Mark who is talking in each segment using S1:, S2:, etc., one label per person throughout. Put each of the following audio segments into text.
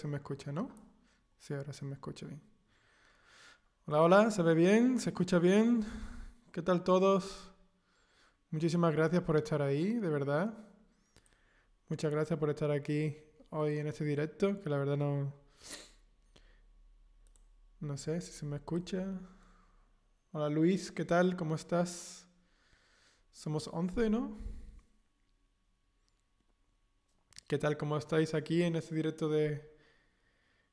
S1: se me escucha, ¿no? Sí, ahora se me escucha bien. Hola, hola, ¿se ve bien? ¿Se escucha bien? ¿Qué tal todos? Muchísimas gracias por estar ahí, de verdad. Muchas gracias por estar aquí hoy en este directo, que la verdad no... No sé si se me escucha. Hola Luis, ¿qué tal? ¿Cómo estás? Somos 11, ¿no? ¿Qué tal? ¿Cómo estáis aquí en este directo de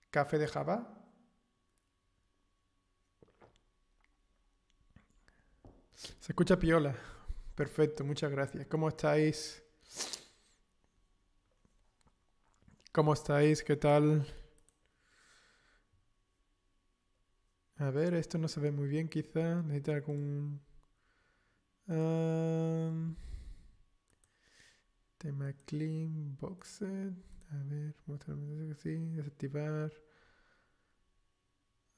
S1: café de Java. Se escucha piola. Perfecto, muchas gracias. ¿Cómo estáis? ¿Cómo estáis? ¿Qué tal? A ver, esto no se ve muy bien quizá. Necesita algún... Ah, tema clean, boxed. A ver, mostrar que sí, desactivar.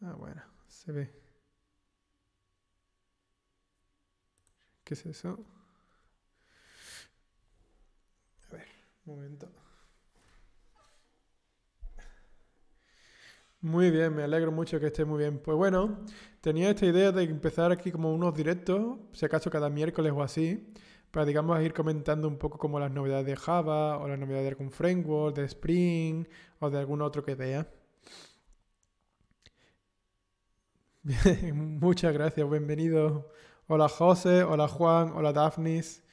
S1: Ah, bueno, se ve. ¿Qué es eso? A ver, un momento. Muy bien, me alegro mucho que esté muy bien. Pues bueno, tenía esta idea de empezar aquí como unos directos, si acaso cada miércoles o así para, digamos, ir comentando un poco como las novedades de Java o las novedades de algún framework, de Spring o de algún otro que vea. muchas gracias, bienvenido. Hola José, hola Juan, hola Daphnis.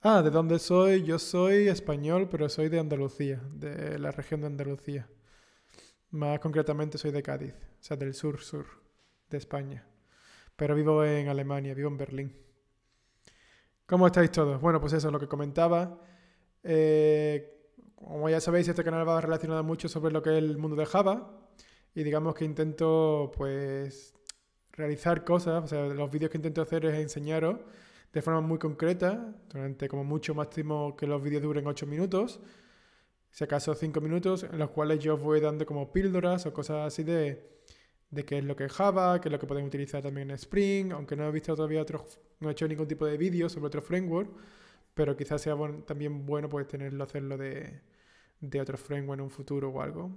S1: Ah, ¿de dónde soy? Yo soy español, pero soy de Andalucía, de la región de Andalucía. Más concretamente soy de Cádiz, o sea, del sur-sur de España. Pero vivo en Alemania, vivo en Berlín. ¿Cómo estáis todos? Bueno, pues eso es lo que comentaba. Eh, como ya sabéis, este canal va relacionado mucho sobre lo que es el mundo de Java y digamos que intento pues realizar cosas, o sea, los vídeos que intento hacer es enseñaros de forma muy concreta, durante como mucho máximo que los vídeos duren 8 minutos, si acaso 5 minutos, en los cuales yo os voy dando como píldoras o cosas así de, de qué es lo que es Java, qué es lo que pueden utilizar también en Spring, aunque no he visto todavía otros, no he hecho ningún tipo de vídeo sobre otro framework, pero quizás sea también bueno pues tenerlo, hacerlo de, de otro framework en un futuro o algo.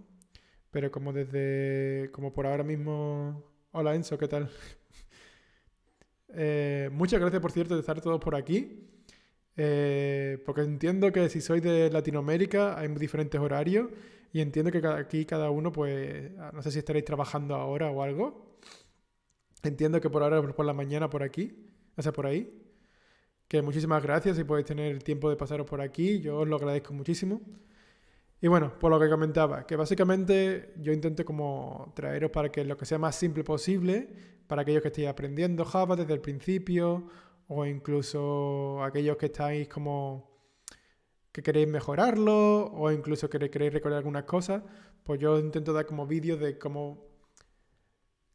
S1: Pero como desde, como por ahora mismo... Hola Enzo, ¿qué tal? Eh, muchas gracias por cierto de estar todos por aquí. Eh, porque entiendo que si sois de Latinoamérica hay diferentes horarios y entiendo que aquí cada uno, pues, ah, no sé si estaréis trabajando ahora o algo. Entiendo que por ahora, por la mañana, por aquí, o sea, por ahí. Que muchísimas gracias si podéis tener el tiempo de pasaros por aquí, yo os lo agradezco muchísimo. Y bueno, por lo que comentaba, que básicamente yo intento como traeros para que lo que sea más simple posible, para aquellos que estéis aprendiendo Java desde el principio, o incluso aquellos que estáis como que queréis mejorarlo o incluso queréis recordar algunas cosas, pues yo intento dar como vídeos de cómo,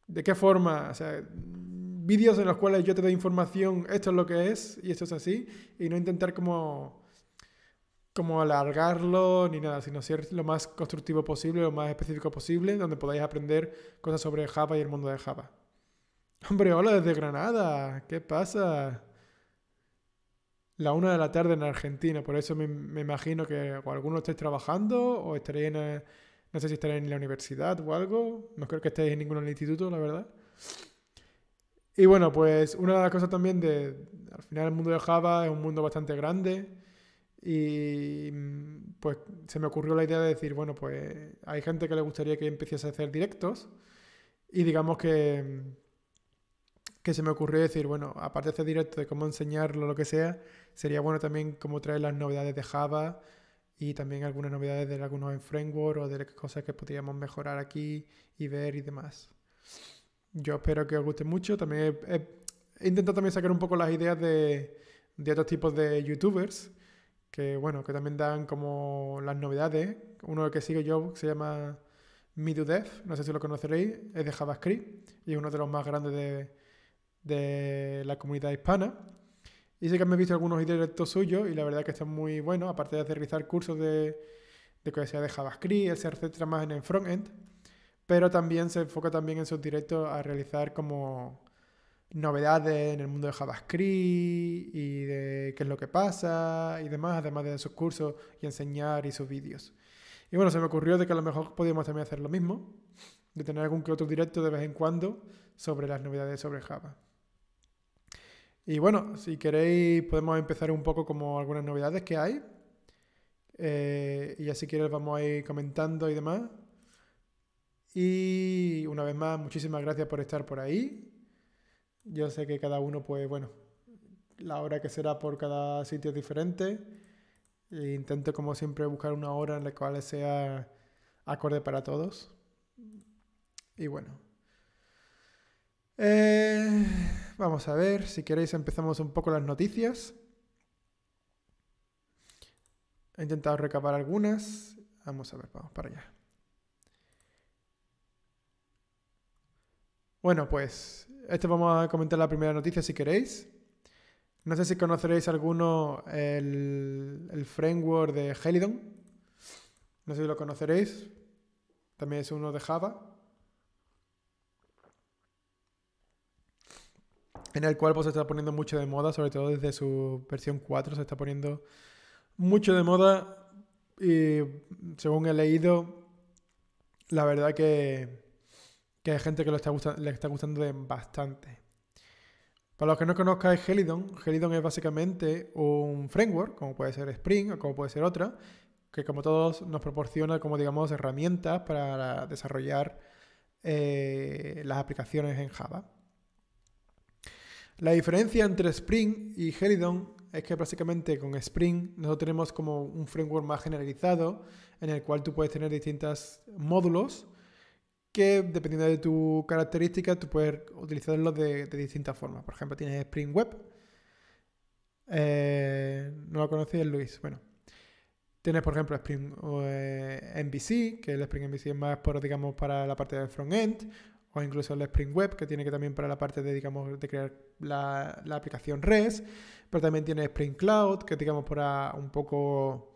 S1: de qué forma, o sea, vídeos en los cuales yo te doy información, esto es lo que es y esto es así, y no intentar como, como alargarlo ni nada, sino ser lo más constructivo posible, lo más específico posible, donde podáis aprender cosas sobre Java y el mundo de Java. Hombre, hola desde Granada, ¿qué pasa? la una de la tarde en Argentina. Por eso me, imagino que o alguno estáis trabajando o estaréis en. No sé si estaréis en la universidad o algo. No creo que estéis en ningún instituto, la verdad. Y bueno, pues una de las cosas también de. Al final, el mundo de Java es un mundo bastante grande. Y pues se me ocurrió la idea de decir, bueno, pues hay gente que le gustaría que empieces a hacer directos. Y digamos que que se me ocurrió decir, bueno, aparte de hacer directo de cómo enseñarlo, lo que sea, sería bueno también cómo traer las novedades de Java y también algunas novedades de algunos framework o de cosas que podríamos mejorar aquí y ver y demás. Yo espero que os guste mucho. También he, intentado también sacar un poco las ideas de, de otros tipos de youtubers que, bueno, que también dan como las novedades. Uno que sigue yo se llama Midudev, no sé si lo conoceréis, es de JavaScript y es uno de los más grandes de de la comunidad hispana. Y sé que me he visto algunos directos suyos y la verdad que están muy buenos, aparte de realizar cursos de, de de JavaScript, etc. más en el frontend, pero también se enfoca también en sus directos a realizar como novedades en el mundo de JavaScript y de qué es lo que pasa y demás, además de sus cursos y enseñar y sus vídeos. Y bueno, se me ocurrió de que a lo mejor podíamos también hacer lo mismo, de tener algún que otro directo de vez en cuando sobre las novedades sobre Java. Y bueno, si queréis podemos empezar un poco como algunas novedades que hay. Eh, y así si quieres vamos a ir comentando y demás. Y una vez más, muchísimas gracias por estar por ahí. Yo sé que cada uno, pues bueno, la hora que será por cada sitio es diferente. E intento como siempre buscar una hora en la cual sea acorde para todos. Y bueno. Eh... Vamos a ver, si queréis empezamos un poco las noticias. He intentado recabar algunas. Vamos a ver, vamos para allá. Bueno, pues esto vamos a comentar la primera noticia si queréis. No sé si conoceréis alguno el, el framework de Helidon. No sé si lo conoceréis. También es uno de Java. en el cual pues, se está poniendo mucho de moda, sobre todo desde su versión 4 se está poniendo mucho de moda y según he leído, la verdad que, hay gente que lo está le está gustando bastante. Para los que no conozcan Helidon. Helidon es básicamente un framework, como puede ser Spring o como puede ser otra, que como todos nos proporciona como digamos herramientas para desarrollar eh, las aplicaciones en Java. La diferencia entre Spring y Helidon es que básicamente con Spring nosotros tenemos como un framework más generalizado en el cual tú puedes tener distintos módulos que dependiendo de tu característica tú puedes utilizarlos de, distintas formas. Por ejemplo, tienes Spring Web. Eh, no lo conocía Luis. Bueno. Tienes, por ejemplo, Spring MVC, eh, que el Spring MVC es más por, digamos, para la parte del front-end o incluso el Spring Web, que tiene que también para la parte de, de crear la, aplicación REST, pero también tiene Spring Cloud, que digamos para un poco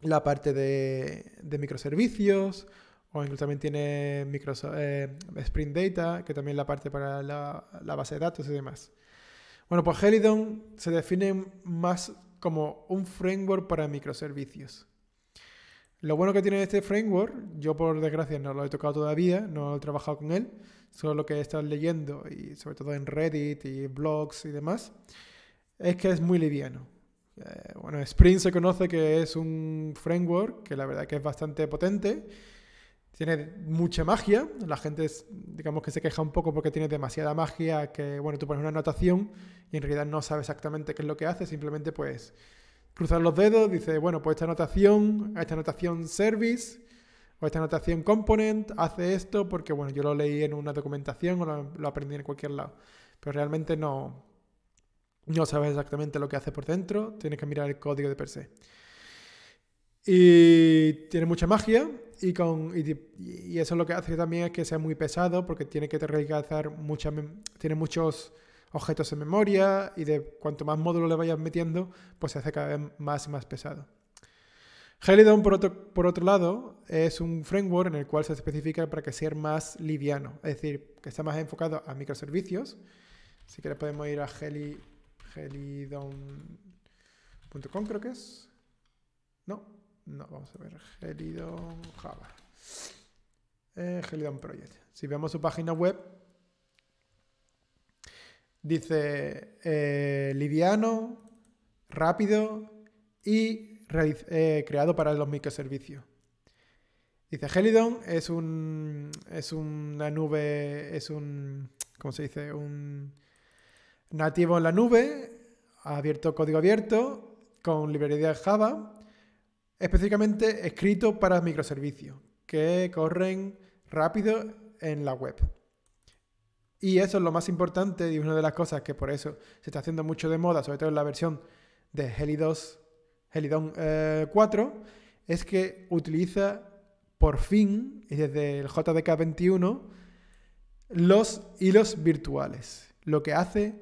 S1: la parte de, microservicios, o incluso también tiene eh, Spring Data, que también la parte para la, la, base de datos y demás. Bueno, pues Helidon se define más como un framework para microservicios. Lo bueno que tiene este framework, yo por desgracia no lo he tocado todavía, no he trabajado con él, solo lo que he estado leyendo, y sobre todo en Reddit y blogs y demás, es que es muy liviano. Eh, bueno, Spring se conoce que es un framework que la verdad que es bastante potente, tiene mucha magia, la gente digamos que se queja un poco porque tiene demasiada magia que, bueno, tú pones una anotación y en realidad no sabes exactamente qué es lo que hace, simplemente pues cruzar los dedos, dice, bueno, pues esta anotación, esta anotación service o esta anotación component hace esto porque, bueno, yo lo leí en una documentación o lo, aprendí en cualquier lado. Pero realmente no, no sabes exactamente lo que hace por dentro, tienes que mirar el código de per se. Y tiene mucha magia y, con, y, y eso lo que hace también es que sea muy pesado porque tiene que realizar muchas, tiene muchos objetos en memoria y de cuanto más módulo le vayas metiendo, pues se hace cada vez más y más pesado. Helidon, por otro, lado, es un framework en el cual se especifica para que sea más liviano, es decir, que está más enfocado a microservicios. Si quieres podemos ir a helidon.com, creo que es. No, no, vamos a ver, helidon Java. Eh, helidon Project. Si vemos su página web, Dice eh, liviano, rápido y eh, creado para los microservicios. Dice Helidon es un es una nube es un ¿cómo se dice? un nativo en la nube, abierto código abierto con librería Java, específicamente escrito para microservicios que corren rápido en la web. Y eso es lo más importante y una de las cosas que por eso se está haciendo mucho de moda, sobre todo en la versión de 2, Helidon 4, es que utiliza por fin, y desde el JDK 21, los hilos virtuales. Lo que hace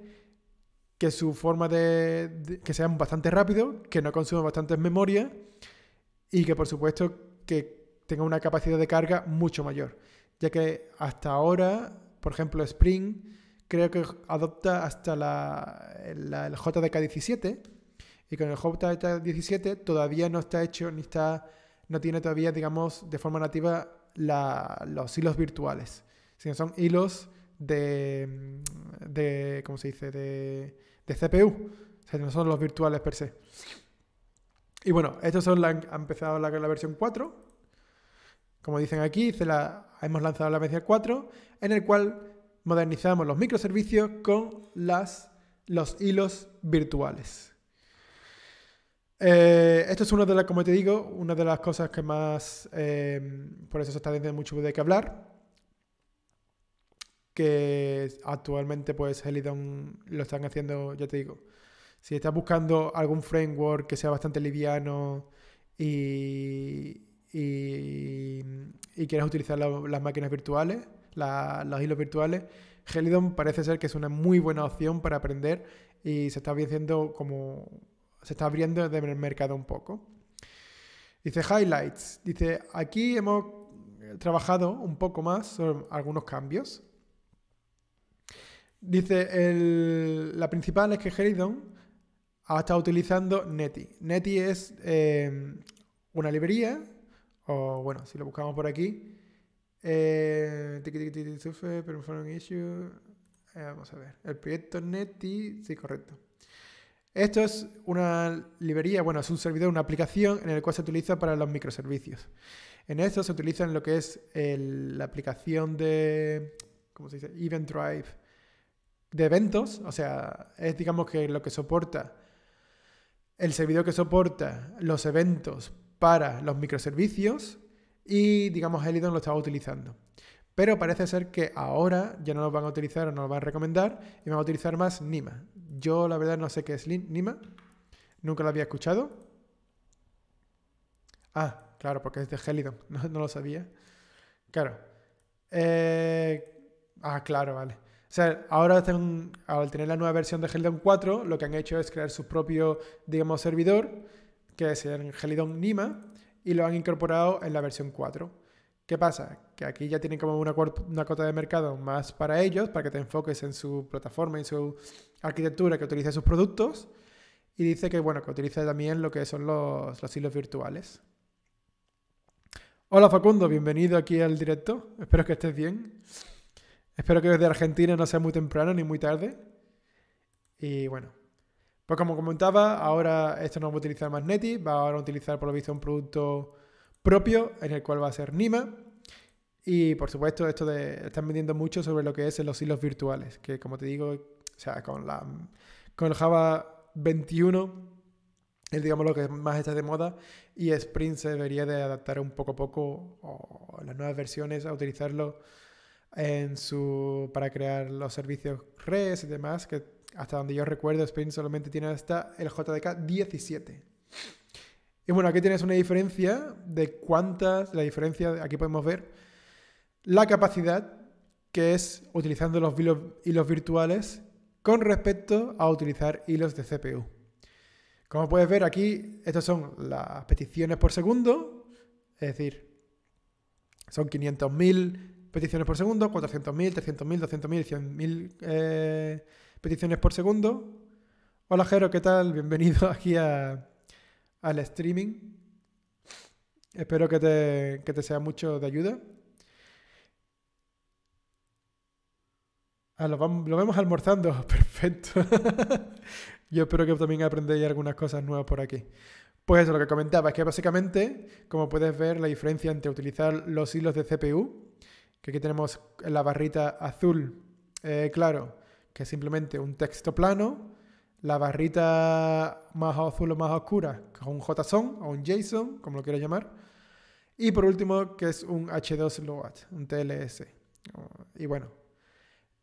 S1: que su forma de, que sean bastante rápido, que no consuman bastantes memoria y que por supuesto que tenga una capacidad de carga mucho mayor, ya que hasta ahora por ejemplo, Spring creo que adopta hasta el JDK 17 y con el JDK 17 todavía no está hecho ni está no tiene todavía, digamos, de forma nativa los hilos virtuales, sino son hilos de, de ¿cómo se dice?, de, de CPU, o sea, no son los virtuales per se. Y bueno, estos son la, ha empezado la, la versión 4, como dicen aquí, dice la hemos lanzado la versión 4, en el cual modernizamos los microservicios con los hilos virtuales. Eh, esto es una de las, como te digo, una de las cosas que más, eh, por eso se está diciendo mucho de qué hablar, que actualmente pues Helidon lo están haciendo, ya te digo, si estás buscando algún framework que sea bastante liviano y, y, y utilizar las máquinas virtuales, los hilos virtuales, Helidon parece ser que es una muy buena opción para aprender y se está abriendo como se está abriendo el mercado un poco. Dice highlights, dice aquí hemos trabajado un poco más sobre algunos cambios. Dice la principal es que Helidon ha estado utilizando Netty Netty es eh, una librería o bueno, si lo buscamos por aquí. vamos a ver. El proyecto Netty. Sí, correcto. Esto es una librería, bueno, es un servidor, una aplicación en el cual se utiliza para los microservicios. En esto se utiliza en lo que es la aplicación de, ¿cómo se dice? Event Drive de eventos, o sea, es digamos que lo que soporta, el servidor que soporta los eventos para los microservicios y digamos Helidon lo estaba utilizando. Pero parece ser que ahora ya no lo van a utilizar o no lo van a recomendar y van a utilizar más Nima. Yo la verdad no sé qué es Nima, nunca lo había escuchado. Ah, claro, porque es de Helidon, no, lo sabía. Claro. Eh, ah, claro, vale. O sea, ahora al tener la nueva versión de Helidon 4, lo que han hecho es crear su propio, digamos, servidor que es el Gelidon Nima, y lo han incorporado en la versión 4. ¿Qué pasa? Que aquí ya tienen como una, cota de mercado más para ellos, para que te enfoques en su plataforma y su arquitectura que utilice sus productos. Y dice que, bueno, que utiliza también lo que son los, los hilos virtuales. Hola Facundo, bienvenido aquí al directo. Espero que estés bien. Espero que desde Argentina no sea muy temprano ni muy tarde. Y bueno, pues como comentaba, ahora esto no va a utilizar más Neti, va a utilizar por lo visto un producto propio en el cual va a ser Nima. Y por supuesto, esto de, están vendiendo mucho sobre lo que es en los hilos virtuales, que como te digo, o sea, con, la, con el Java 21 es digamos lo que más está de moda y Spring se debería de adaptar un poco a poco las nuevas versiones a utilizarlo en su, para crear los servicios REST y demás que hasta donde yo recuerdo, Spring solamente tiene hasta el JDK 17. Y bueno, aquí tienes una diferencia de cuántas, la diferencia, aquí podemos ver la capacidad que es utilizando los hilos, virtuales con respecto a utilizar hilos de CPU. Como puedes ver aquí, estas son las peticiones por segundo, es decir, son 500.000 peticiones por segundo, 400.000, 300.000, 200.000, 100.000 peticiones por segundo. Hola Jero, ¿qué tal? Bienvenido aquí al streaming. Espero que te, sea mucho de ayuda. Ah, lo, vemos almorzando. Perfecto. Yo espero que también aprendáis algunas cosas nuevas por aquí. Pues eso, lo que comentaba es que básicamente, como puedes ver, la diferencia entre utilizar los hilos de CPU, que aquí tenemos la barrita azul eh, claro que es simplemente un texto plano, la barrita más azul o más oscura, que es un JSON o un JSON, como lo quieras llamar, y por último, que es un H2 Load, un TLS. Y bueno,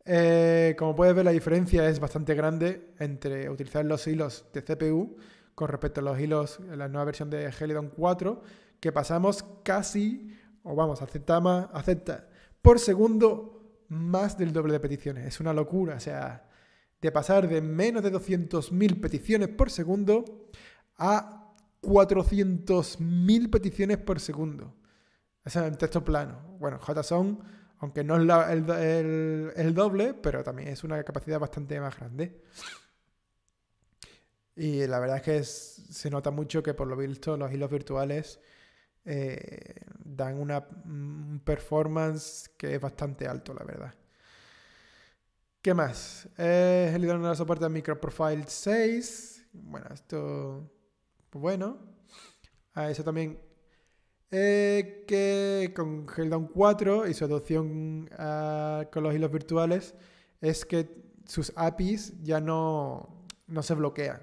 S1: eh, como puedes ver, la diferencia es bastante grande entre utilizar los hilos de CPU con respecto a los hilos en la nueva versión de Helidon 4, que pasamos casi, o vamos, acepta, más, acepta por segundo más del doble de peticiones. Es una locura, o sea, de pasar de menos de 200.000 peticiones por segundo a 400.000 peticiones por segundo. es en texto plano. Bueno, JSON, aunque no es el, doble, pero también es una capacidad bastante más grande. Y la verdad es que se nota mucho que por lo visto los hilos virtuales eh, dan una mm, performance que es bastante alto, la verdad. ¿Qué más? Eh, el hidrógeno de microprofile 6. Bueno, esto. Bueno. eso también. Eh, que con Helldown 4 y su adopción ah, con los hilos virtuales es que sus APIs ya no, no se bloquean.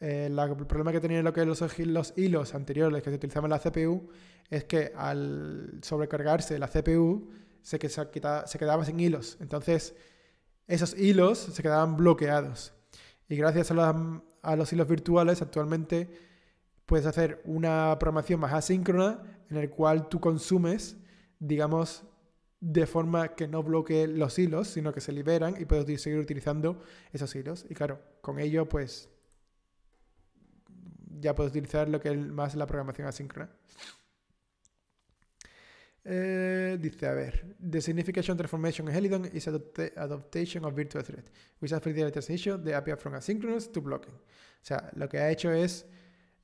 S1: Eh, el problema que tenían lo que los, los hilos anteriores que se utilizaban en la CPU es que al sobrecargarse la CPU se, se quedaba sin hilos. Entonces, esos hilos se quedaban bloqueados. Y gracias a, los hilos virtuales, actualmente puedes hacer una programación más asíncrona en el cual tú consumes, digamos, de forma que no bloquee los hilos, sino que se liberan y puedes seguir utilizando esos hilos. Y claro, con ello, pues ya puedes utilizar lo que es más la programación asíncrona. Eh, dice, a ver, the signification transformation in Helidon is adaptation of virtual thread, which has the transition the API from asynchronous to blocking. O sea, lo que ha hecho es,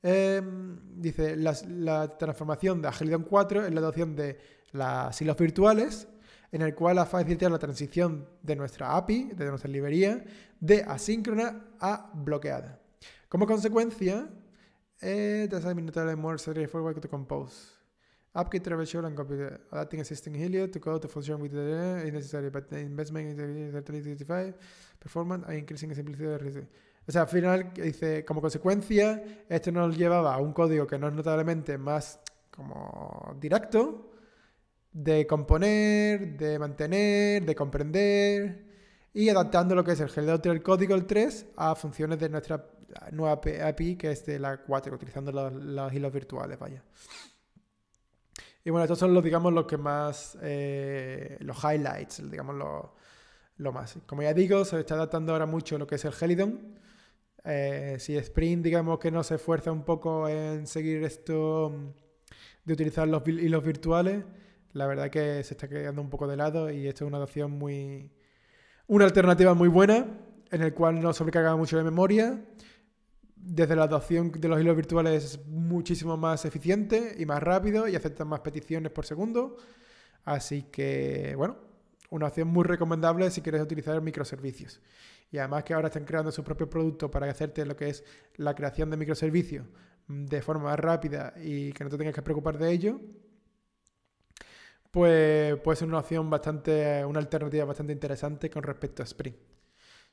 S1: em, dice, la, transformación de Helidon 4 es la adopción de las silos virtuales, en el cual ha facilitado la transición de nuestra API, de nuestra librería, de asíncrona a bloqueada. Como consecuencia, eh, that's a minute Moore, que te to Compose. Upgrade travel show and computer. Adapting assisting Helio to go to function with the is necessary, but the investment in the 365 performance and increasing simplicity. O sea, al final dice, como consecuencia, esto nos llevaba a un código que no es notablemente más como directo, de componer, de mantener, de comprender, y adaptando lo que es el generador del código, el 3, a funciones de nuestra nueva API que es de la 4, utilizando los hilos virtuales, vaya. Y bueno, estos son los, digamos, los que más, eh, los highlights, digamos, lo, más. Como ya digo, se está adaptando ahora mucho lo que es el Helidon. Eh, si Sprint, digamos, que no se esfuerza un poco en seguir esto de utilizar los hilos virtuales, la verdad que se está quedando un poco de lado y esto es una opción muy... Una alternativa muy buena, en el cual no sobrecarga mucho de memoria desde la adopción de los hilos virtuales es muchísimo más eficiente y más rápido y aceptan más peticiones por segundo. Así que, bueno, una opción muy recomendable si quieres utilizar microservicios. Y además que ahora están creando su propio producto para hacerte lo que es la creación de microservicios de forma rápida y que no te tengas que preocupar de ello, pues puede ser una opción bastante, una alternativa bastante interesante con respecto a Spring.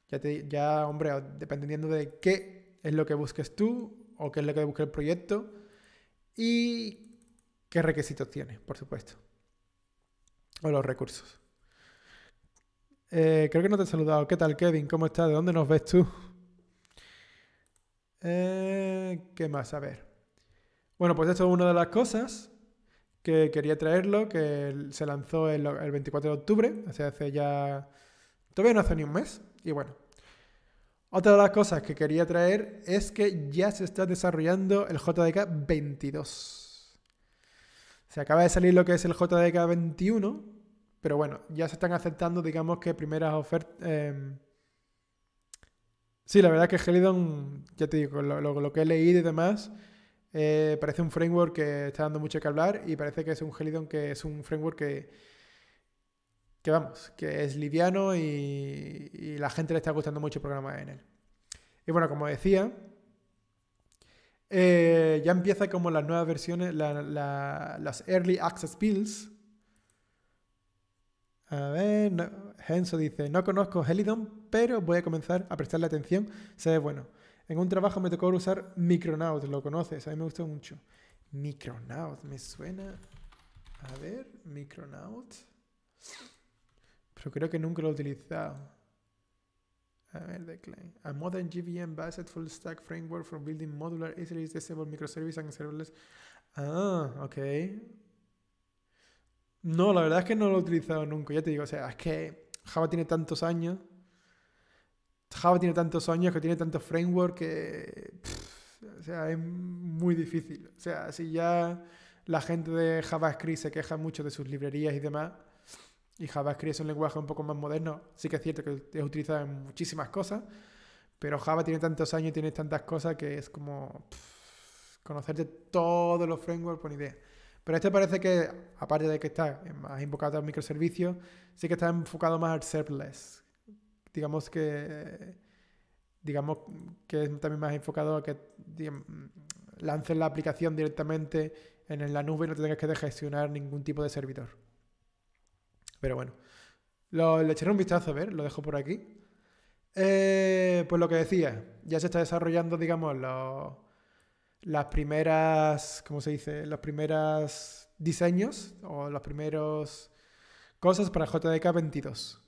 S1: Ya, ya hombre, dependiendo de qué es lo que busques tú o qué es lo que busca el proyecto y qué requisitos tiene, por supuesto. O los recursos. Eh, creo que no te he saludado. ¿Qué tal, Kevin? ¿Cómo estás? ¿De dónde nos ves tú? Eh, ¿Qué más? A ver. Bueno, pues esto es una de las cosas que quería traerlo, que se lanzó el, el 24 de octubre, o sea, hace ya... Todavía no hace ni un mes, y bueno, otra de las cosas que quería traer es que ya se está desarrollando el JDK 22. Se acaba de salir lo que es el JDK 21, pero bueno, ya se están aceptando, digamos que primeras ofertas. Em, sí, la verdad es que Helidon, ya te digo, lo, que he leído y demás, eh, parece un framework que está dando mucho que hablar y parece que es un Gelidon que es un framework que que vamos, que es liviano y, la gente le está gustando mucho programa en él. Y bueno, como decía, eh, ya empieza como las nuevas versiones, las Early Access Builds. A ver, dice, no conozco Helidon, pero voy a comenzar a prestarle atención, se ve bueno. En un trabajo me tocó usar Micronaut, lo conoces, a mí me gustó mucho. Micronaut, me suena... A ver, Micronaut yo creo que nunca lo he utilizado. A ver, decline. A modern GVM based full stack framework for building modular, easily accessible microservices and serverless. Ah, ok. No, la verdad es que no lo he utilizado nunca. Ya te digo, o sea, es que Java tiene tantos años. Java tiene tantos años que tiene tantos framework que. o sea, es muy difícil. O sea, si ya la gente de JavaScript se queja mucho de sus librerías y demás y Java es un lenguaje un poco más moderno. Sí que es cierto que es utilizado en muchísimas cosas, pero Java tiene tantos años y tiene tantas cosas que es como conocerte todos los frameworks por idea. Pero este parece que, aparte de que está más enfocado a microservicios, sí que está enfocado más al serverless. Digamos que digamos que es también más enfocado a que lances la aplicación directamente en la nube y no tengas que gestionar ningún tipo de servidor. Pero bueno, lo, le echaré un vistazo a ver, lo dejo por aquí. Eh, pues lo que decía, ya se está desarrollando, digamos, las primeras, ¿cómo se dice? Los primeros diseños o los primeros cosas para JDK 22.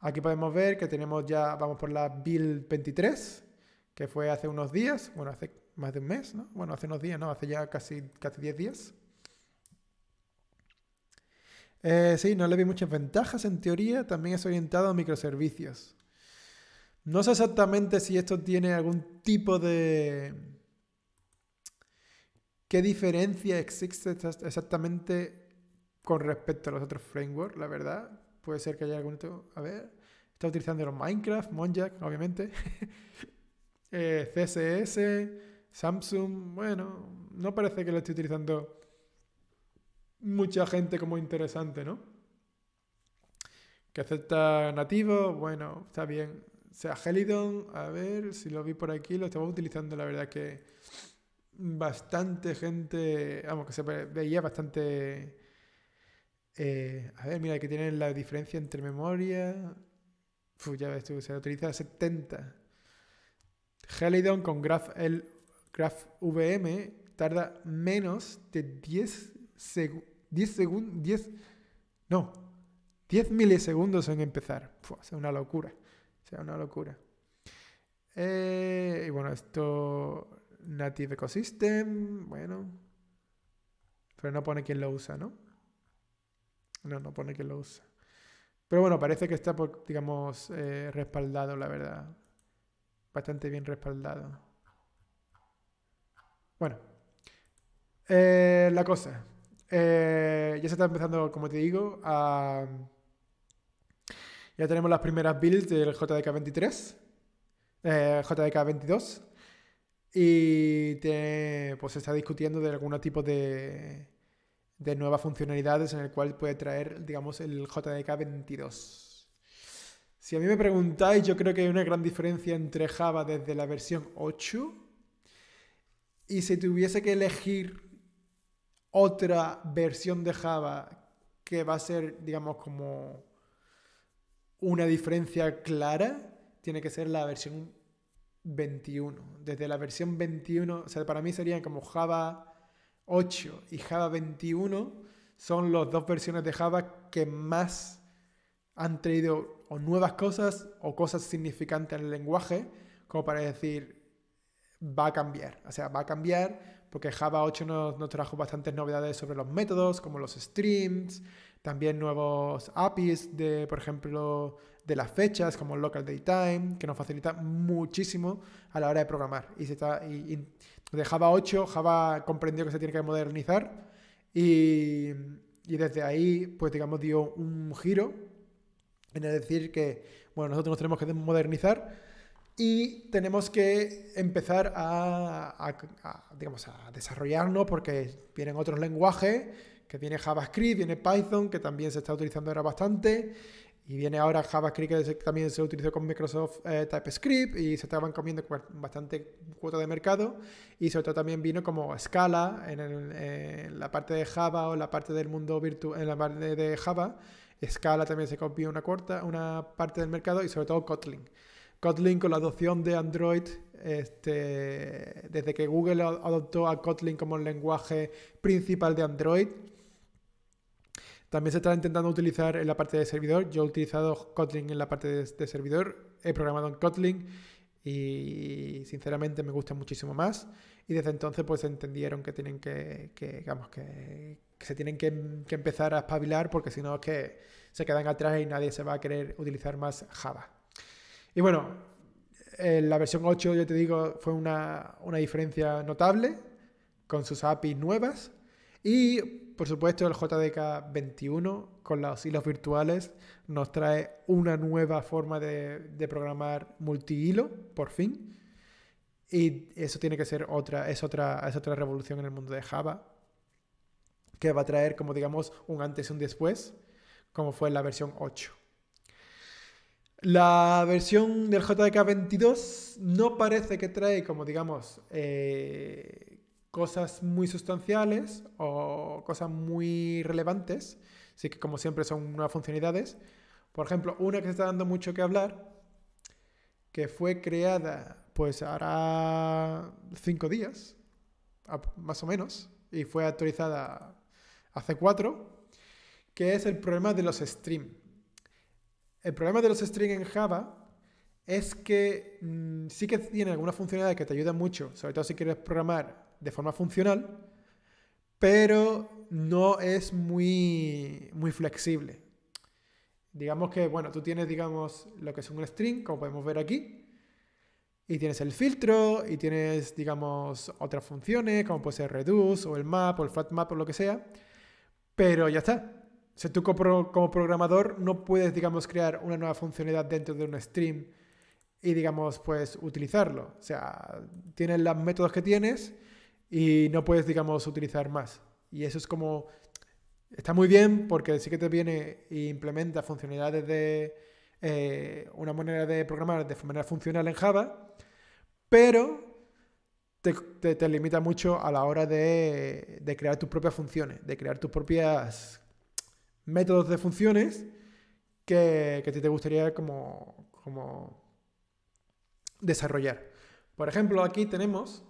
S1: Aquí podemos ver que tenemos ya, vamos por la Bill 23, que fue hace unos días, bueno, hace más de un mes, ¿no? Bueno, hace unos días, ¿no? Hace ya casi, casi 10 días. Eh, sí, no le vi muchas ventajas en teoría, también es orientado a microservicios. No sé exactamente si esto tiene algún tipo de... ¿Qué diferencia existe exactamente con respecto a los otros frameworks, la verdad? Puede ser que haya algún A ver, está utilizando los Minecraft, Monjack, obviamente. CSS, eh, Samsung, bueno, no parece que lo esté utilizando mucha gente como interesante, ¿no? Que acepta nativo? bueno, está bien. O sea, Helidon, a ver si lo vi por aquí, lo estamos utilizando, la verdad que bastante gente, vamos, que se veía bastante... Eh, a ver, mira, que tienen la diferencia entre memoria... Uf, ya ves tú, se utiliza 70. Helidon con Graph, el, Graph VM tarda menos de 10 segundos 10 segundos, 10, no, 10 milisegundos en empezar. Fue sea, una locura, sea, una locura. Eh, y bueno, esto, Native Ecosystem, bueno, pero no pone quién lo usa, ¿no? No, no pone quién lo usa. Pero bueno, parece que está, digamos, eh, respaldado, la verdad. Bastante bien respaldado. Bueno, eh, la cosa, eh, ya se está empezando, como te digo, Ya tenemos las primeras builds del JDK23, eh, JDK22, y pues se está discutiendo de algún tipo de, de nuevas funcionalidades en el cual puede traer, digamos, el JDK22. Si a mí me preguntáis, yo creo que hay una gran diferencia entre Java desde la versión 8 y si tuviese que elegir otra versión de Java que va a ser, digamos, como una diferencia clara, tiene que ser la versión 21. Desde la versión 21, o sea, para mí serían como Java 8 y Java 21 son las dos versiones de Java que más han traído o nuevas cosas o cosas significantes en el lenguaje, como para decir, va a cambiar. O sea, va a cambiar porque Java 8 nos, trajo bastantes novedades sobre los métodos, como los streams, también nuevos APIs de, por ejemplo, de las fechas, como local daytime, que nos facilita muchísimo a la hora de programar. Y, se está, de Java 8, Java comprendió que se tiene que modernizar y, desde ahí, pues digamos, dio un giro en el decir que, bueno, nosotros nos tenemos que modernizar y tenemos que empezar a, desarrollarnos porque vienen otros lenguajes, que viene JavaScript, viene Python, que también se está utilizando ahora bastante, y viene ahora JavaScript que también se utilizó con Microsoft eh, TypeScript y se estaban comiendo bastante cuota de mercado y sobre todo también vino como Scala en, eh, la parte de Java o la parte del mundo virtual, en la parte de Java. Scala también se copió una, corta, una parte del mercado y sobre todo Kotlin. Kotlin con la adopción de Android, este, desde que Google adoptó a Kotlin como el lenguaje principal de Android, también se está intentando utilizar en la parte de servidor. Yo he utilizado Kotlin en la parte de, servidor, he programado en Kotlin y sinceramente me gusta muchísimo más. Y desde entonces pues entendieron que tienen que, digamos, que, se tienen que, que empezar a espabilar porque si no es que se quedan atrás y nadie se va a querer utilizar más Java. Y bueno, la versión 8, yo te digo, fue una, diferencia notable con sus APIs nuevas. Y por supuesto, el JDK 21 con los hilos virtuales nos trae una nueva forma de, de programar multihilo, por fin. Y eso tiene que ser otra, es otra, es otra revolución en el mundo de Java, que va a traer como digamos un antes y un después, como fue la versión 8. La versión del JDK 22 no parece que trae como digamos eh, cosas muy sustanciales o cosas muy relevantes, Así que como siempre son nuevas funcionalidades. Por ejemplo, una que se está dando mucho que hablar, que fue creada pues hará cinco días, más o menos, y fue actualizada hace cuatro, que es el problema de los streams. El problema de los strings en Java es que mm, sí que tiene algunas funcionalidades que te ayudan mucho, sobre todo si quieres programar de forma funcional, pero no es muy, muy flexible. Digamos que, bueno, tú tienes, digamos, lo que es un string, como podemos ver aquí, y tienes el filtro, y tienes, digamos, otras funciones, como puede ser reduce, o el map, o el flat map, o lo que sea, pero ya está. O sea, tú como, programador no puedes, digamos, crear una nueva funcionalidad dentro de un stream y, digamos, pues utilizarlo. O sea, tienes los métodos que tienes y no puedes, digamos, utilizar más. Y eso es como... Está muy bien porque sí que te viene e implementa funcionalidades de... Eh, una manera de programar de manera funcional en Java, pero te, limita mucho a la hora de, de, crear tus propias funciones, de crear tus propias métodos de funciones que, te gustaría como, desarrollar. Por ejemplo, aquí tenemos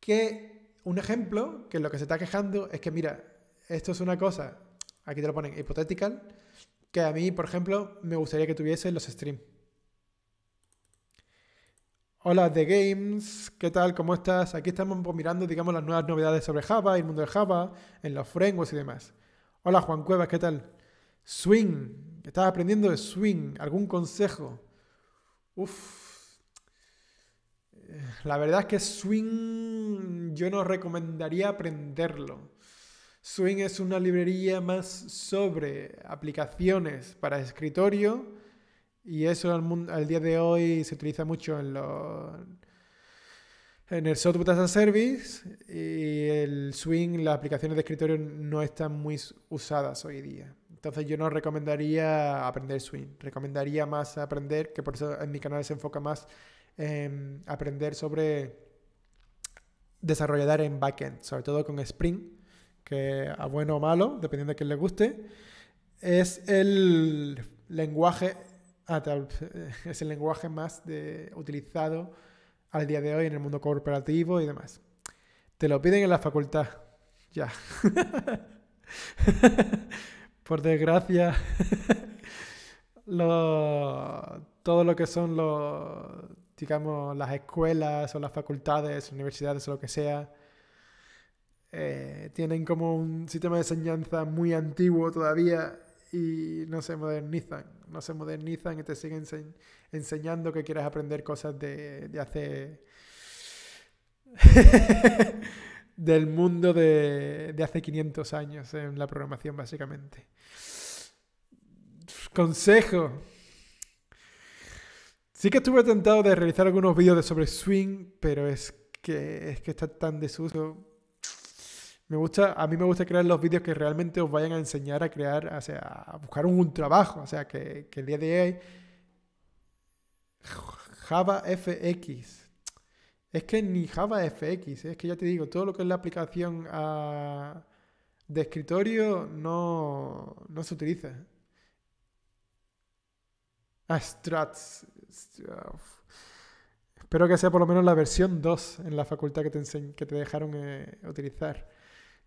S1: que un ejemplo que lo que se está quejando es que, mira, esto es una cosa, aquí te lo ponen hipotética, que a mí, por ejemplo, me gustaría que tuviese los streams. Hola The Games, ¿qué tal? ¿Cómo estás? Aquí estamos pues, mirando, digamos, las nuevas novedades sobre Java, el mundo de Java, en los frameworks y demás. Hola Juan Cuevas, ¿qué tal? Swing, estás aprendiendo de swing, ¿algún consejo? Uf. Eh, la verdad es que swing yo no recomendaría aprenderlo. Swing es una librería más sobre aplicaciones para escritorio y eso al día de hoy se utiliza mucho en los en el software as a service y el swing, las aplicaciones de escritorio no están muy usadas hoy día. Entonces yo no recomendaría aprender swing, recomendaría más aprender, que por eso en mi canal se enfoca más en aprender sobre desarrollar en backend, sobre todo con Spring, que a bueno o malo, dependiendo de quién le guste, es el lenguaje, ah, es el lenguaje más de, utilizado al día de hoy en el mundo corporativo y demás. Te lo piden en la facultad. Ya. Por desgracia, todo lo que son los, digamos, las escuelas o las facultades, universidades o lo que sea, eh, tienen como un sistema de enseñanza muy antiguo todavía y no se modernizan, no se modernizan y te siguen enseñando que quieras aprender cosas de, de hace... del mundo de, de, hace 500 años en la programación básicamente. Consejo. Sí que estuve tentado de realizar algunos vídeos sobre swing, pero es que, es que está tan desuso me gusta, a mí me gusta crear los vídeos que realmente os vayan a enseñar a crear, o sea, a buscar un, trabajo. O sea, que, el día de hoy. Java FX. Es que ni Java FX, ¿eh? es que ya te digo, todo lo que es la aplicación ah, de escritorio no, se utiliza. Ah, Struts. Espero que sea por lo menos la versión 2 en la facultad que te, que te dejaron eh, utilizar.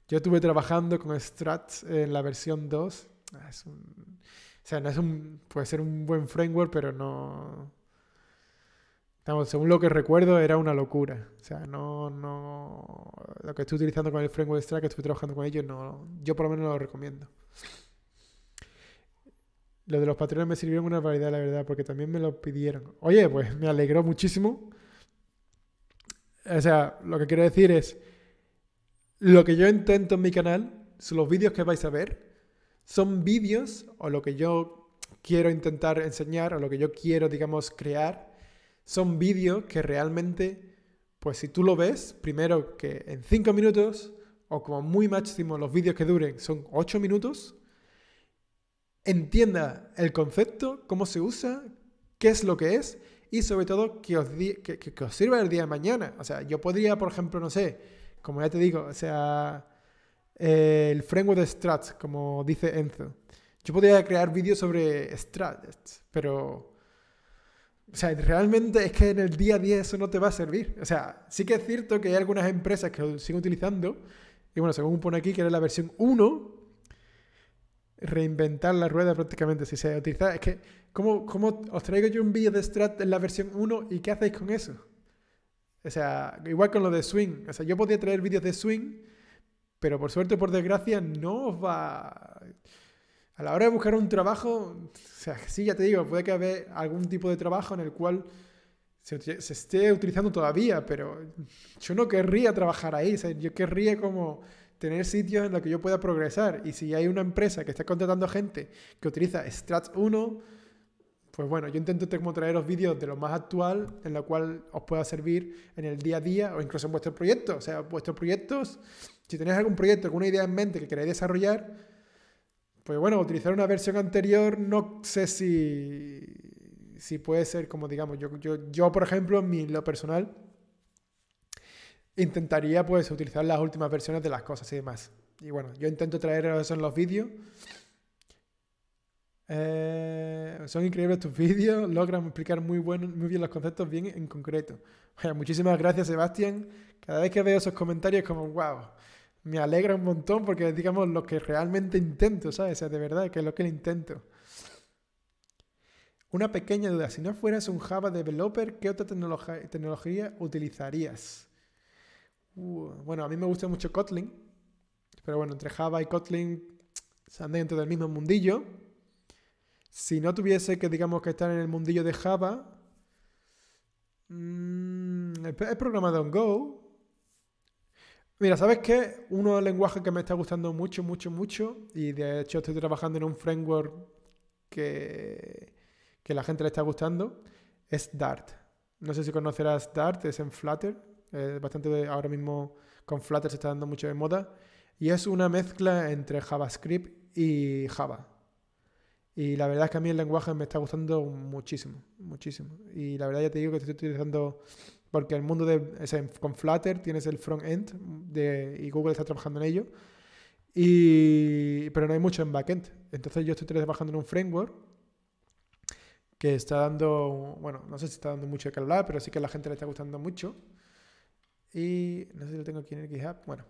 S1: Yo estuve trabajando con Struts en la versión 2. Ah, un, o sea, no es un, puede ser un buen framework, pero no... según lo que recuerdo, era una locura. O sea, no, no... Lo que estoy utilizando con el framework Struts, que estuve trabajando con ellos, no, yo por lo menos lo recomiendo. Lo de los patrones me sirvieron una variedad, la verdad, porque también me lo pidieron. Oye, pues me alegró muchísimo. O sea, lo que quiero decir es lo que yo intento en mi canal, son los vídeos que vais a ver, son vídeos o lo que yo quiero intentar enseñar o lo que yo quiero, digamos, crear, son vídeos que realmente, pues si tú lo ves, primero que en 5 minutos o como muy máximo los vídeos que duren son 8 minutos, entienda el concepto, cómo se usa, qué es lo que es y sobre todo que os, que os sirva el día de mañana. O sea, yo podría, por ejemplo, no sé, como ya te digo, o sea, eh, el framework de Strats, como dice Enzo. Yo podría crear vídeos sobre Strats, pero... O sea, realmente es que en el día a día eso no te va a servir. O sea, sí que es cierto que hay algunas empresas que lo siguen utilizando. Y bueno, según pone aquí, que era la versión 1, reinventar la rueda prácticamente si se utiliza. Es que, ¿cómo, cómo os traigo yo un vídeo de Strat en la versión 1 y qué hacéis con eso? O sea, igual con lo de swing. O sea, yo podía traer vídeos de swing, pero por suerte o por desgracia no os va... A la hora de buscar un trabajo, o sea, sí, ya te digo, puede que haya algún tipo de trabajo en el cual se, esté utilizando todavía, pero yo no querría trabajar ahí. O yo querría como tener sitios en los que yo pueda progresar. Y si hay una empresa que está contratando gente que utiliza Strat 1, pues bueno, yo intento como traeros vídeos de lo más actual, en lo cual os pueda servir en el día a día o incluso en vuestros proyectos. O sea, vuestros proyectos, si tenéis algún proyecto, alguna idea en mente que queráis desarrollar, pues bueno, utilizar una versión anterior no sé si, si puede ser como, digamos, yo, yo, por ejemplo, en mi, lo personal, intentaría pues utilizar las últimas versiones de las cosas y demás. Y bueno, yo intento traer eso en los vídeos. Eh, son increíbles tus vídeos, logran explicar muy, bueno muy bien los conceptos bien en concreto. muchísimas gracias Sebastián. Cada vez que veo esos comentarios como, wow, me alegra un montón porque digamos, lo que realmente intento, ¿sabes? de verdad, que es lo que intento. Una pequeña duda, si no fueras un Java developer, ¿qué otra tecnología utilizarías? Uh, bueno, a mí me gusta mucho Kotlin, pero bueno, entre Java y Kotlin se andan dentro del mismo mundillo. Si no tuviese que, digamos, que estar en el mundillo de Java, mmm, he programado en Go. Mira, ¿sabes qué? Uno de los lenguajes que me está gustando mucho, mucho, mucho, y de hecho estoy trabajando en un framework que, que la gente le está gustando, es Dart. No sé si conocerás Dart, es en Flutter. bastante ahora mismo con Flutter se está dando mucho de moda. Y es una mezcla entre JavaScript y Java. Y la verdad es que a mí el lenguaje me está gustando muchísimo, muchísimo. Y la verdad ya te digo que estoy utilizando, porque el mundo de, con Flutter tienes el front-end y Google está trabajando en ello, y, pero no hay mucho en backend. Entonces yo estoy trabajando en un framework que está dando, bueno, no sé si está dando mucho de que pero sí que a la gente le está gustando mucho. Y no sé si lo tengo aquí en el GitHub, bueno.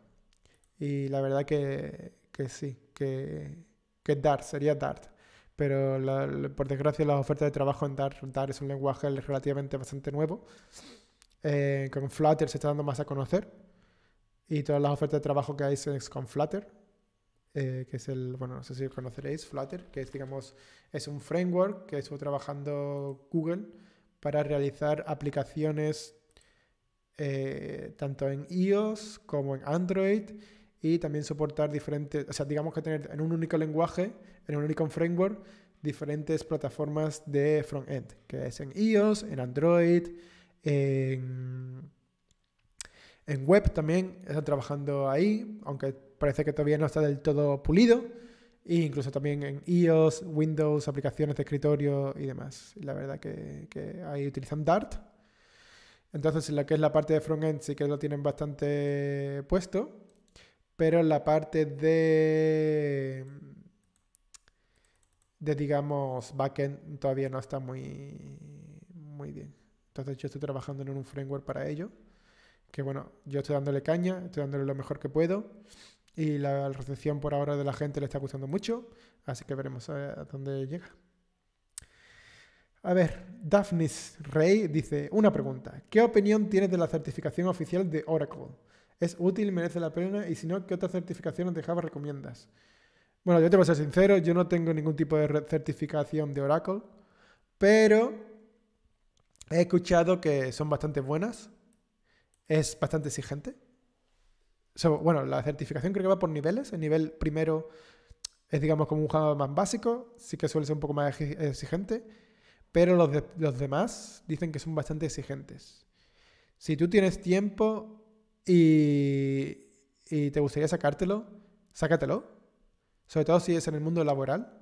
S1: Y la verdad que, sí, que, que Dart, sería Dart pero por desgracia las ofertas de trabajo en Dart, Dart es un lenguaje relativamente bastante nuevo. Eh, con Flutter se está dando más a conocer y todas las ofertas de trabajo que hay son con Flutter, eh, que es el, bueno, no sé si conoceréis, Flutter, que es, digamos, es un framework que estuvo trabajando Google para realizar aplicaciones eh, tanto en iOS como en Android y también soportar diferentes, o sea, digamos que tener en un único lenguaje, en un único framework, diferentes plataformas de front-end, que es en iOS, en Android, en, web también, están trabajando ahí, aunque parece que todavía no está del todo pulido, e incluso también en iOS, Windows, aplicaciones de escritorio y demás. la verdad que, ahí utilizan Dart, entonces, en lo que es la parte de front end sí que lo tienen bastante puesto pero la parte de, de digamos, backend todavía no está muy, muy bien. Entonces yo estoy trabajando en un framework para ello, que bueno, yo estoy dándole caña, estoy dándole lo mejor que puedo y la recepción por ahora de la gente le está gustando mucho, así que veremos a, dónde llega. A ver, Daphnis Rey dice, una pregunta, ¿qué opinión tienes de la certificación oficial de Oracle? Es útil, merece la pena y si no, ¿qué otras certificaciones de Java recomiendas? Bueno, yo te voy a ser sincero, yo no tengo ningún tipo de certificación de Oracle, pero he escuchado que son bastante buenas, es bastante exigente. bueno, la certificación creo que va por niveles. El nivel primero es, digamos, como un Java más básico, sí que suele ser un poco más exigente, pero los demás dicen que son bastante exigentes. Si tú tienes tiempo, y, te gustaría sacártelo, sácatelo. Sobre todo si es en el mundo laboral.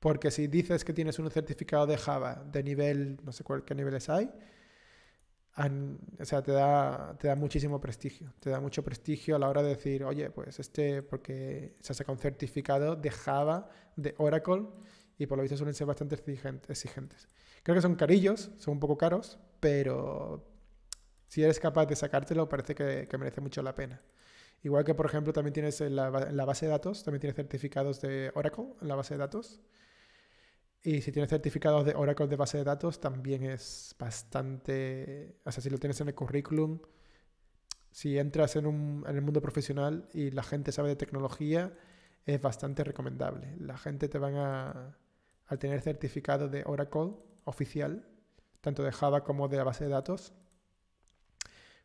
S1: Porque si dices que tienes un certificado de Java de nivel, no sé cuál, qué niveles hay, o sea, te da, te da muchísimo prestigio. Te da mucho prestigio a la hora de decir, oye, pues este, porque se ha sacado un certificado de Java, de Oracle, y por lo visto suelen ser bastante exigentes. Creo que son carillos, son un poco caros, pero, si eres capaz de sacártelo, parece que, merece mucho la pena. Igual que, por ejemplo, también tienes en la, base de datos, también tienes certificados de Oracle en la base de datos. Y si tienes certificados de Oracle de base de datos, también es bastante... O sea, si lo tienes en el currículum, si entras en, el mundo profesional y la gente sabe de tecnología, es bastante recomendable. La gente te van a... Al tener certificado de Oracle oficial, tanto de Java como de la base de datos,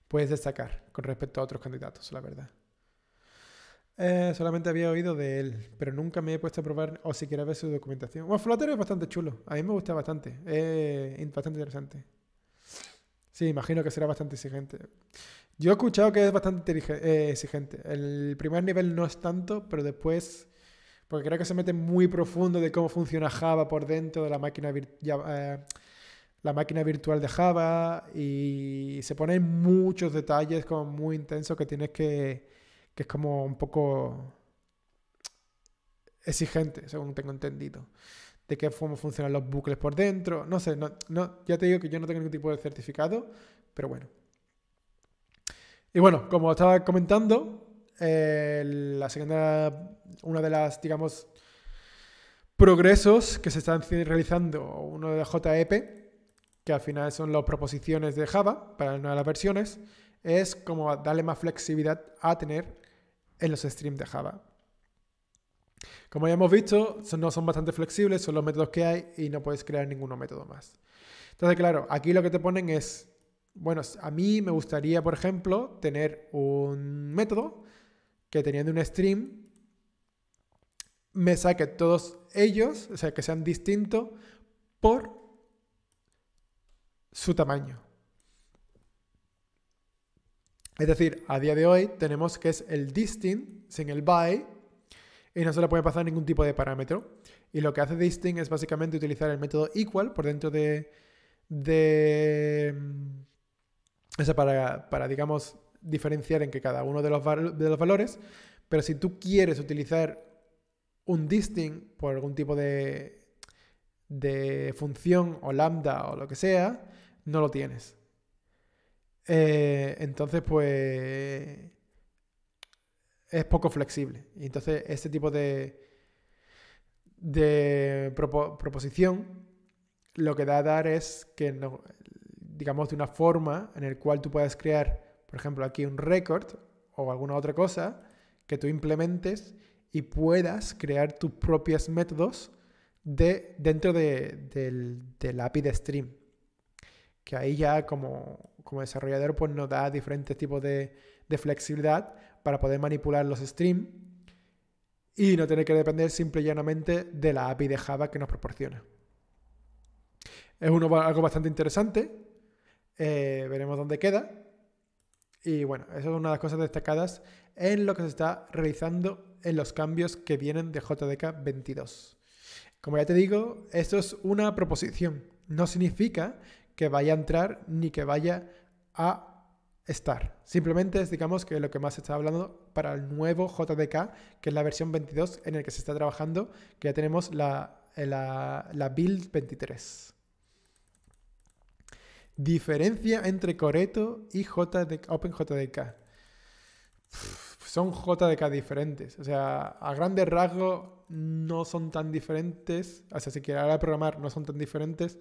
S1: puedes destacar con respecto a otros candidatos, la verdad. Eh, solamente había oído de él, pero nunca me he puesto a probar o siquiera ver su documentación. Bueno, Flutter es bastante chulo, a mí me gusta bastante, es bastante interesante. Sí, imagino que será bastante exigente. Yo he escuchado que es bastante eh, exigente. El primer nivel no es tanto, pero después, porque creo que se mete muy profundo de cómo funciona Java por dentro de la máquina virtual la máquina virtual de Java y se ponen muchos detalles como muy intensos que tienes que, que es como un poco exigente, según tengo entendido, de qué cómo funcionan los bucles por dentro, no sé, no, ya te digo que yo no tengo ningún tipo de certificado, pero bueno. Y bueno, como estaba comentando, la segunda, una de las, digamos, progresos que se están realizando, uno de JEP, que al final son las proposiciones de Java para las nuevas versiones, es como darle más flexibilidad a tener en los streams de Java. Como ya hemos visto, son, no son bastante flexibles, son los métodos que hay y no puedes crear ninguno método más. Entonces, claro, aquí lo que te ponen es, bueno, a mí me gustaría, por ejemplo, tener un método que teniendo un stream me saque todos ellos, o sea, que sean distintos por su tamaño. Es decir, a día de hoy tenemos que es el distinct sin el by y no se le puede pasar ningún tipo de parámetro. Y lo que hace distinct es básicamente utilizar el método equal por dentro de... de mm, para, para, digamos, diferenciar en que cada uno de los, de los valores, pero si tú quieres utilizar un distinct por algún tipo de de función o lambda o lo que sea, no lo tienes. Eh, entonces, pues es poco flexible. Y entonces, este tipo de, de proposición lo que da a dar es que, digamos, de una forma en la cual tú puedas crear, por ejemplo, aquí un record o alguna otra cosa que tú implementes y puedas crear tus propios métodos de, dentro de, del, API de Stream. Que ahí ya como, desarrollador pues nos da diferentes tipos de, flexibilidad para poder manipular los streams y no tener que depender simple y llanamente de la API de Java que nos proporciona. Es algo bastante interesante. Eh, veremos dónde queda. Y bueno, eso es una de las cosas destacadas en lo que se está realizando en los cambios que vienen de JDK 22. Como ya te digo, esto es una proposición. No significa que vaya a entrar ni que vaya a estar. Simplemente es, digamos, que lo que más se está hablando para el nuevo JDK, que es la versión 22 en el que se está trabajando, que ya tenemos la, eh, build 23. Diferencia entre Coreto y JDK, OpenJDK. Son JDK diferentes. O sea, a grandes rasgos, no son tan diferentes, o sea, siquiera a la hora de programar no son tan diferentes,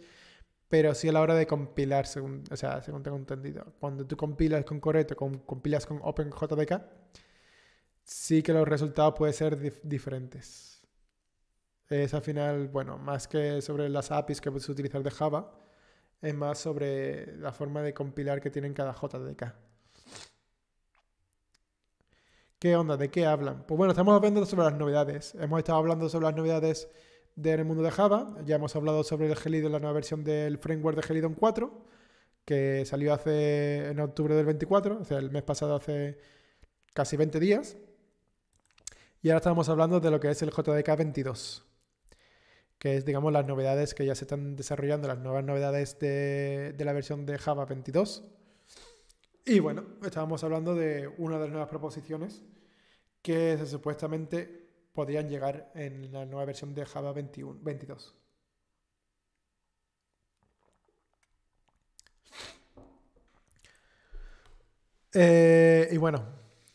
S1: pero sí a la hora de compilar, según, o sea, según tengo entendido. Cuando tú compilas con Coreto, con, compilas con OpenJDK, sí que los resultados pueden ser diferentes. Es al final, bueno, más que sobre las APIs que puedes utilizar de Java, es más sobre la forma de compilar que tienen cada JDK. ¿Qué onda? ¿De qué hablan? Pues bueno, estamos hablando sobre las novedades. Hemos estado hablando sobre las novedades del mundo de Java. Ya hemos hablado sobre el Gelidon, la nueva versión del framework de Gelidon 4, que salió hace en octubre del 24, o sea, el mes pasado hace casi 20 días. Y ahora estamos hablando de lo que es el JDK 22, que es, digamos, las novedades que ya se están desarrollando, las nuevas novedades de la versión de Java 22 y bueno, estábamos hablando de una de las nuevas proposiciones que supuestamente podrían llegar en la nueva versión de Java 21, 22. Eh, y bueno,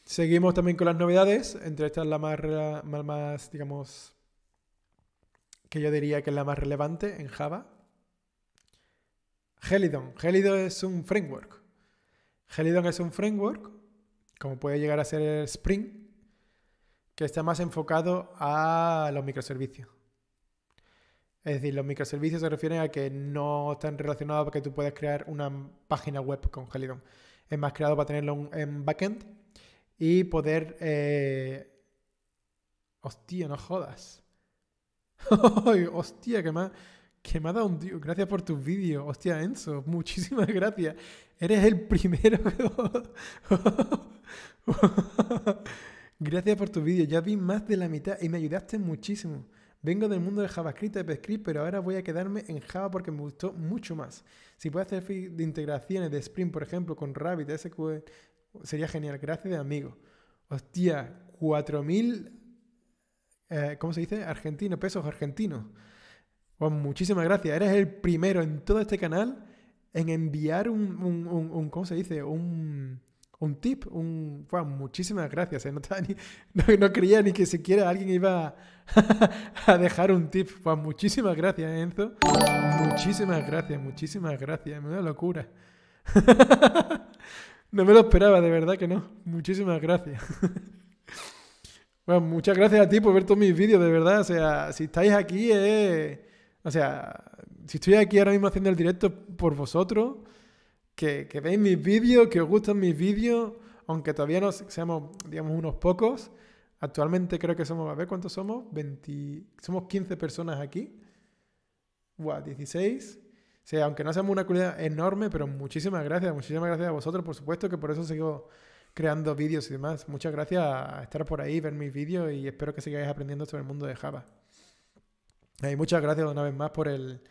S1: seguimos también con las novedades. Entre estas, la más, la más, digamos, que yo diría que es la más relevante en Java. Helidon. Helidon es un framework Helidon es un framework, como puede llegar a ser Spring, que está más enfocado a los microservicios. Es decir, los microservicios se refieren a que no están relacionados porque tú puedes crear una página web con Helidon. Es más creado para tenerlo en backend y poder... Eh, hostia, no jodas. Hostia, que me, ha, dado un tío. Gracias por tus vídeos. Hostia, Enzo, muchísimas gracias. Eres el primero. Gracias por tu vídeo. Ya vi más de la mitad y me ayudaste muchísimo. Vengo del mundo de JavaScript, TypeScript, pero ahora voy a quedarme en Java porque me gustó mucho más. Si puedes hacer de integraciones de Spring, por ejemplo, con Rabbit, SQL, sería genial. Gracias de amigo. Hostia, 4.000, eh, ¿cómo se dice? Argentinos, pesos argentinos. Pues muchísimas gracias. Eres el primero en todo este canal en enviar un, un, ¿cómo se dice? Un, tip, un... muchísimas gracias, ¿eh? no, creía ni que siquiera alguien iba a, dejar un tip. Wow, muchísimas gracias, Enzo. Muchísimas gracias, muchísimas gracias. da locura. No me lo esperaba, de verdad que no. Muchísimas gracias. Bueno, muchas gracias a ti por ver todos mis vídeos, de verdad. O sea, si estáis aquí, eh... o sea, si estoy aquí ahora mismo haciendo el directo por vosotros, que, que veis mis vídeos, que os gustan mis vídeos, aunque todavía no seamos, digamos, unos pocos. Actualmente creo que somos, a ver cuántos somos, somos 15 personas aquí. Guau, 16. O sea, aunque no seamos una comunidad enorme, pero muchísimas gracias, muchísimas gracias a vosotros, por supuesto, que por eso sigo creando vídeos y demás. Muchas gracias a estar por ahí, ver mis vídeos y espero que sigáis aprendiendo sobre el mundo de Java. Y muchas gracias una vez más por el,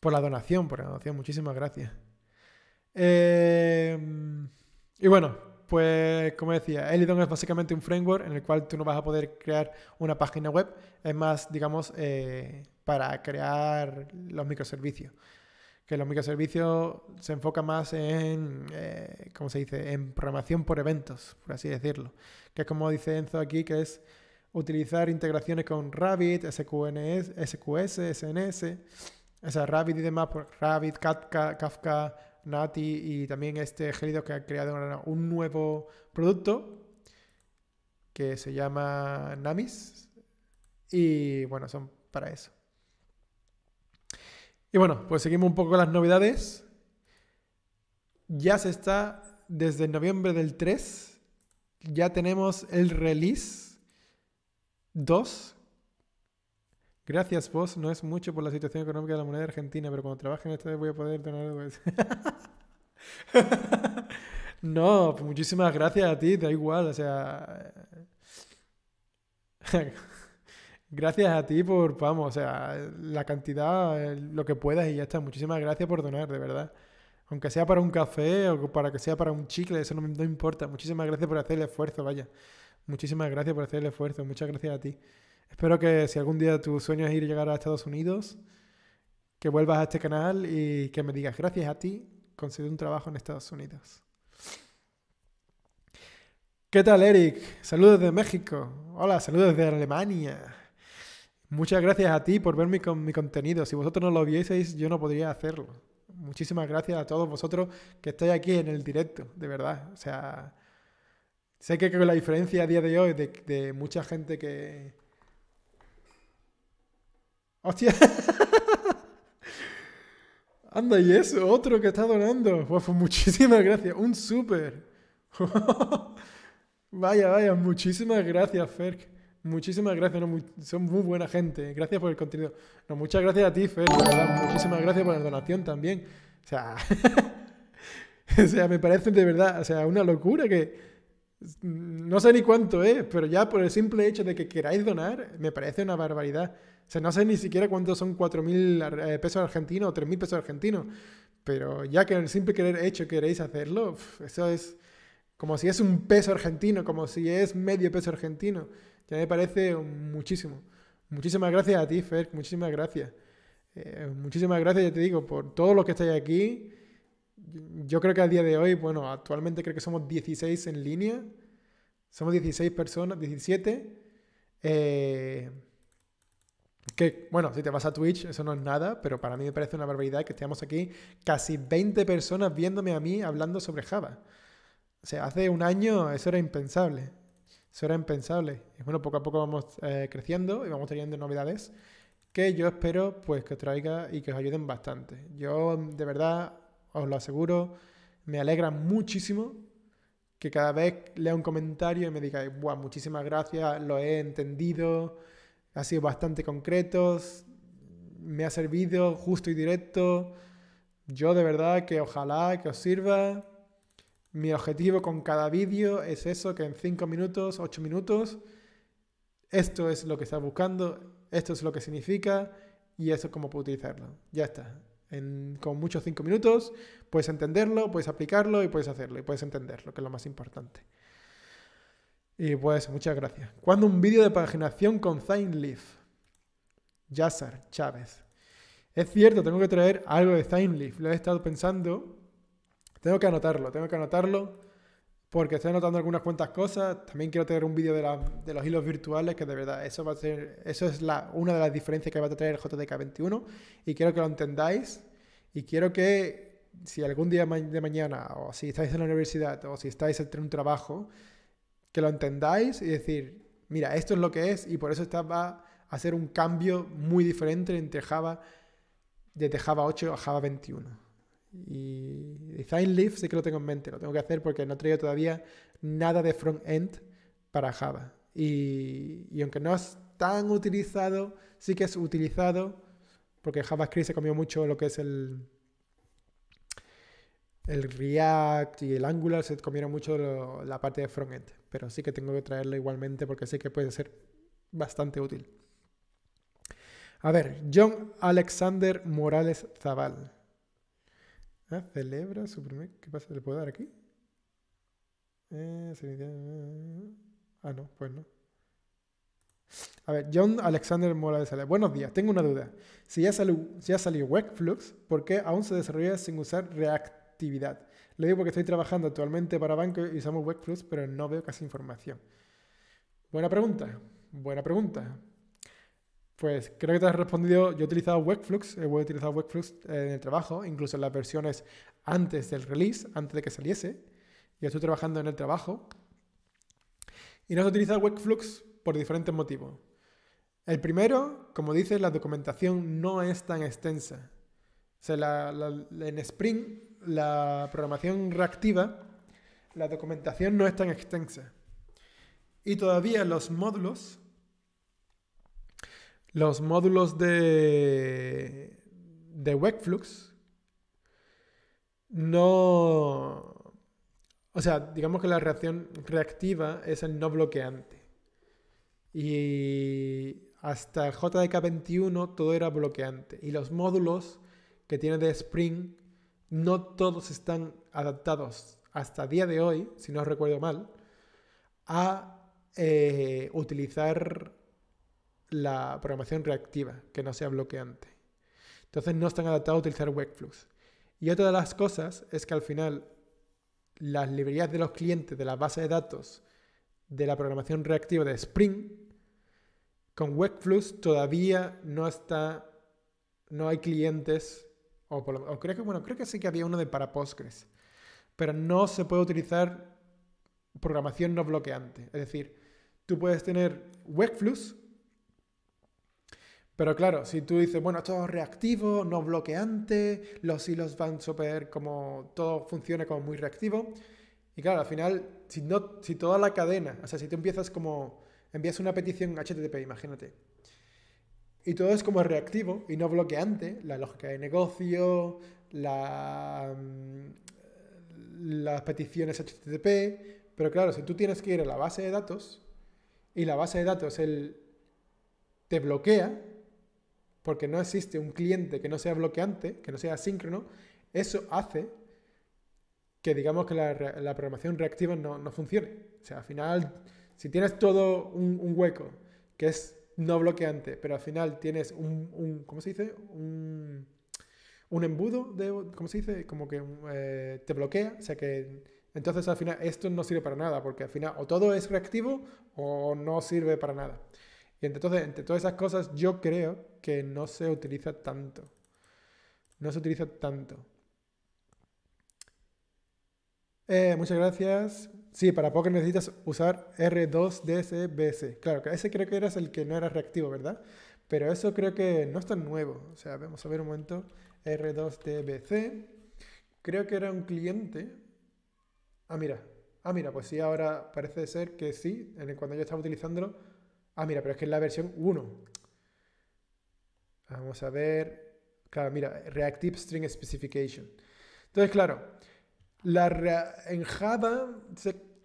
S1: por la donación, por la donación. Muchísimas gracias. Em, y bueno, pues como decía, Elidon es básicamente un framework en el cual tú no vas a poder crear una página web. Es más, digamos, eh, para crear los microservicios. Que los microservicios se enfoca más en, eh, ¿cómo se dice?, en programación por eventos, por así decirlo. Que es como dice Enzo aquí, que es utilizar integraciones con Rabbit, SQNS, SQS, SNS o sea, Rabbit y demás, pues, Rabbit, Kafka, Kafka Nati y también este Gelido que ha creado un nuevo producto que se llama Namis. Y bueno, son para eso. Y bueno, pues seguimos un poco con las novedades. Ya se está, desde noviembre del 3, ya tenemos el release 2 Gracias, vos. No es mucho por la situación económica de la moneda argentina, pero cuando trabajen en esta voy a poder donar algo. no, pues muchísimas gracias a ti, da igual, o sea. Eh, gracias a ti por, vamos, o sea, la cantidad, eh, lo que puedas y ya está. Muchísimas gracias por donar, de verdad. Aunque sea para un café o para que sea para un chicle, eso no, no importa. Muchísimas gracias por hacer el esfuerzo, vaya. Muchísimas gracias por hacer el esfuerzo. Muchas gracias a ti. Espero que si algún día tu sueño es ir a llegar a Estados Unidos, que vuelvas a este canal y que me digas gracias a ti conseguí un trabajo en Estados Unidos. ¿Qué tal, Eric? Saludos de México. Hola, saludos de Alemania. Muchas gracias a ti por ver mi, con, mi contenido. Si vosotros no lo vieseis, yo no podría hacerlo. Muchísimas gracias a todos vosotros que estáis aquí en el directo, de verdad. O sea, sé que con la diferencia a día de hoy de mucha gente que, ¡Hostia! Anda, y eso, otro que está donando. Pues muchísimas gracias. Un súper. vaya, vaya, muchísimas gracias, Ferg, Muchísimas gracias, son muy buena gente. Gracias por el contenido. No, muchas gracias a ti, Ferg Muchísimas gracias por la donación también. O sea, o sea, me parece de verdad, o sea, una locura que no sé ni cuánto es, pero ya por el simple hecho de que queráis donar, me parece una barbaridad sea, no sé ni siquiera cuántos son 4.000 eh, pesos argentinos o 3.000 pesos argentinos. Pero ya que el simple querer hecho queréis hacerlo, eso es como si es un peso argentino, como si es medio peso argentino. Ya me parece muchísimo. Muchísimas gracias a ti, Fer, muchísimas gracias. Eh, muchísimas gracias, ya te digo, por todos los que estáis aquí. Yo creo que a día de hoy, bueno, actualmente creo que somos 16 en línea. Somos 16 personas, 17. Eh, que, bueno, si te vas a Twitch, eso no es nada, pero para mí me parece una barbaridad que estemos aquí casi 20 personas viéndome a mí hablando sobre Java. O sea, hace un año eso era impensable. Eso era impensable. Y bueno, poco a poco vamos eh, creciendo y vamos trayendo novedades que yo espero pues que os traiga y que os ayuden bastante. Yo de verdad os lo aseguro, me alegra muchísimo que cada vez lea un comentario y me digáis, "Buah, muchísimas gracias, lo he entendido." ha sido bastante concretos, me ha servido justo y directo. Yo de verdad que ojalá que os sirva. Mi objetivo con cada vídeo es eso, que en 5 minutos, 8 minutos, esto es lo que estás buscando, esto es lo que significa y eso es cómo puedo utilizarlo. Ya está. con muchos 5 minutos puedes entenderlo, puedes aplicarlo y puedes hacerlo y puedes entenderlo, que es lo más importante. Y pues muchas gracias. ¿Cuándo un vídeo de paginación con leaf Yassar Chávez. Es cierto, tengo que traer algo de leaf Lo he estado pensando. Tengo que anotarlo, tengo que anotarlo. Porque estoy anotando algunas cuantas cosas. También quiero tener un vídeo de, de, los hilos virtuales, que de verdad, eso va a ser. Eso es la, una de las diferencias que va a traer el jdk 21 Y quiero que lo entendáis. Y quiero que si algún día de mañana, o si estáis en la universidad, o si estáis en un trabajo, que lo entendáis y decir, mira, esto es lo que es y por eso estaba va a hacer un cambio muy diferente entre Java, desde Java 8 a Java 21. Y Design Leaf sí que lo tengo en mente, lo tengo que hacer porque no traído todavía nada de front-end para Java. Y, aunque no es tan utilizado, sí que es utilizado porque JavaScript se comió mucho lo que es el, el React y el Angular, se comieron mucho la parte de front-end pero sí que tengo que traerlo igualmente porque sé que puede ser bastante útil. A ver, John Alexander Morales Zaval. Ah, celebra su ¿Qué pasa? ¿Le puedo dar aquí? Eh, ah, no, pues no. A ver, John Alexander Morales Zaval. Buenos días, tengo una duda. Si ya, salió, si ya salió Webflux, ¿por qué aún se desarrolla sin usar reactividad? Le digo porque estoy trabajando actualmente para banco y usamos Webflux, pero no veo casi información. Buena pregunta, buena pregunta. Pues creo que te has respondido. Yo he utilizado Webflux, he utilizar Webflux en el trabajo, incluso en las versiones antes del release, antes de que saliese. Yo estoy trabajando en el trabajo. Y no se utiliza Webflux por diferentes motivos. El primero, como dices, la documentación no es tan extensa. O sea, en Spring la programación reactiva, la documentación no es tan extensa. Y todavía los módulos, los módulos de, de Webflux, no... O sea, digamos que la reacción reactiva es el no bloqueante. Y hasta JDK21 todo era bloqueante. Y los módulos que tiene de Spring no todos están adaptados hasta día de hoy, si no recuerdo mal, a eh, utilizar la programación reactiva, que no sea bloqueante. Entonces no están adaptados a utilizar Webflux. Y otra de las cosas es que al final las librerías de los clientes de la base de datos de la programación reactiva de Spring con Webflux todavía no está no hay clientes o, creo que, bueno, creo que sí que había uno de para Postgres. Pero no se puede utilizar programación no bloqueante. Es decir, tú puedes tener Webflux, pero claro, si tú dices, bueno, todo reactivo, no bloqueante, los hilos van súper como todo funciona como muy reactivo. Y claro, al final, si, no, si toda la cadena, o sea, si tú empiezas como, envías una petición HTTP, imagínate, y todo es como reactivo y no bloqueante. La lógica de negocio, mm, las peticiones HTTP. Pero claro, si tú tienes que ir a la base de datos y la base de datos te bloquea, porque no existe un cliente que no sea bloqueante, que no sea asíncrono, eso hace que digamos que la, programación reactiva no, funcione. O sea, al final, si tienes todo un hueco que es no bloqueante, pero al final tienes un, ¿cómo se dice? Un, embudo, de, ¿cómo se dice? Como que eh, te bloquea, o sea que... Entonces al final esto no sirve para nada, porque al final o todo es reactivo o no sirve para nada. Y entonces, entre todas esas cosas, yo creo que no se utiliza tanto. No se utiliza tanto. Eh, muchas gracias. Sí, para Poker necesitas usar r 2 dbc Claro, ese creo que eras el que no era reactivo, ¿verdad? Pero eso creo que no es tan nuevo. O sea, vamos a ver un momento. R2DBC. Creo que era un cliente. Ah, mira. Ah, mira, pues sí, ahora parece ser que sí. En cuando yo estaba utilizándolo. Ah, mira, pero es que es la versión 1. Vamos a ver. Claro, mira, Reactive String Specification. Entonces, claro, en Java,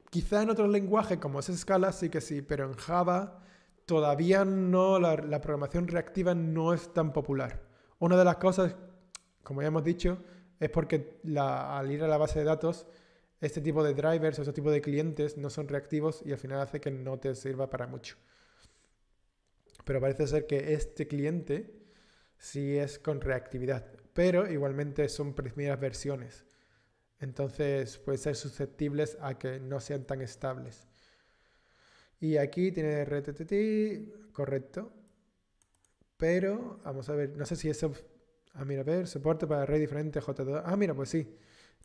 S1: quizá en otros lenguajes como es Scala sí que sí, pero en Java todavía no, la, programación reactiva no es tan popular. Una de las cosas, como ya hemos dicho, es porque al ir a la base de datos, este tipo de drivers o este tipo de clientes no son reactivos y al final hace que no te sirva para mucho. Pero parece ser que este cliente sí es con reactividad, pero igualmente son primeras versiones. Entonces pueden ser susceptibles a que no sean tan estables. Y aquí tiene RTTT, correcto. Pero, vamos a ver, no sé si eso... Ah, mira, a ver, soporte para red diferente J2. Ah, mira, pues sí.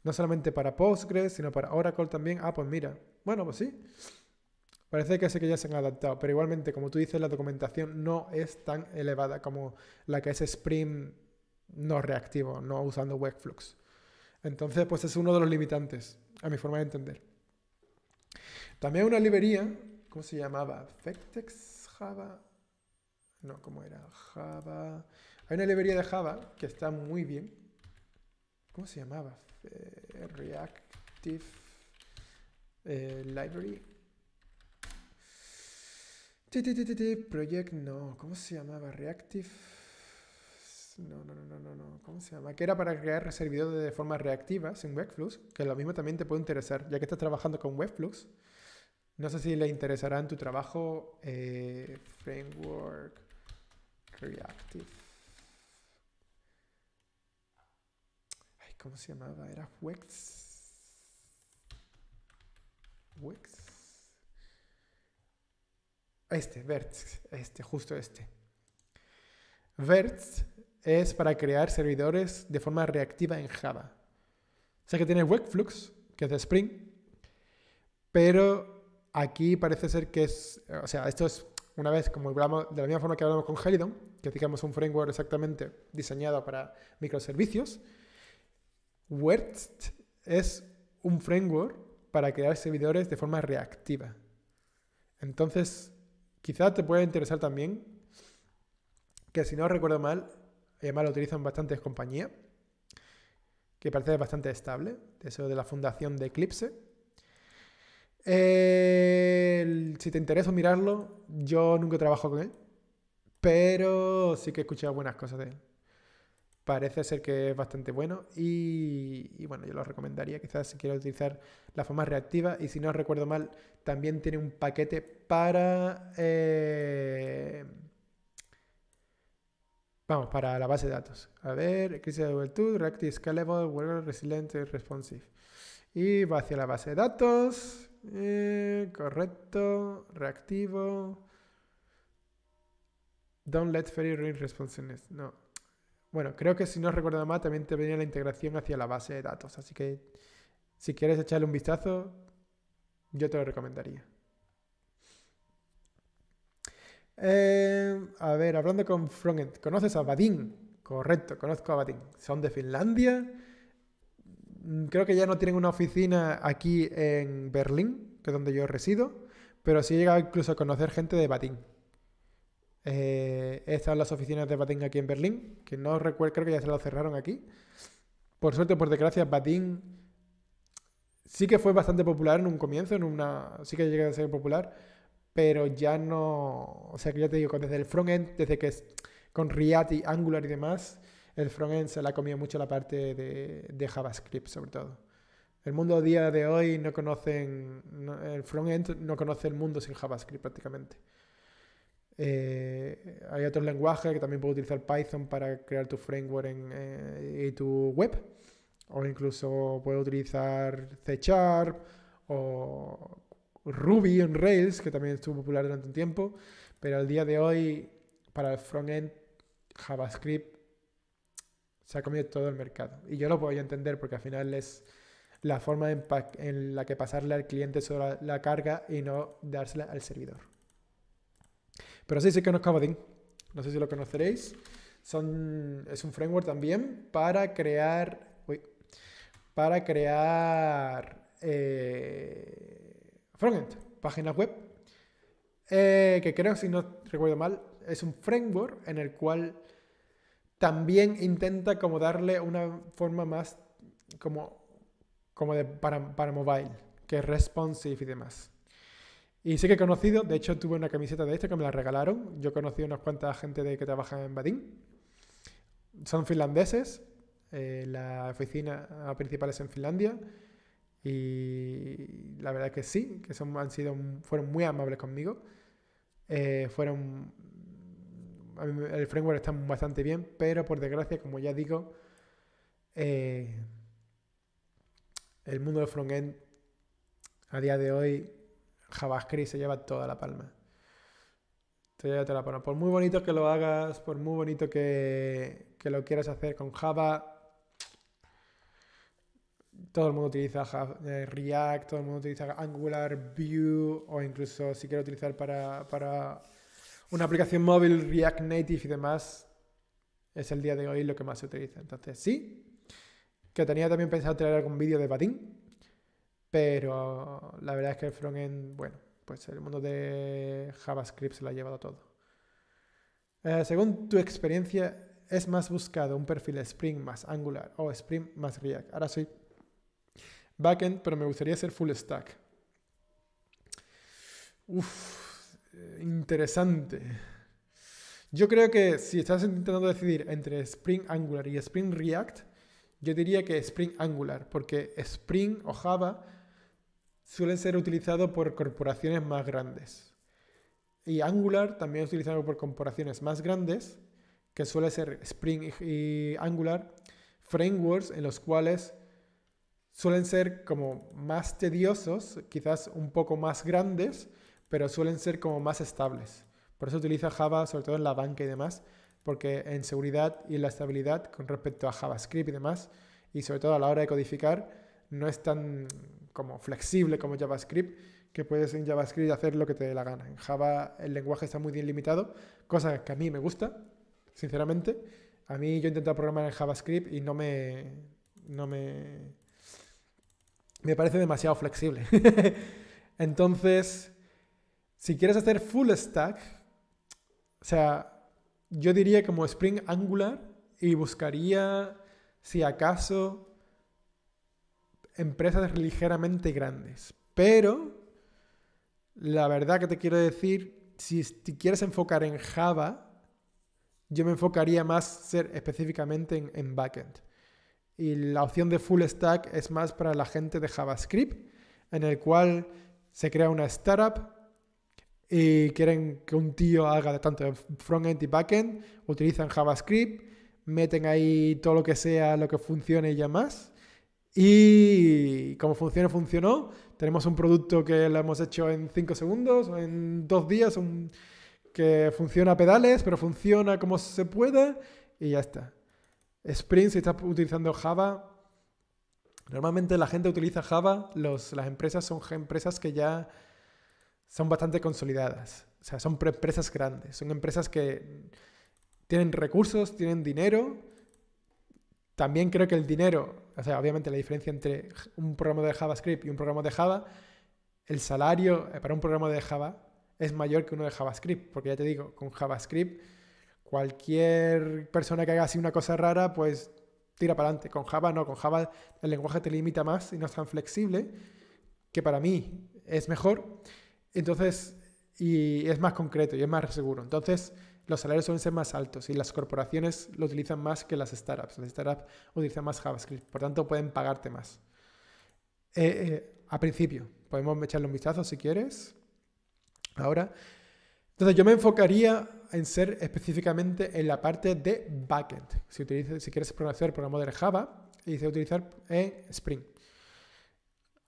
S1: No solamente para Postgres, sino para Oracle también. Ah, pues mira. Bueno, pues sí. Parece que sé que ya se han adaptado, pero igualmente, como tú dices, la documentación no es tan elevada como la que es Spring no reactivo, no usando Webflux. Entonces, pues es uno de los limitantes, a mi forma de entender. También una librería, ¿cómo se llamaba? Fectex Java. No, ¿cómo era? Java. Hay una librería de Java que está muy bien. ¿Cómo se llamaba? Reactive eh, Library. Project, no, ¿cómo se llamaba? Reactive no, no, no, no, no, ¿cómo se llama? Que era para crear servidores de forma reactiva sin Webflux, que lo mismo también te puede interesar, ya que estás trabajando con Webflux. No sé si le interesará en tu trabajo eh, Framework Reactive. ¿cómo se llamaba? Era Wex. Wex. Este, Verts, este, justo este. Verts es para crear servidores de forma reactiva en Java. O sea que tiene Webflux, que es de Spring, pero aquí parece ser que es, o sea, esto es una vez, como hablamos, de la misma forma que hablamos con Helidon, que digamos un framework exactamente diseñado para microservicios, Wertz es un framework para crear servidores de forma reactiva. Entonces, quizá te pueda interesar también que si no recuerdo mal, Además lo utilizan bastantes compañías, que parece bastante estable. Eso de la fundación de Eclipse. si te interesa mirarlo, yo nunca trabajo con él, pero sí que he escuchado buenas cosas de él. Parece ser que es bastante bueno y, bueno, yo lo recomendaría quizás si quieres utilizar la forma reactiva y si no recuerdo mal, también tiene un paquete para... Eh, Vamos, para la base de datos. A ver, crisis de juventud, reactive, scalable, well, resilient, responsive. Y va hacia la base de datos. Eh, correcto, reactivo. Don't let ferry ruin responsiveness. No. Bueno, creo que si no recuerdo mal también te venía la integración hacia la base de datos. Así que si quieres echarle un vistazo, yo te lo recomendaría. Eh, a ver, hablando con Frongent, ¿conoces a Badin? Correcto, conozco a Badin. Son de Finlandia. Mm, creo que ya no tienen una oficina aquí en Berlín, que es donde yo resido, pero sí he llegado incluso a conocer gente de Badin. Eh, estas son las oficinas de Badin aquí en Berlín, que no recuerdo, creo que ya se las cerraron aquí. Por suerte, por desgracia, Badin sí que fue bastante popular en un comienzo, en una, sí que llega a ser popular pero ya no, o sea que ya te digo, desde el frontend, desde que es con React y Angular y demás, el frontend se la ha comido mucho la parte de, JavaScript sobre todo. El mundo a día de hoy no conocen, el front no conoce el mundo sin JavaScript prácticamente. Eh, hay otros lenguajes que también puede utilizar Python para crear tu framework eh, y tu web. O incluso puedo utilizar C Sharp o Ruby en Rails, que también estuvo popular durante un tiempo, pero al día de hoy, para el front end JavaScript se ha comido todo el mercado. Y yo lo puedo entender porque al final es la forma en, la que pasarle al cliente sobre la, carga y no dársela al servidor. Pero sí, sí es Bodin. No sé si lo conoceréis. es un framework también para crear... Uy, para crear... Eh, Frontend, página web, eh, que creo, si no recuerdo mal, es un framework en el cual también intenta como darle una forma más como, de, para, mobile, que es responsive y demás. Y sí que he conocido, de hecho tuve una camiseta de esta que me la regalaron. Yo conocí a unas cuantas gente de, que trabaja en Badin. Son finlandeses, eh, la oficina principal es en Finlandia y la verdad es que sí, que son, han sido, fueron muy amables conmigo. Eh, fueron. El framework está bastante bien, pero por desgracia, como ya digo, eh, el mundo de frontend a día de hoy, JavaScript se lleva toda la palma. la Por muy bonito que lo hagas, por muy bonito que, que lo quieras hacer con Java, todo el mundo utiliza eh, React, todo el mundo utiliza Angular, Vue o incluso si quiero utilizar para, una aplicación móvil React Native y demás, es el día de hoy lo que más se utiliza. Entonces sí, que tenía también pensado traer algún vídeo de Batín, pero la verdad es que el frontend, bueno, pues el mundo de JavaScript se lo ha llevado todo. Eh, según tu experiencia, es más buscado un perfil Spring más Angular o Spring más React. Ahora soy backend, pero me gustaría ser full stack. Uf, eh, interesante. Yo creo que si estás intentando decidir entre Spring Angular y Spring React, yo diría que Spring Angular, porque Spring o Java suelen ser utilizado por corporaciones más grandes. Y Angular también es utilizado por corporaciones más grandes, que suele ser Spring y Angular, frameworks en los cuales suelen ser como más tediosos, quizás un poco más grandes, pero suelen ser como más estables. Por eso utiliza Java, sobre todo en la banca y demás, porque en seguridad y en la estabilidad con respecto a JavaScript y demás, y sobre todo a la hora de codificar, no es tan como flexible como JavaScript, que puedes en JavaScript hacer lo que te dé la gana. En Java el lenguaje está muy bien limitado, cosa que a mí me gusta, sinceramente. A mí yo he intentado programar en JavaScript y no me, no me, me parece demasiado flexible. Entonces, si quieres hacer full stack, o sea, yo diría como Spring Angular y buscaría, si acaso, empresas ligeramente grandes. Pero, la verdad que te quiero decir, si quieres enfocar en Java, yo me enfocaría más ser específicamente en, en backend y la opción de full stack es más para la gente de JavaScript, en el cual se crea una startup y quieren que un tío haga tanto front-end y back-end, utilizan JavaScript, meten ahí todo lo que sea, lo que funcione y ya más. Y como funciona, funcionó. Tenemos un producto que lo hemos hecho en 5 segundos en 2 días, que funciona a pedales, pero funciona como se pueda y ya está. Sprint, si estás utilizando Java, normalmente la gente utiliza Java, las empresas son empresas que ya son bastante consolidadas. O sea, son empresas grandes, son empresas que tienen recursos, tienen dinero. También creo que el dinero, o sea, obviamente la diferencia entre un programa de JavaScript y un programa de Java, el salario eh, para un programa de Java es mayor que uno de JavaScript, porque ya te digo, con JavaScript Cualquier persona que haga así una cosa rara, pues tira para adelante. Con Java no, con Java el lenguaje te limita más y no es tan flexible, que para mí es mejor. Entonces, y es más concreto y es más seguro. Entonces, los salarios suelen ser más altos y las corporaciones lo utilizan más que las startups. Las startups utilizan más JavaScript, por tanto pueden pagarte más. Eh, eh, a principio, podemos echarle un vistazo si quieres. Ahora, entonces yo me enfocaría en ser específicamente en la parte de backend. Si, utiliza, si quieres hacer programa de Java, dice utilizar Spring.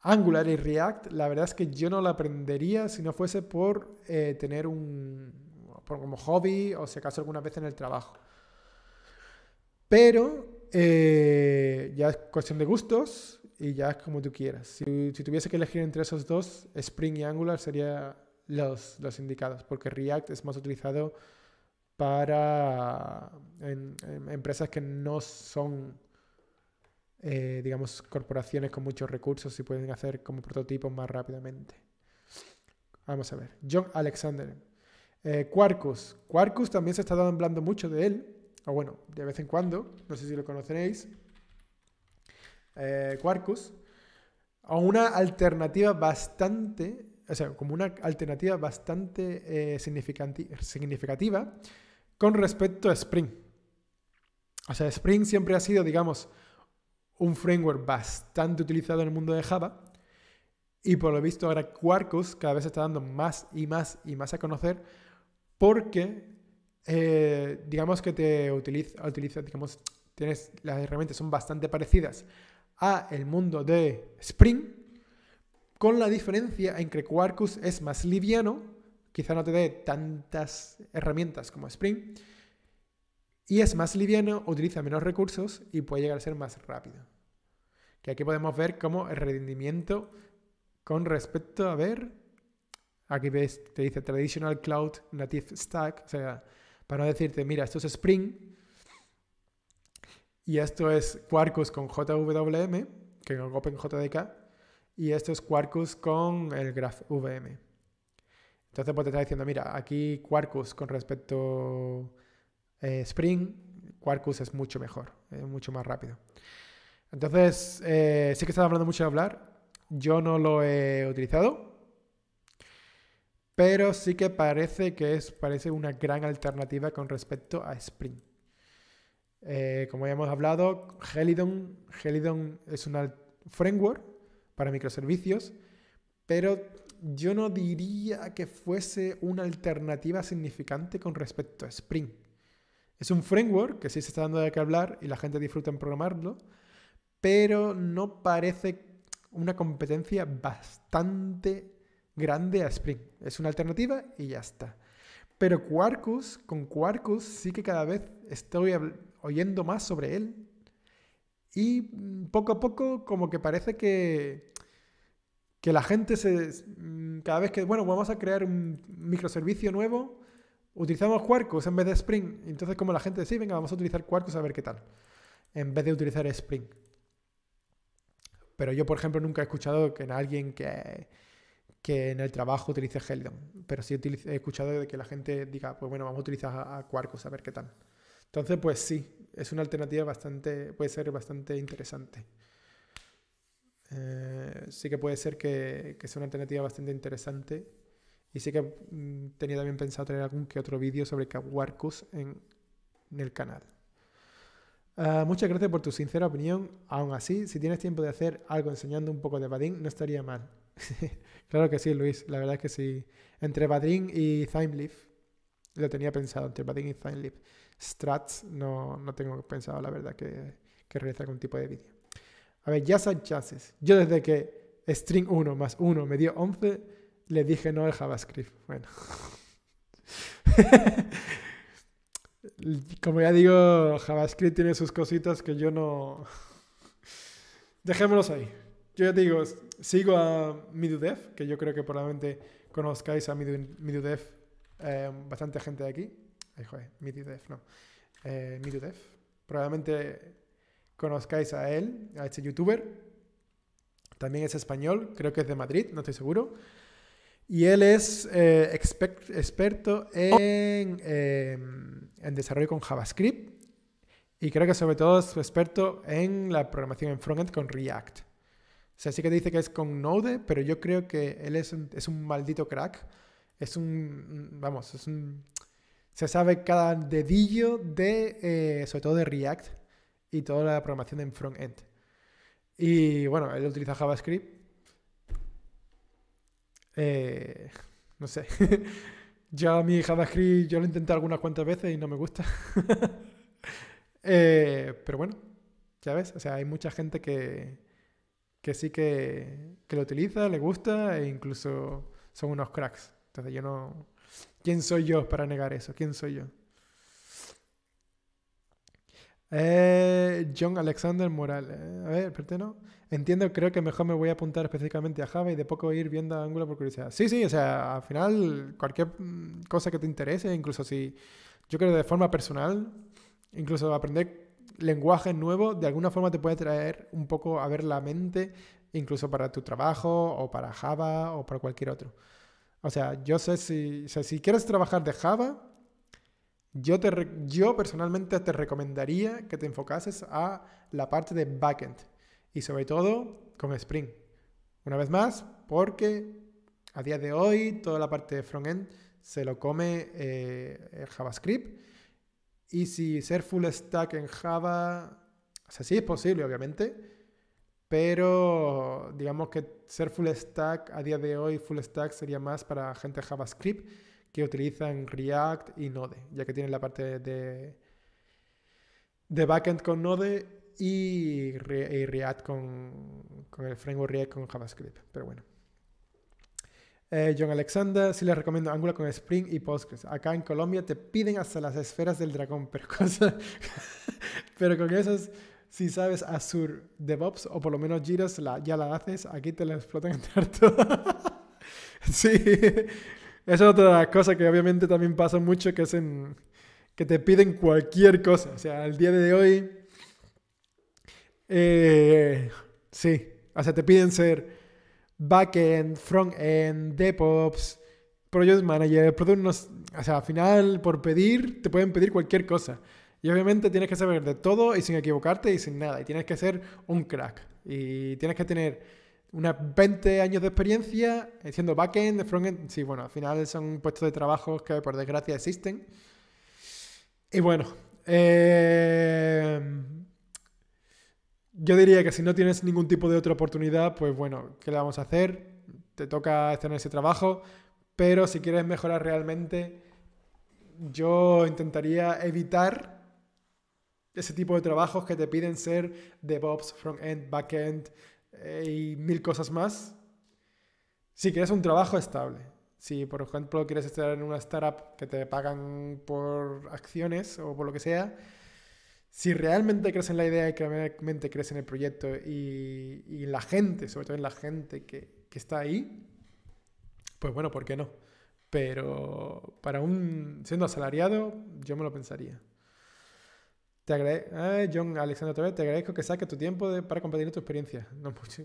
S1: Angular y React, la verdad es que yo no la aprendería si no fuese por eh, tener un por como hobby o si acaso alguna vez en el trabajo. Pero eh, ya es cuestión de gustos y ya es como tú quieras. si tuviese que elegir entre esos dos, Spring y Angular sería los, indicados, porque React es más utilizado para empresas que no son, eh, digamos, corporaciones con muchos recursos y pueden hacer como prototipos más rápidamente. Vamos a ver. John Alexander. Eh, Quarkus. Quarkus también se está dando hablando mucho de él, o bueno, de vez en cuando, no sé si lo conoceréis. Eh, Quarkus. O una alternativa bastante o sea, como una alternativa bastante eh, significativa con respecto a Spring. O sea, Spring siempre ha sido, digamos, un framework bastante utilizado en el mundo de Java. Y por lo visto ahora Quarkus cada vez está dando más y más y más a conocer porque, eh, digamos que te utiliza, digamos, tienes, las herramientas son bastante parecidas a el mundo de Spring, con la diferencia en que Quarkus es más liviano, quizá no te dé tantas herramientas como Spring, y es más liviano, utiliza menos recursos y puede llegar a ser más rápido. Que aquí podemos ver cómo el rendimiento con respecto a ver, aquí ves, te dice Traditional Cloud Native Stack, o sea, para no decirte, mira, esto es Spring y esto es Quarkus con JWM, que en OpenJDK, y esto es Quarkus con el GraphVM. Entonces pues te está diciendo, mira, aquí Quarkus con respecto a eh, Spring, Quarkus es mucho mejor, es mucho más rápido. Entonces, eh, sí que está hablando mucho de hablar, yo no lo he utilizado, pero sí que parece que es parece una gran alternativa con respecto a Spring. Eh, como ya hemos hablado, Helidon, Helidon es un framework para microservicios, pero yo no diría que fuese una alternativa significante con respecto a Spring. Es un framework que sí se está dando de qué hablar y la gente disfruta en programarlo, pero no parece una competencia bastante grande a Spring. Es una alternativa y ya está. Pero Quarkus, con Quarkus sí que cada vez estoy oyendo más sobre él. Y mm, poco a poco como que parece que que la gente se... Mm, cada vez que, bueno, vamos a crear un microservicio nuevo, utilizamos Quarkus en vez de Spring. Entonces, como la gente dice, venga, vamos a utilizar Quarkus a ver qué tal, en vez de utilizar Spring. Pero yo, por ejemplo, nunca he escuchado que en alguien que, que en el trabajo utilice Heldon. Pero sí he escuchado de que la gente diga, pues bueno, vamos a utilizar a Quarkus a ver qué tal. Entonces, pues sí, es una alternativa bastante, puede ser bastante interesante. Eh, sí que puede ser que, sea una alternativa bastante interesante. Y sí que mm, tenía también pensado tener algún que otro vídeo sobre Warcus en, el canal. Eh, muchas gracias por tu sincera opinión. Aún así, si tienes tiempo de hacer algo enseñando un poco de Badin, no estaría mal. claro que sí, Luis. La verdad es que sí. Entre Badin y Thymeleaf. lo tenía pensado. Entre Badin y timeleaf Strats no, no tengo pensado, la verdad, que, que realizar algún tipo de vídeo. A ver, ya son chances. Yo desde que string 1 más 1 me dio 11, le dije no al JavaScript. Bueno. Como ya digo, JavaScript tiene sus cositas que yo no... Dejémoslos ahí. Yo ya digo, sigo a Midudev, que yo creo que probablemente conozcáis a Midudev, eh, bastante gente de aquí. Ay, joder, Midudev, no. Eh, Midudev. Probablemente conozcáis a él, a este youtuber. También es español, creo que es de Madrid, no estoy seguro. Y él es eh, experto en, em, en, desarrollo con JavaScript y creo que sobre todo es experto en la programación en frontend con React. O sea, sí que dice que es con Node, pero yo creo que él es un, maldito crack. Es un, vamos, Se sabe cada dedillo de, eh, sobre todo de React y toda la programación en front-end. Y bueno, él utiliza JavaScript. Eh, no sé. Yo a mi JavaScript yo lo intenté algunas cuantas veces y no me gusta. Eh, pero bueno, ya ves, o sea, hay mucha gente que, que sí que, que lo utiliza, le gusta e incluso son unos cracks. Entonces yo no... ¿Quién soy yo para negar eso? ¿Quién soy yo? Eh, John Alexander Morales. Eh. a ver, espérate, ¿no? Entiendo, creo que mejor me voy a apuntar específicamente a Java y de poco ir viendo Angular por curiosidad. Sí, sí, o sea, al final cualquier mm, cosa que te interese, incluso si yo creo de forma personal, incluso aprender lenguaje nuevo, de alguna forma te puede traer un poco a ver la mente, incluso para tu trabajo o para Java o para cualquier otro. O sea, yo sé si, si quieres trabajar de Java, yo, personalmente te recomendaría que te enfocases a la parte de backend y sobre todo con Spring. Una vez más, porque a día de hoy toda la parte de frontend se lo come eh, JavaScript. Y si ser full stack en Java, o sea, sí es posible, obviamente, pero digamos que ser full stack a día de hoy, full stack sería más para gente JavaScript que utilizan React y Node, ya que tienen la parte de, de backend con Node y, React con, el framework React con JavaScript. Pero bueno. Eh, John Alexander, sí les recomiendo Angular con Spring y Postgres. Acá en Colombia te piden hasta las esferas del dragón, pero, cosa, pero con esas, si sabes Azure DevOps o por lo menos Giras ya la haces, aquí te la explotan en todo. sí es otra cosa que obviamente también pasa mucho, que es que te piden cualquier cosa. O sea, al día de hoy, eh, sí, o sea, te piden ser backend, frontend, DevOps, project manager, product, o sea, al final por pedir te pueden pedir cualquier cosa. Y obviamente tienes que saber de todo y sin equivocarte y sin nada. Y tienes que ser un crack. Y tienes que tener unas 20 años de experiencia haciendo backend, frontend. Sí, bueno, al final son puestos de trabajo que por desgracia existen. Y bueno, eh, yo diría que si no tienes ningún tipo de otra oportunidad, pues bueno, ¿qué le vamos a hacer? Te toca hacer ese trabajo, pero si quieres mejorar realmente, yo intentaría evitar ese tipo de trabajos que te piden ser DevOps, front-end, back y mil cosas más. Si quieres un trabajo estable, si por ejemplo quieres estar en una startup que te pagan por acciones o por lo que sea, si realmente crees en la idea y realmente crees en el proyecto y, y la gente, sobre todo en la gente que, que está ahí, pues bueno, ¿por qué no? Pero para un siendo asalariado, yo me lo pensaría. Te agradezco, John te agradezco que saques tu tiempo para compartir tu experiencia.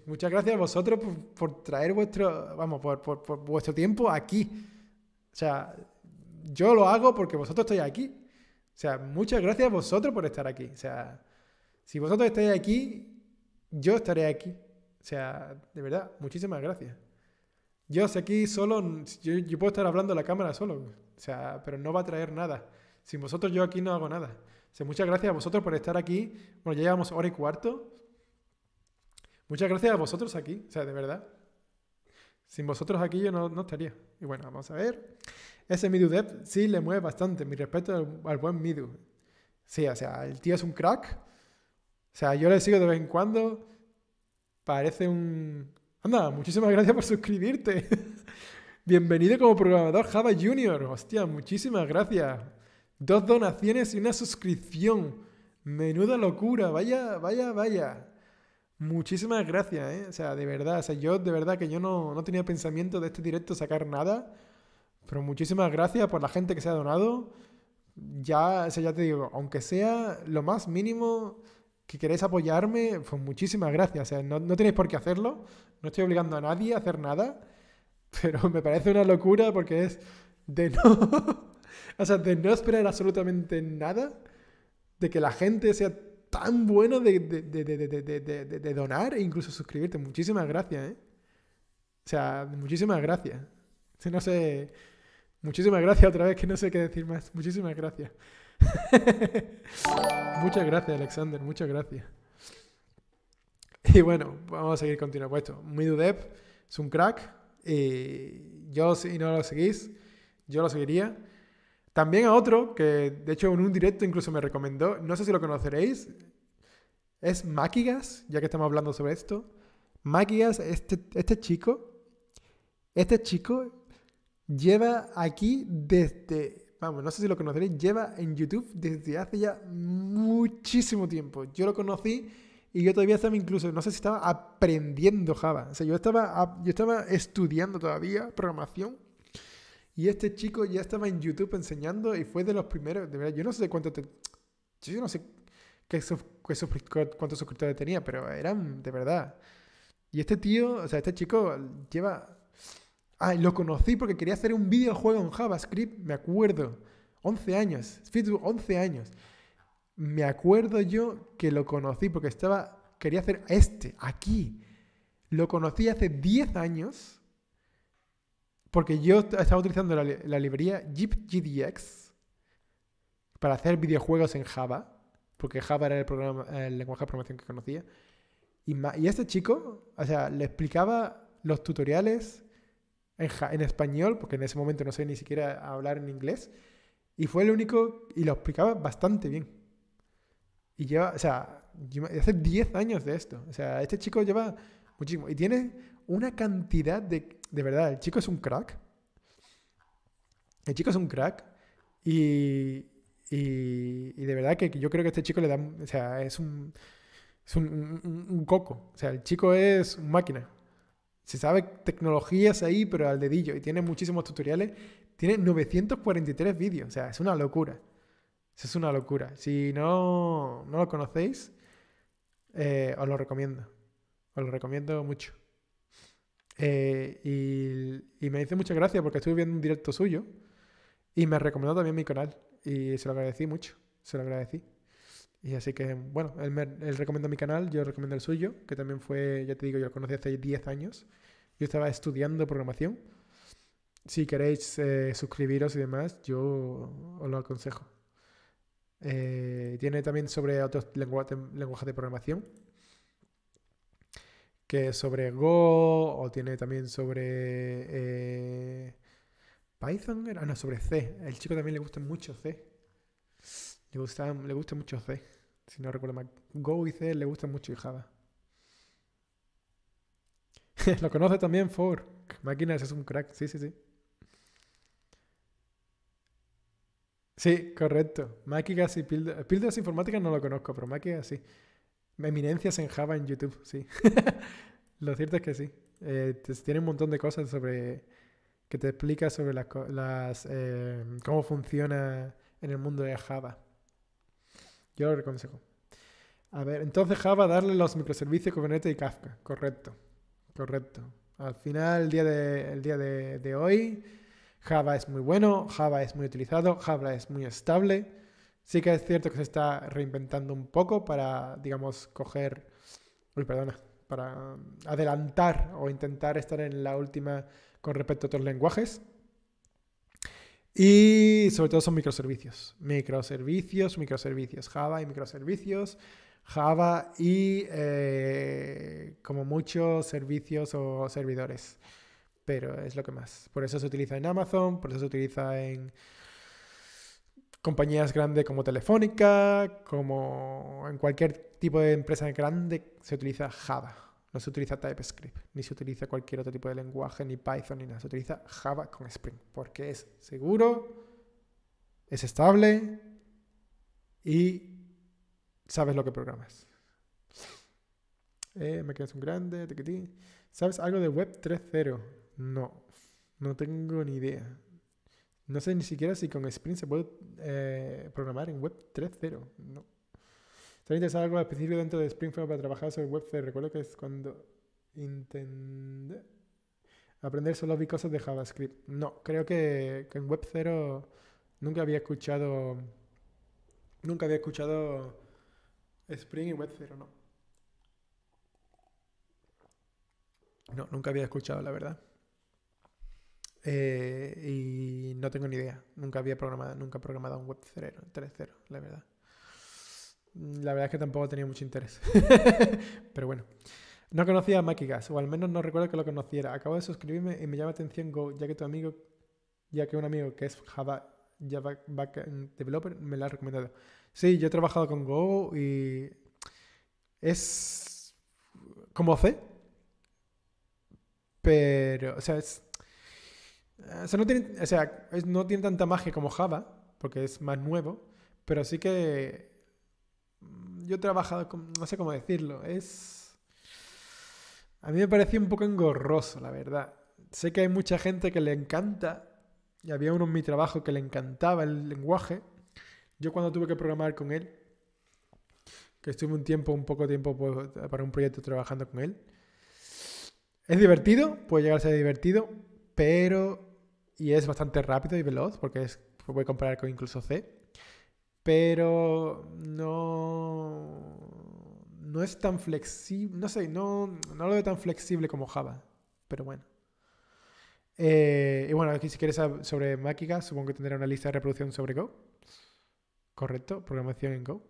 S1: muchas, gracias a vosotros por, traer vuestro, vamos, por, vuestro tiempo aquí. O sea, yo lo hago porque vosotros estáis aquí. O sea, muchas gracias a vosotros por estar aquí. O sea, si vosotros estáis aquí, yo estaré aquí. O sea, de verdad, muchísimas gracias. Yo aquí solo, yo, puedo estar hablando a la cámara solo. O sea, pero no va a traer nada. Sin vosotros yo aquí no hago nada muchas gracias a vosotros por estar aquí. Bueno, ya llevamos hora y cuarto. Muchas gracias a vosotros aquí, o sea, de verdad. Sin vosotros aquí yo no, estaría. Y bueno, vamos a ver. Ese MiduDev sí le mueve bastante. Mi respeto al, al, buen Midu. Sí, o sea, el tío es un crack. O sea, yo le sigo de vez en cuando. Parece un... Anda, muchísimas gracias por suscribirte. Bienvenido como programador Java Junior. Hostia, muchísimas gracias. Dos donaciones y una suscripción. Menuda locura, vaya, vaya, vaya. Muchísimas gracias, ¿eh? O sea, de verdad, o sea, yo de verdad que yo no, tenía pensamiento de este directo sacar nada. Pero muchísimas gracias por la gente que se ha donado. Ya, o sea, ya te digo, aunque sea lo más mínimo que queréis apoyarme, pues muchísimas gracias. O sea, no, no tenéis por qué hacerlo. No estoy obligando a nadie a hacer nada. Pero me parece una locura porque es de no. O sea, de no esperar absolutamente nada, de que la gente sea tan buena de, donar e incluso suscribirte. Muchísimas gracias, ¿eh? O sea, muchísimas gracias. No sé. Muchísimas gracias otra vez, que no sé qué decir más. Muchísimas gracias. muchas gracias, Alexander, muchas gracias. Y bueno, vamos a seguir continuando con esto. Midudev es un crack. Y yo, si no lo seguís, yo lo seguiría. También a otro que, de hecho, en un directo incluso me recomendó, no sé si lo conoceréis, es Makigas, ya que estamos hablando sobre esto. Makigas, este, este chico, este chico lleva aquí desde, vamos, no sé si lo conoceréis, lleva en YouTube desde hace ya muchísimo tiempo. Yo lo conocí y yo todavía estaba incluso, no sé si estaba aprendiendo Java. O sea, yo estaba, yo estaba estudiando todavía programación y este chico ya estaba en YouTube enseñando y fue de los primeros, de verdad, yo no sé cuánto, yo no sé qué, cuántos suscriptores tenía, pero eran de verdad. Y este tío, o sea, este chico lleva... Ah, lo conocí porque quería hacer un videojuego en JavaScript, me acuerdo. 11 años, Facebook, 11 años. Me acuerdo yo que lo conocí porque estaba, quería hacer este, aquí. Lo conocí hace 10 años porque yo estaba utilizando la, librería JeepGDX para hacer videojuegos en Java, porque Java era el, programa, lenguaje de programación que conocía. Y, y este chico, o sea, le explicaba los tutoriales en, español, porque en ese momento no sé ni siquiera hablar en inglés, y fue el único, y lo explicaba bastante bien. Y lleva, o sea, hace 10 años de esto. O sea, este chico lleva muchísimo. Y tiene una cantidad de de verdad, el chico es un crack. El chico es un crack. Y, y, de verdad que yo creo que este chico le da, o sea, es un, es un, coco. O sea, el chico es una máquina. Se sabe tecnologías ahí, pero al dedillo. Y tiene muchísimos tutoriales. Tiene 943 vídeos. O sea, es una locura. Es una locura. Si no, no lo conocéis, eh, os lo recomiendo. Os lo recomiendo mucho. Eh, y, me dice muchas gracias porque estuve viendo un directo suyo y me recomendado también mi canal. Y se lo agradecí mucho, se lo agradecí. Y así que, bueno, él, me, recomendó mi canal, yo recomiendo el suyo, que también fue, ya te digo, yo lo conocí hace 10 años. Yo estaba estudiando programación. Si queréis eh, suscribiros y demás, yo os lo aconsejo. Eh, tiene también sobre otros lenguajes de programación que sobre Go o tiene también sobre eh, Python, ah, no, sobre C. El chico también le gusta mucho C. Le gusta, le gusta mucho C. Si no recuerdo mal, Go y C le gusta mucho y Java. Lo conoce también Fork. Máquinas es un crack, sí, sí, sí. Sí, correcto. Máquinas y pildas. Píldoras informáticas no lo conozco, pero máquinas sí. Eminencias en Java en YouTube, sí. Lo cierto es que sí. Eh, tiene un montón de cosas sobre que te explica sobre las, em, cómo funciona en el mundo de Java. Yo lo reconsejo. A ver, entonces Java darle los microservicios Kubernetes y Kafka. Correcto. Correcto. Al final, el día día de, de hoy, Java es muy bueno, Java es muy utilizado, Java es muy estable. Sí que es cierto que se está reinventando un poco para, digamos, coger... Uy, perdona. Para adelantar o intentar estar en la última con respecto a otros lenguajes. Y sobre todo son microservicios. Microservicios, microservicios. Java y microservicios. Java y eh, como muchos servicios o servidores. Pero es lo que más. Por eso se utiliza en Amazon, por eso se utiliza en compañías grandes como Telefónica, como en cualquier tipo de empresa grande se utiliza Java. No se utiliza TypeScript, ni se utiliza cualquier otro tipo de lenguaje, ni Python, ni nada. Se utiliza Java con Spring, porque es seguro, es estable y sabes lo que programas. Eh, me quedas un grande, ¿Sabes algo de Web 3.0? No, no tengo ni idea. No sé ni siquiera si con Spring se puede eh, programar en Web 3.0. No. Estaría interesado algo específico dentro de Spring para trabajar sobre Web 3. Recuerdo que es cuando intenté aprender solo vi cosas de JavaScript. No, creo que, que en Web 0 nunca había escuchado. Nunca había escuchado Spring y Web 0, no. No, nunca había escuchado, la verdad. Eh, y no tengo ni idea. Nunca había programado, nunca programado un web 3.0, la verdad. La verdad es que tampoco tenía mucho interés. Pero bueno. No conocía a MakiGas, o al menos no recuerdo que lo conociera. Acabo de suscribirme y me llama atención Go, ya que tu amigo, ya que un amigo que es Java, Java Backend Developer me lo ha recomendado. Sí, yo he trabajado con Go y es como C, pero, o sea, es eh, o sea, no tiene, o sea, no tiene tanta magia como Java, porque es más nuevo, pero sí que mm, yo he trabajado con, no sé cómo decirlo, es... A mí me pareció un poco engorroso, la verdad. Sé que hay mucha gente que le encanta, y había uno en mi trabajo que le encantaba el lenguaje. Yo cuando tuve que programar con él, que estuve un tiempo, un poco tiempo pues, para un proyecto trabajando con él, ¿es divertido? Puede llegar a ser divertido, pero, y es bastante rápido y veloz, porque es, a comparar con incluso C, pero no, no es tan flexible, no sé, no, lo veo tan flexible como Java, pero bueno. Eh, y bueno, aquí si quieres sobre Máquica, supongo que tendrá una lista de reproducción sobre Go. Correcto, programación en Go.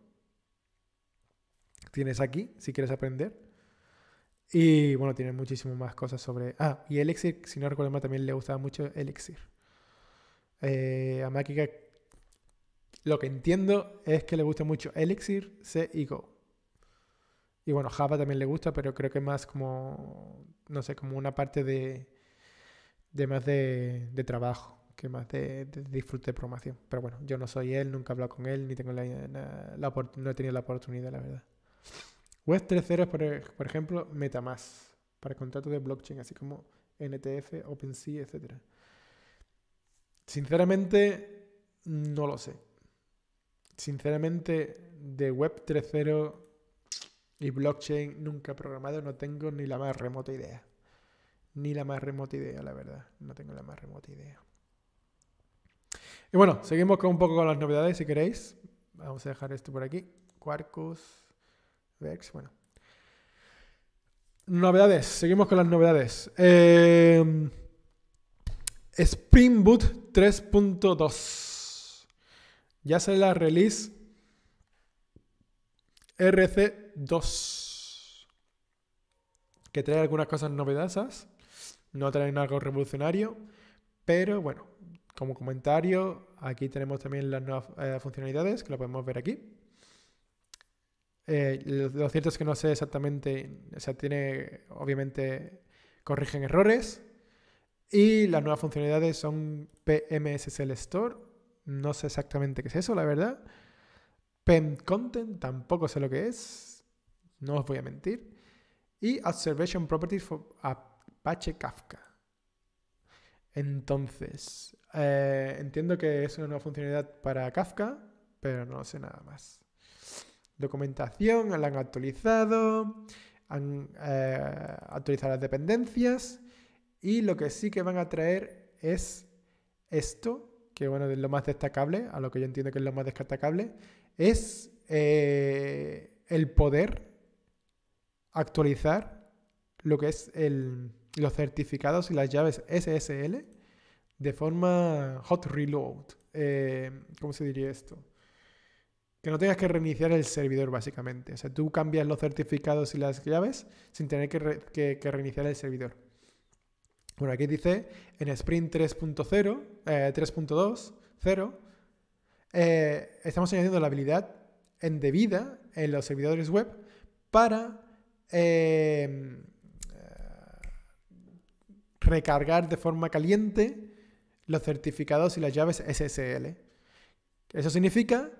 S1: Tienes aquí, si quieres aprender. Y bueno, tiene muchísimo más cosas sobre. Ah, y Elixir, si no recuerdo mal, también le gustaba mucho Elixir. Eh, a Makika, lo que entiendo es que le gusta mucho Elixir, C y Go. Y bueno, Java también le gusta, pero creo que más como, no sé, como una parte de, de más de, trabajo, que más de, disfrute de programación. Pero bueno, yo no soy él, nunca he hablado con él, ni tengo la, no he tenido la oportunidad, la verdad. Web 3.0 por, e, por ejemplo, Metamask, para contratos de blockchain, así como NTF, OpenSea, etc. Sinceramente, no lo sé. Sinceramente, de Web 3.0 y blockchain nunca programado no tengo ni la más remota idea. Ni la más remota idea, la verdad. No tengo la más remota idea. Y bueno, seguimos con un poco con las novedades, si queréis. Vamos a dejar esto por aquí. Quarkus bueno. Novedades, seguimos con las novedades. Eh, Spring Boot 3.2. Ya sale la release RC2. Que trae algunas cosas novedosas. No trae algo revolucionario. Pero bueno, como comentario, aquí tenemos también las nuevas eh, funcionalidades que lo podemos ver aquí. Eh, lo, cierto es que no sé exactamente, o sea, tiene, obviamente, corrigen errores. Y las nuevas funcionalidades son PMSSL Store. No sé exactamente qué es eso, la verdad. Pen Content, tampoco sé lo que es. No os voy a mentir. Y Observation Properties for Apache Kafka. Entonces, eh, entiendo que es una nueva funcionalidad para Kafka, pero no sé nada más documentación, la han actualizado, han eh, actualizado las dependencias y lo que sí que van a traer es esto, que bueno, es lo más destacable, a lo que yo entiendo que es lo más destacable, es eh, el poder actualizar lo que es los certificados y las llaves SSL de forma hot reload. Eh, ¿Cómo se diría esto? Que no tengas que reiniciar el servidor, básicamente. O sea, tú cambias los certificados y las llaves sin tener que, reiniciar el servidor. Bueno, aquí dice en Sprint 3.0, eh, eh, estamos añadiendo la habilidad en debida en los servidores web para eh, recargar de forma caliente los certificados y las llaves SSL. Eso significa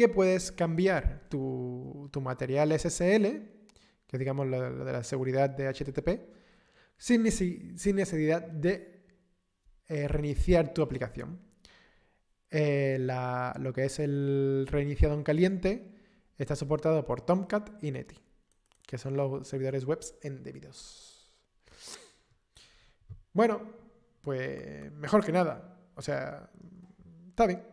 S1: que puedes cambiar tu, material SSL, que es, digamos lo de la seguridad de HTTP, sin, necesidad de eh, reiniciar tu aplicación. Eh, lo que es el reiniciado en caliente está soportado por Tomcat y Neti, que son los servidores webs debidos. Bueno, pues mejor que nada. O sea, está bien.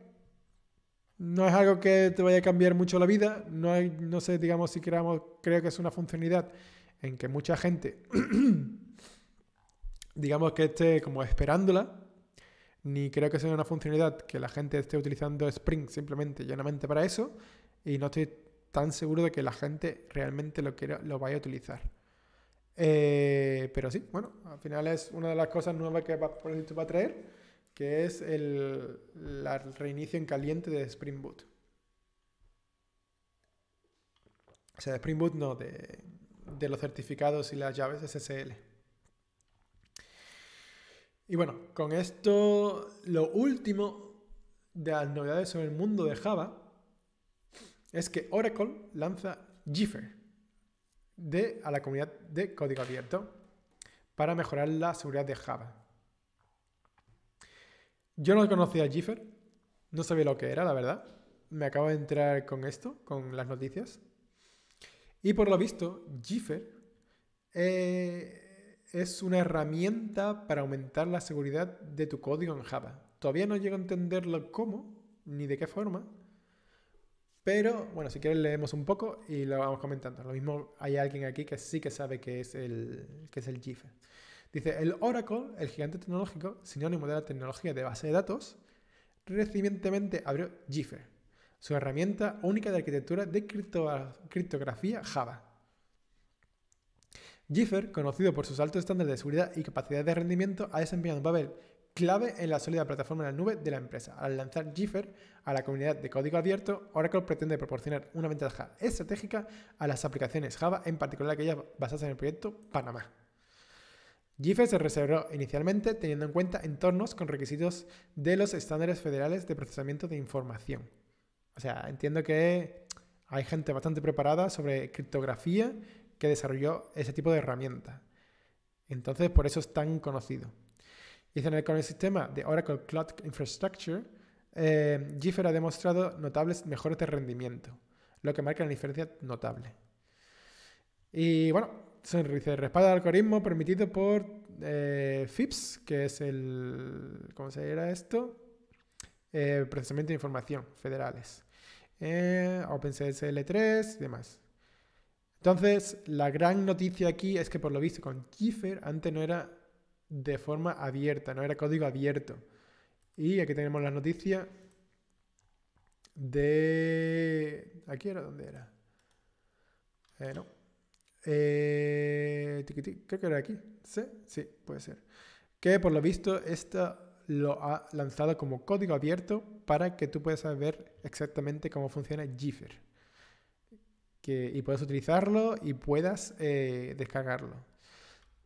S1: No es algo que te vaya a cambiar mucho la vida, no, hay, no sé, digamos, si queramos, creo que es una funcionalidad en que mucha gente, digamos que esté como esperándola, ni creo que sea una funcionalidad que la gente esté utilizando Spring simplemente, llanamente para eso, y no estoy tan seguro de que la gente realmente lo, quiera, lo vaya a utilizar. Eh, pero sí, bueno, al final es una de las cosas nuevas que va, va a traer que es el, reinicio en caliente de Spring Boot. O sea, de Spring Boot no, de, los certificados y las llaves SSL. Y bueno, con esto, lo último de las novedades sobre el mundo de Java es que Oracle lanza Jiffer de, a la comunidad de código abierto para mejorar la seguridad de Java. Yo no conocía Jiffer, no sabía lo que era, la verdad. Me acabo de entrar con esto, con las noticias. Y por lo visto, Jiffer eh, es una herramienta para aumentar la seguridad de tu código en Java. Todavía no llego a entenderlo cómo, ni de qué forma, pero bueno, si quieres leemos un poco y lo vamos comentando. Lo mismo hay alguien aquí que sí que sabe qué es el, qué es el Dice, el Oracle, el gigante tecnológico, sinónimo de la tecnología de base de datos, recientemente abrió Jiffer, su herramienta única de arquitectura de criptografía Java. Jiffer, conocido por sus altos estándares de seguridad y capacidad de rendimiento, ha desempeñado un papel clave en la sólida plataforma en la nube de la empresa. Al lanzar Jiffer a la comunidad de código abierto, Oracle pretende proporcionar una ventaja estratégica a las aplicaciones Java, en particular aquellas basadas en el proyecto Panamá. GIFE se reservó inicialmente teniendo en cuenta entornos con requisitos de los estándares federales de procesamiento de información. O sea, entiendo que hay gente bastante preparada sobre criptografía que desarrolló ese tipo de herramienta. Entonces, por eso es tan conocido. Y con el sistema de Oracle Cloud Infrastructure, eh, ha demostrado notables mejores de rendimiento, lo que marca una diferencia notable. Y bueno, Dice, respaldo el algoritmo permitido por eh, FIPS, que es el... ¿Cómo se esto? Eh, procesamiento de información federales. Eh, OpenCSL 3 y demás. Entonces, la gran noticia aquí es que por lo visto con Kiefer antes no era de forma abierta, no era código abierto. Y aquí tenemos la noticia de... ¿Aquí era ¿dónde era? Eh, no. Eh, creo que era aquí. ¿Sí? Sí, puede ser. Que por lo visto esta lo ha lanzado como código abierto para que tú puedas saber exactamente cómo funciona Jiffer. Que, y puedas utilizarlo y puedas eh, descargarlo.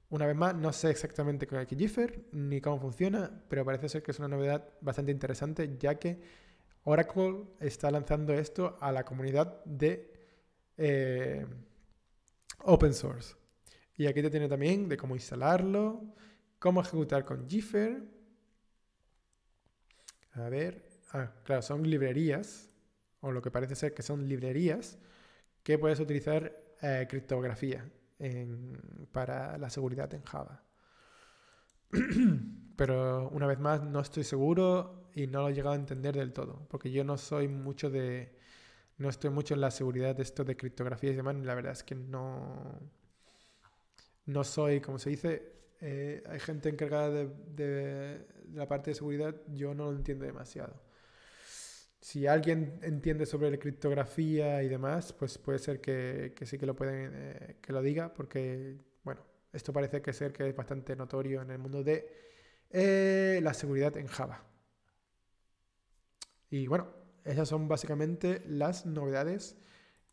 S1: Una vez más, no sé exactamente qué es ni cómo funciona, pero parece ser que es una novedad bastante interesante ya que Oracle está lanzando esto a la comunidad de... Eh, open source. Y aquí te tiene también de cómo instalarlo, cómo ejecutar con Jiffer. A ver, ah, claro, son librerías, o lo que parece ser que son librerías, que puedes utilizar eh, criptografía para la seguridad en Java. Pero una vez más, no estoy seguro y no lo he llegado a entender del todo, porque yo no soy mucho de no estoy mucho en la seguridad de esto de criptografía y demás, la verdad es que no, no soy, como se dice, eh, hay gente encargada de, la parte de seguridad, yo no lo entiendo demasiado. Si alguien entiende sobre criptografía y demás, pues puede ser que, sí que lo pueden, eh, que lo diga, porque, bueno, esto parece que ser que es bastante notorio en el mundo de eh, la seguridad en Java. Y bueno, esas son básicamente las novedades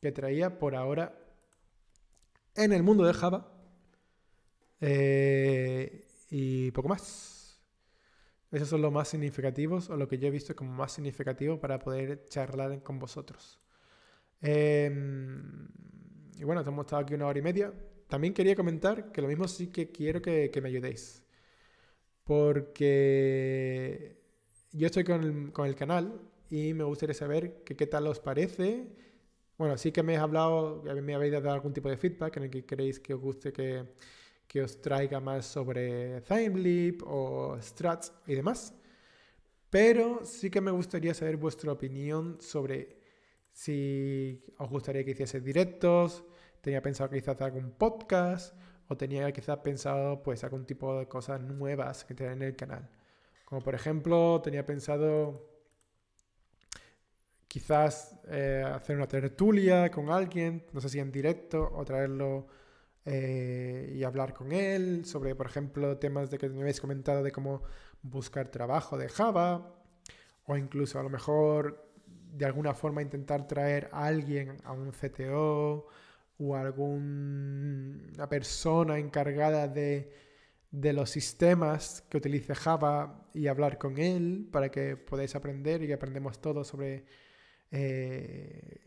S1: que traía por ahora en el mundo de Java. Eh, y poco más. Esos son los más significativos o lo que yo he visto como más significativo para poder charlar con vosotros. Em, y bueno, estamos estado aquí una hora y media. También quería comentar que lo mismo sí que quiero que, me ayudéis. Porque yo estoy con el canal y me gustaría saber qué tal os parece. Bueno, sí que me habéis hablado, me habéis dado algún tipo de feedback en el que queréis que os guste que, os traiga más sobre Timelip o Struts y demás. Pero sí que me gustaría saber vuestra opinión sobre si os gustaría que hiciese directos, tenía pensado quizás algún podcast o tenía quizás pensado pues algún tipo de cosas nuevas que tener en el canal. Como por ejemplo, tenía pensado quizás eh, hacer una tertulia con alguien, no sé si en directo o traerlo eh, y hablar con él sobre, por ejemplo, temas de que me habéis comentado de cómo buscar trabajo de Java o incluso a lo mejor de alguna forma intentar traer a alguien a un CTO o a alguna persona encargada de, los sistemas que utilice Java y hablar con él para que podáis aprender y que aprendemos todo sobre eh,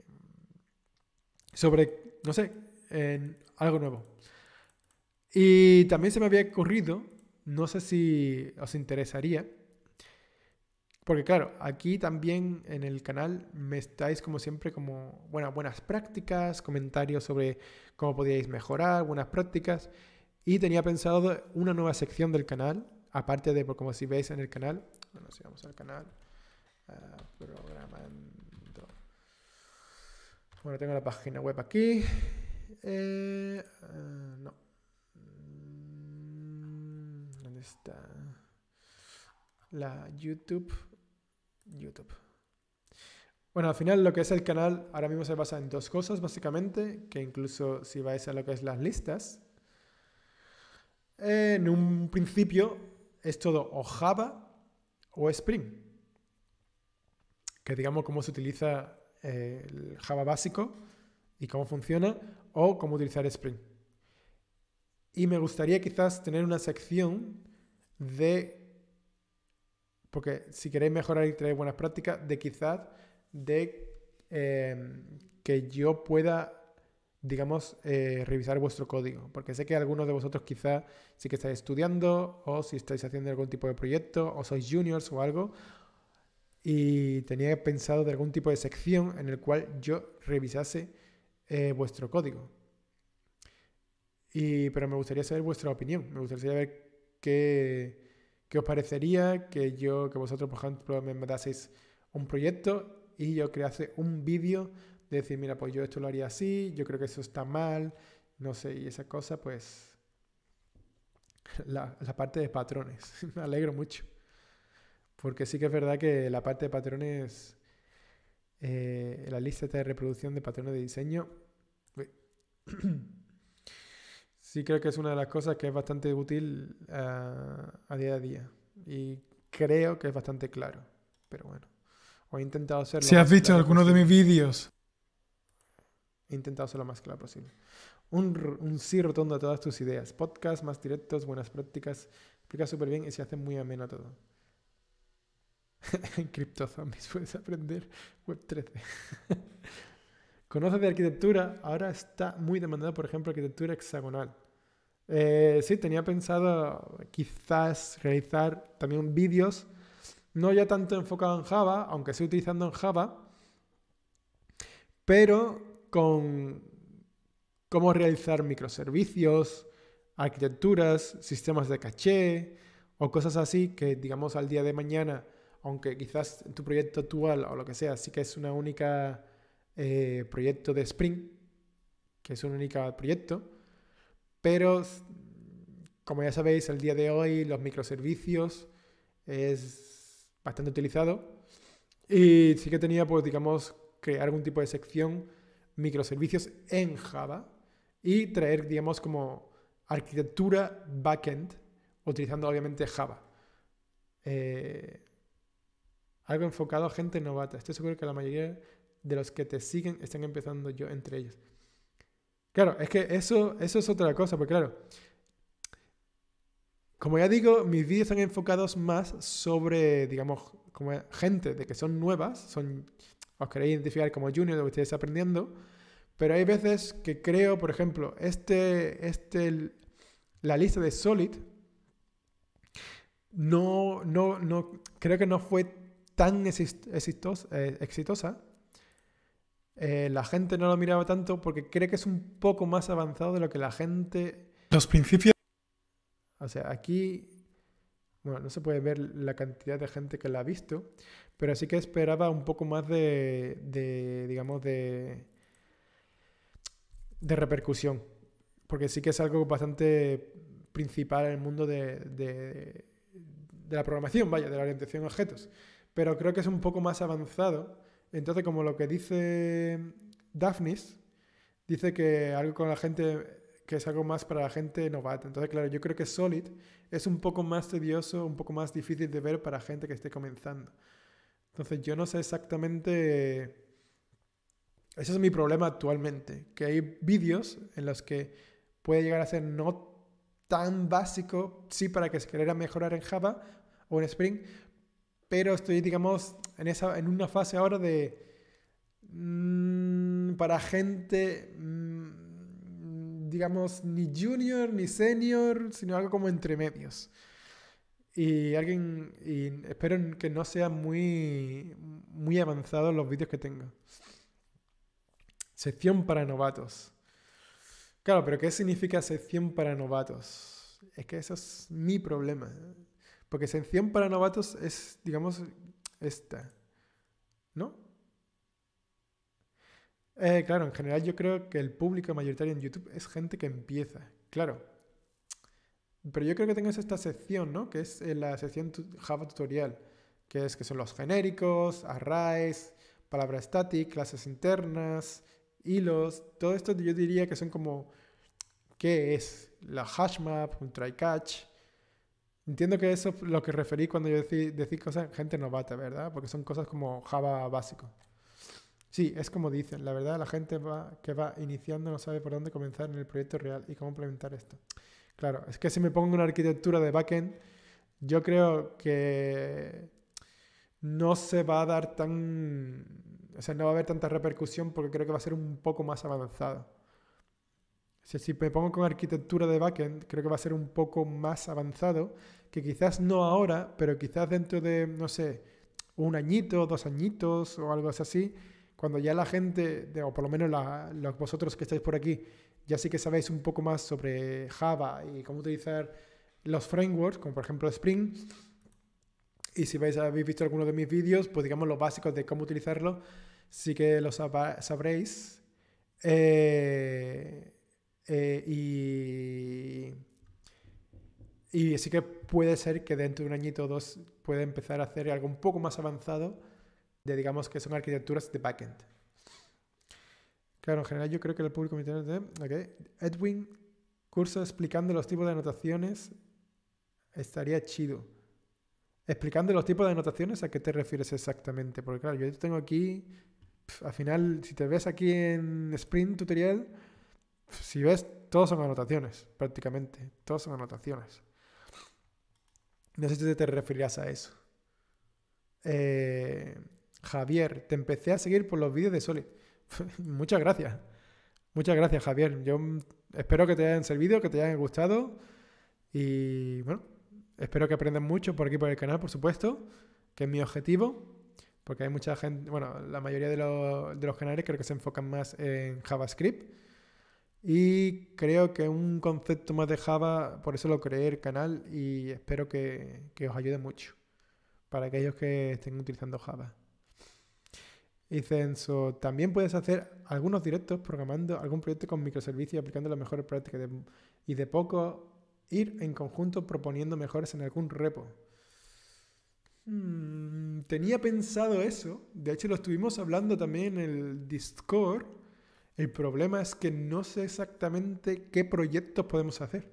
S1: sobre, no sé, en algo nuevo. Y también se me había ocurrido, no sé si os interesaría, porque claro, aquí también en el canal me estáis como siempre como, bueno, buenas prácticas, comentarios sobre cómo podíais mejorar, buenas prácticas. Y tenía pensado una nueva sección del canal, aparte de, como si veis en el canal, bueno, si vamos al canal, ah, bueno, tengo la página web aquí. Eh, ah, no. Mm, ¿Dónde está? La YouTube. YouTube. Bueno, al final lo que es el canal ahora mismo se basa en dos cosas, básicamente, que incluso si vais a lo que es las listas, en un principio es todo o Java o Spring, que digamos cómo se utiliza el Java básico y cómo funciona, o cómo utilizar Spring. Y me gustaría quizás tener una sección de, porque si queréis mejorar y traer buenas prácticas, de quizás de eh, que yo pueda digamos, eh, revisar vuestro código, porque sé que algunos de vosotros quizás sí que estáis estudiando o si estáis haciendo algún tipo de proyecto o sois juniors o algo, y tenía pensado de algún tipo de sección en el cual yo revisase eh, vuestro código. Y, pero me gustaría saber vuestra opinión, me gustaría saber qué, os parecería que yo, que vosotros, por ejemplo, me mandaseis un proyecto y yo crease un vídeo de decir, mira, pues yo esto lo haría así, yo creo que eso está mal, no sé, y esa cosa, pues la parte de patrones. me alegro mucho. Porque sí que es verdad que la parte de patrones, eh, la lista de reproducción de patrones de diseño, sí creo que es una de las cosas que es bastante útil a, día a día. Y creo que es bastante claro. Pero bueno, he intentado hacerlo. Si has visto algunos de mis vídeos. He intentado ser lo más claro posible. Un, sí rotundo a todas tus ideas. Podcast, más directos, buenas prácticas. Explica súper bien y se hace muy ameno a todo. en CryptoZombies puedes aprender Web 13. ¿Conoces de arquitectura? Ahora está muy demandada, por ejemplo, arquitectura hexagonal. Eh, sí, tenía pensado quizás realizar también vídeos, no ya tanto enfocado en Java, aunque estoy utilizando en Java, pero con cómo realizar microservicios, arquitecturas, sistemas de caché o cosas así que, digamos, al día de mañana aunque quizás tu proyecto actual o lo que sea, sí que es una única eh, proyecto de Spring, que es un único proyecto, pero como ya sabéis, el día de hoy los microservicios es bastante utilizado y sí que tenía, pues digamos, crear algún tipo de sección microservicios en Java y traer, digamos, como arquitectura backend utilizando obviamente Java. Eh, algo enfocado a gente novata. Estoy seguro que la mayoría de los que te siguen están empezando yo entre ellos. Claro, es que eso, eso es otra cosa, porque claro, como ya digo, mis vídeos están enfocados más sobre, digamos, como gente de que son nuevas, son, os queréis identificar como junior, lo que estáis aprendiendo, pero hay veces que creo, por ejemplo, este, este, la lista de Solid, no, no, no, creo que no fue tan exitosa, eh, eh, la gente no lo miraba tanto porque cree que es un poco más avanzado de lo que la gente... Los principios... O sea, aquí, bueno, no se puede ver la cantidad de gente que la ha visto, pero sí que esperaba un poco más de, digamos, de, de repercusión, porque sí que es algo bastante principal en el mundo de, de, de la programación, vaya, de la orientación a objetos pero creo que es un poco más avanzado. Entonces, como lo que dice Daphnis, dice que algo con la gente que es algo más para la gente novata. Entonces, claro, yo creo que Solid es un poco más tedioso, un poco más difícil de ver para gente que esté comenzando. Entonces, yo no sé exactamente... Ese es mi problema actualmente, que hay vídeos en los que puede llegar a ser no tan básico, sí para que se quiera mejorar en Java o en Spring, pero estoy, digamos, en, esa, en una fase ahora de... Mm, para gente, mm, digamos, ni junior, ni senior, sino algo como entre medios. Y alguien, y espero que no sean muy, muy avanzados los vídeos que tengo. Sección para novatos. Claro, pero ¿qué significa sección para novatos? Es que eso es mi problema. Porque sección para novatos es, digamos, esta. ¿No? Eh, claro, en general yo creo que el público mayoritario en YouTube es gente que empieza. Claro. Pero yo creo que tengas esta sección, ¿no? Que es eh, la sección Java Tutorial. Que es que son los genéricos, arrays, palabra static, clases internas, hilos. Todo esto yo diría que son como... ¿Qué es? La hashmap, un try catch Entiendo que eso es lo que referí cuando yo decí, decí cosas gente novata, ¿verdad? Porque son cosas como Java básico. Sí, es como dicen, la verdad la gente va, que va iniciando no sabe por dónde comenzar en el proyecto real y cómo implementar esto. Claro, es que si me pongo una arquitectura de backend, yo creo que no se va a dar tan... O sea, no va a haber tanta repercusión porque creo que va a ser un poco más avanzado. Si, me pongo con arquitectura de backend, creo que va a ser un poco más avanzado, que quizás no ahora, pero quizás dentro de, no sé, un añito, dos añitos o algo así, cuando ya la gente, o por lo menos vosotros que estáis por aquí, ya sí que sabéis un poco más sobre Java y cómo utilizar los frameworks, como por ejemplo Spring. Y si habéis visto alguno de mis vídeos, pues digamos los básicos de cómo utilizarlo, sí que lo sabréis. Eh, eh, y, y sí que puede ser que dentro de un añito o dos pueda empezar a hacer algo un poco más avanzado de, digamos, que son arquitecturas de backend. Claro, en general yo creo que el público me Edwin, curso explicando los tipos de anotaciones estaría chido. Explicando los tipos de anotaciones, ¿a qué te refieres exactamente? Porque claro, yo tengo aquí, al final, si te ves aquí en Sprint Tutorial, si ves, todos son anotaciones, prácticamente. Todos son anotaciones. No sé si te referirás a eso. Eh, Javier, te empecé a seguir por los vídeos de Solid. Muchas gracias. Muchas gracias, Javier. Yo espero que te hayan servido, que te hayan gustado. Y bueno, espero que aprendan mucho por aquí por el canal, por supuesto, que es mi objetivo. Porque hay mucha gente, bueno, la mayoría de, los, de los canales creo que se enfocan más en JavaScript y creo que un concepto más de Java, por eso lo creé el canal y espero que, os ayude mucho para aquellos que estén utilizando Java. y Censo también puedes hacer algunos directos programando algún proyecto con microservicios aplicando las mejores prácticas y de poco ir en conjunto proponiendo mejores en algún repo. Hmm, tenía pensado eso, de hecho lo estuvimos hablando también en el Discord el problema es que no sé exactamente qué proyectos podemos hacer.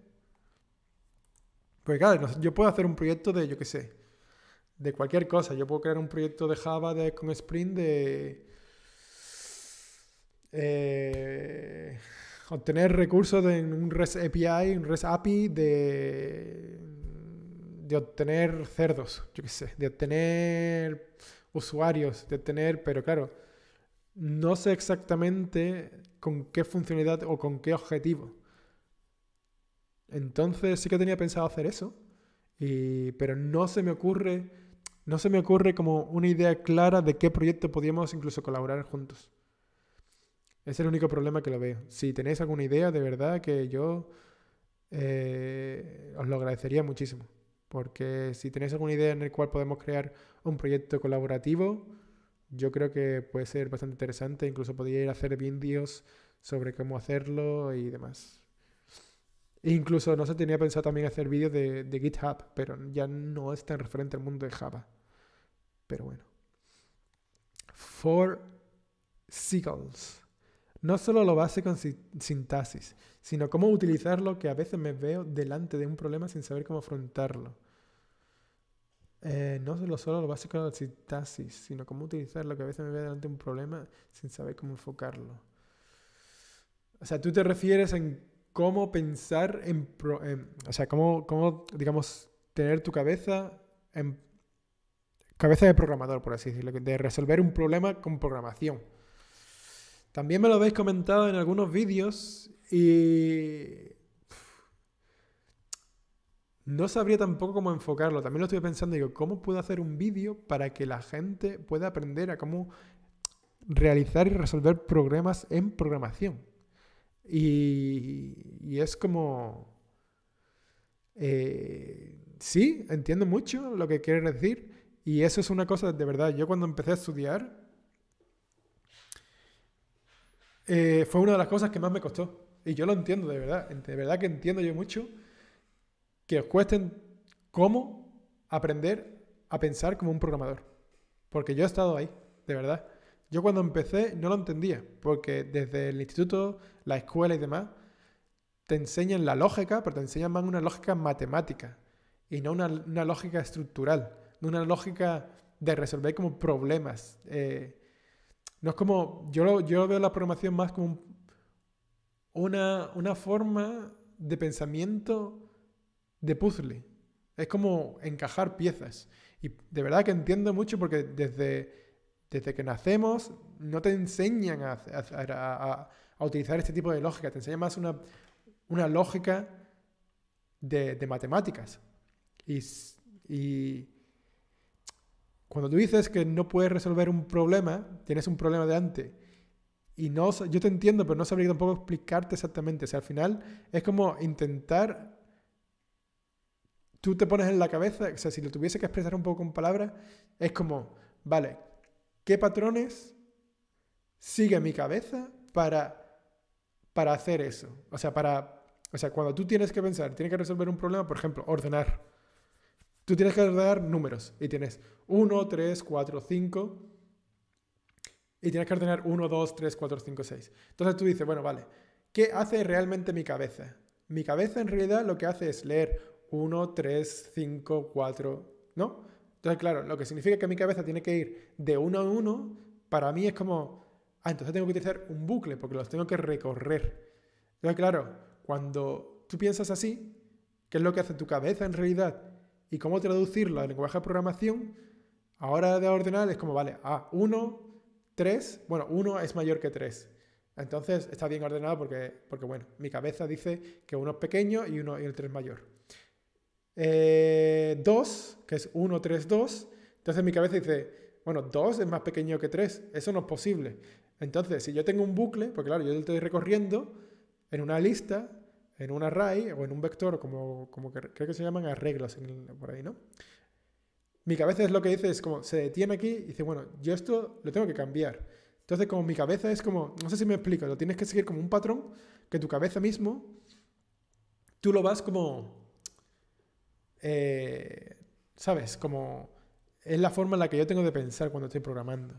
S1: Porque claro, yo puedo hacer un proyecto de, yo qué sé, de cualquier cosa. Yo puedo crear un proyecto de Java de, con Spring de eh, obtener recursos en un REST API, un REST API de, de obtener cerdos, yo qué sé, de obtener usuarios, de obtener, pero claro, no sé exactamente con qué funcionalidad o con qué objetivo. Entonces sí que tenía pensado hacer eso, pero no se me ocurre, no se me ocurre como una idea clara de qué proyecto podíamos incluso colaborar juntos. Es el único problema que lo veo. Si tenéis alguna idea, de verdad que yo eh, os lo agradecería muchísimo. Porque si tenéis alguna idea en el cual podemos crear un proyecto colaborativo, yo creo que puede ser bastante interesante. Incluso podría ir a hacer vídeos sobre cómo hacerlo y demás. incluso no se tenía pensado también hacer vídeos de, de, GitHub, pero ya no es tan referente al mundo de Java. Pero bueno. For Seagulls. No solo lo base con sintaxis, sino cómo utilizarlo, que a veces me veo delante de un problema sin saber cómo afrontarlo. Eh, no solo, lo básico de la sintaxis, sino cómo utilizarlo, que a veces me veo delante un problema sin saber cómo enfocarlo. O sea, tú te refieres en cómo pensar en... o sea, cómo, cómo, digamos, tener tu cabeza en... Cabeza de programador, por así decirlo, de resolver un problema con programación. También me lo habéis comentado en algunos vídeos y no sabría tampoco cómo enfocarlo. También lo estoy pensando, digo, ¿cómo puedo hacer un vídeo para que la gente pueda aprender a cómo realizar y resolver problemas en programación? Y, es como... Eh, sí, entiendo mucho lo que quieres decir. Y eso es una cosa de verdad. Yo cuando empecé a estudiar, eh, fue una de las cosas que más me costó. Y yo lo entiendo de verdad. De verdad que entiendo yo mucho que os cuesten cómo aprender a pensar como un programador. Porque yo he estado ahí, de verdad. Yo cuando empecé no lo entendía, porque desde el instituto, la escuela y demás, te enseñan la lógica, pero te enseñan más una lógica matemática y no una, lógica estructural, no una lógica de resolver como problemas. Eh, no es como, yo, yo veo la programación más como una, una forma de pensamiento de puzzle. Es como encajar piezas. Y de verdad que entiendo mucho porque desde, desde que nacemos no te enseñan a, utilizar este tipo de lógica, te enseñan más una, lógica de, matemáticas. Y, cuando tú dices que no puedes resolver un problema, tienes un problema delante. Y no, yo te entiendo, pero no sabría tampoco explicarte exactamente. O sea, al final es como intentar tú te pones en la cabeza, o sea, si lo tuviese que expresar un poco en palabras, es como, vale, ¿qué patrones sigue mi cabeza para, para hacer eso? O sea, para, o sea, cuando tú tienes que pensar, tienes que resolver un problema, por ejemplo, ordenar. Tú tienes que ordenar números y tienes 1, 3, 4, 5. Y tienes que ordenar 1, 2, 3, 4, 5, 6. Entonces tú dices, bueno, vale, ¿qué hace realmente mi cabeza? Mi cabeza en realidad lo que hace es leer 1, 3, 5, 4, ¿no? Entonces, claro, lo que significa que mi cabeza tiene que ir de 1 a 1 para mí es como, ah, entonces tengo que utilizar un bucle porque los tengo que recorrer. Entonces, claro, cuando tú piensas así, ¿qué es lo que hace tu cabeza en realidad? Y cómo traducirlo al lenguaje de programación, ahora de ordenar es como, vale, a 1, 3, bueno, 1 es mayor que 3. Entonces está bien ordenado porque, porque, bueno, mi cabeza dice que uno es pequeño y uno y el 3 es mayor eh, 2, que es 1, 3, 2. Entonces mi cabeza dice, bueno, 2 es más pequeño que 3, eso no es posible. Entonces, si yo tengo un bucle, porque claro, yo lo estoy recorriendo en una lista, en un array o en un vector, como, como creo que se llaman arreglos por ahí, ¿no? Mi cabeza es lo que dice, es como, se detiene aquí y dice, bueno, yo esto lo tengo que cambiar. Entonces, como mi cabeza es como, no sé si me explico, lo tienes que seguir como un patrón que tu cabeza mismo, tú lo vas como eh, ¿sabes? Como es la forma en la que yo tengo de pensar cuando estoy programando.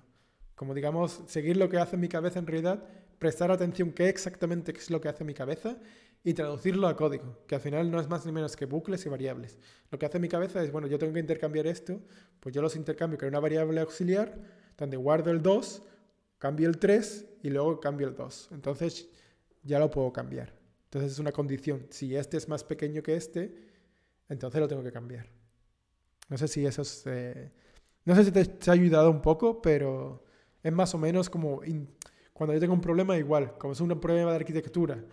S1: Como digamos, seguir lo que hace mi cabeza en realidad, prestar atención qué exactamente es lo que hace mi cabeza y traducirlo a código, que al final no es más ni menos que bucles y variables. Lo que hace mi cabeza es, bueno, yo tengo que intercambiar esto, pues yo los intercambio creo una variable auxiliar, donde guardo el 2, cambio el 3 y luego cambio el 2. Entonces ya lo puedo cambiar. Entonces es una condición. Si este es más pequeño que este, entonces lo tengo que cambiar. No sé si eso es, no sé si te, ha ayudado un poco, pero es más o menos como cuando yo tengo un problema igual, como es un problema de arquitectura.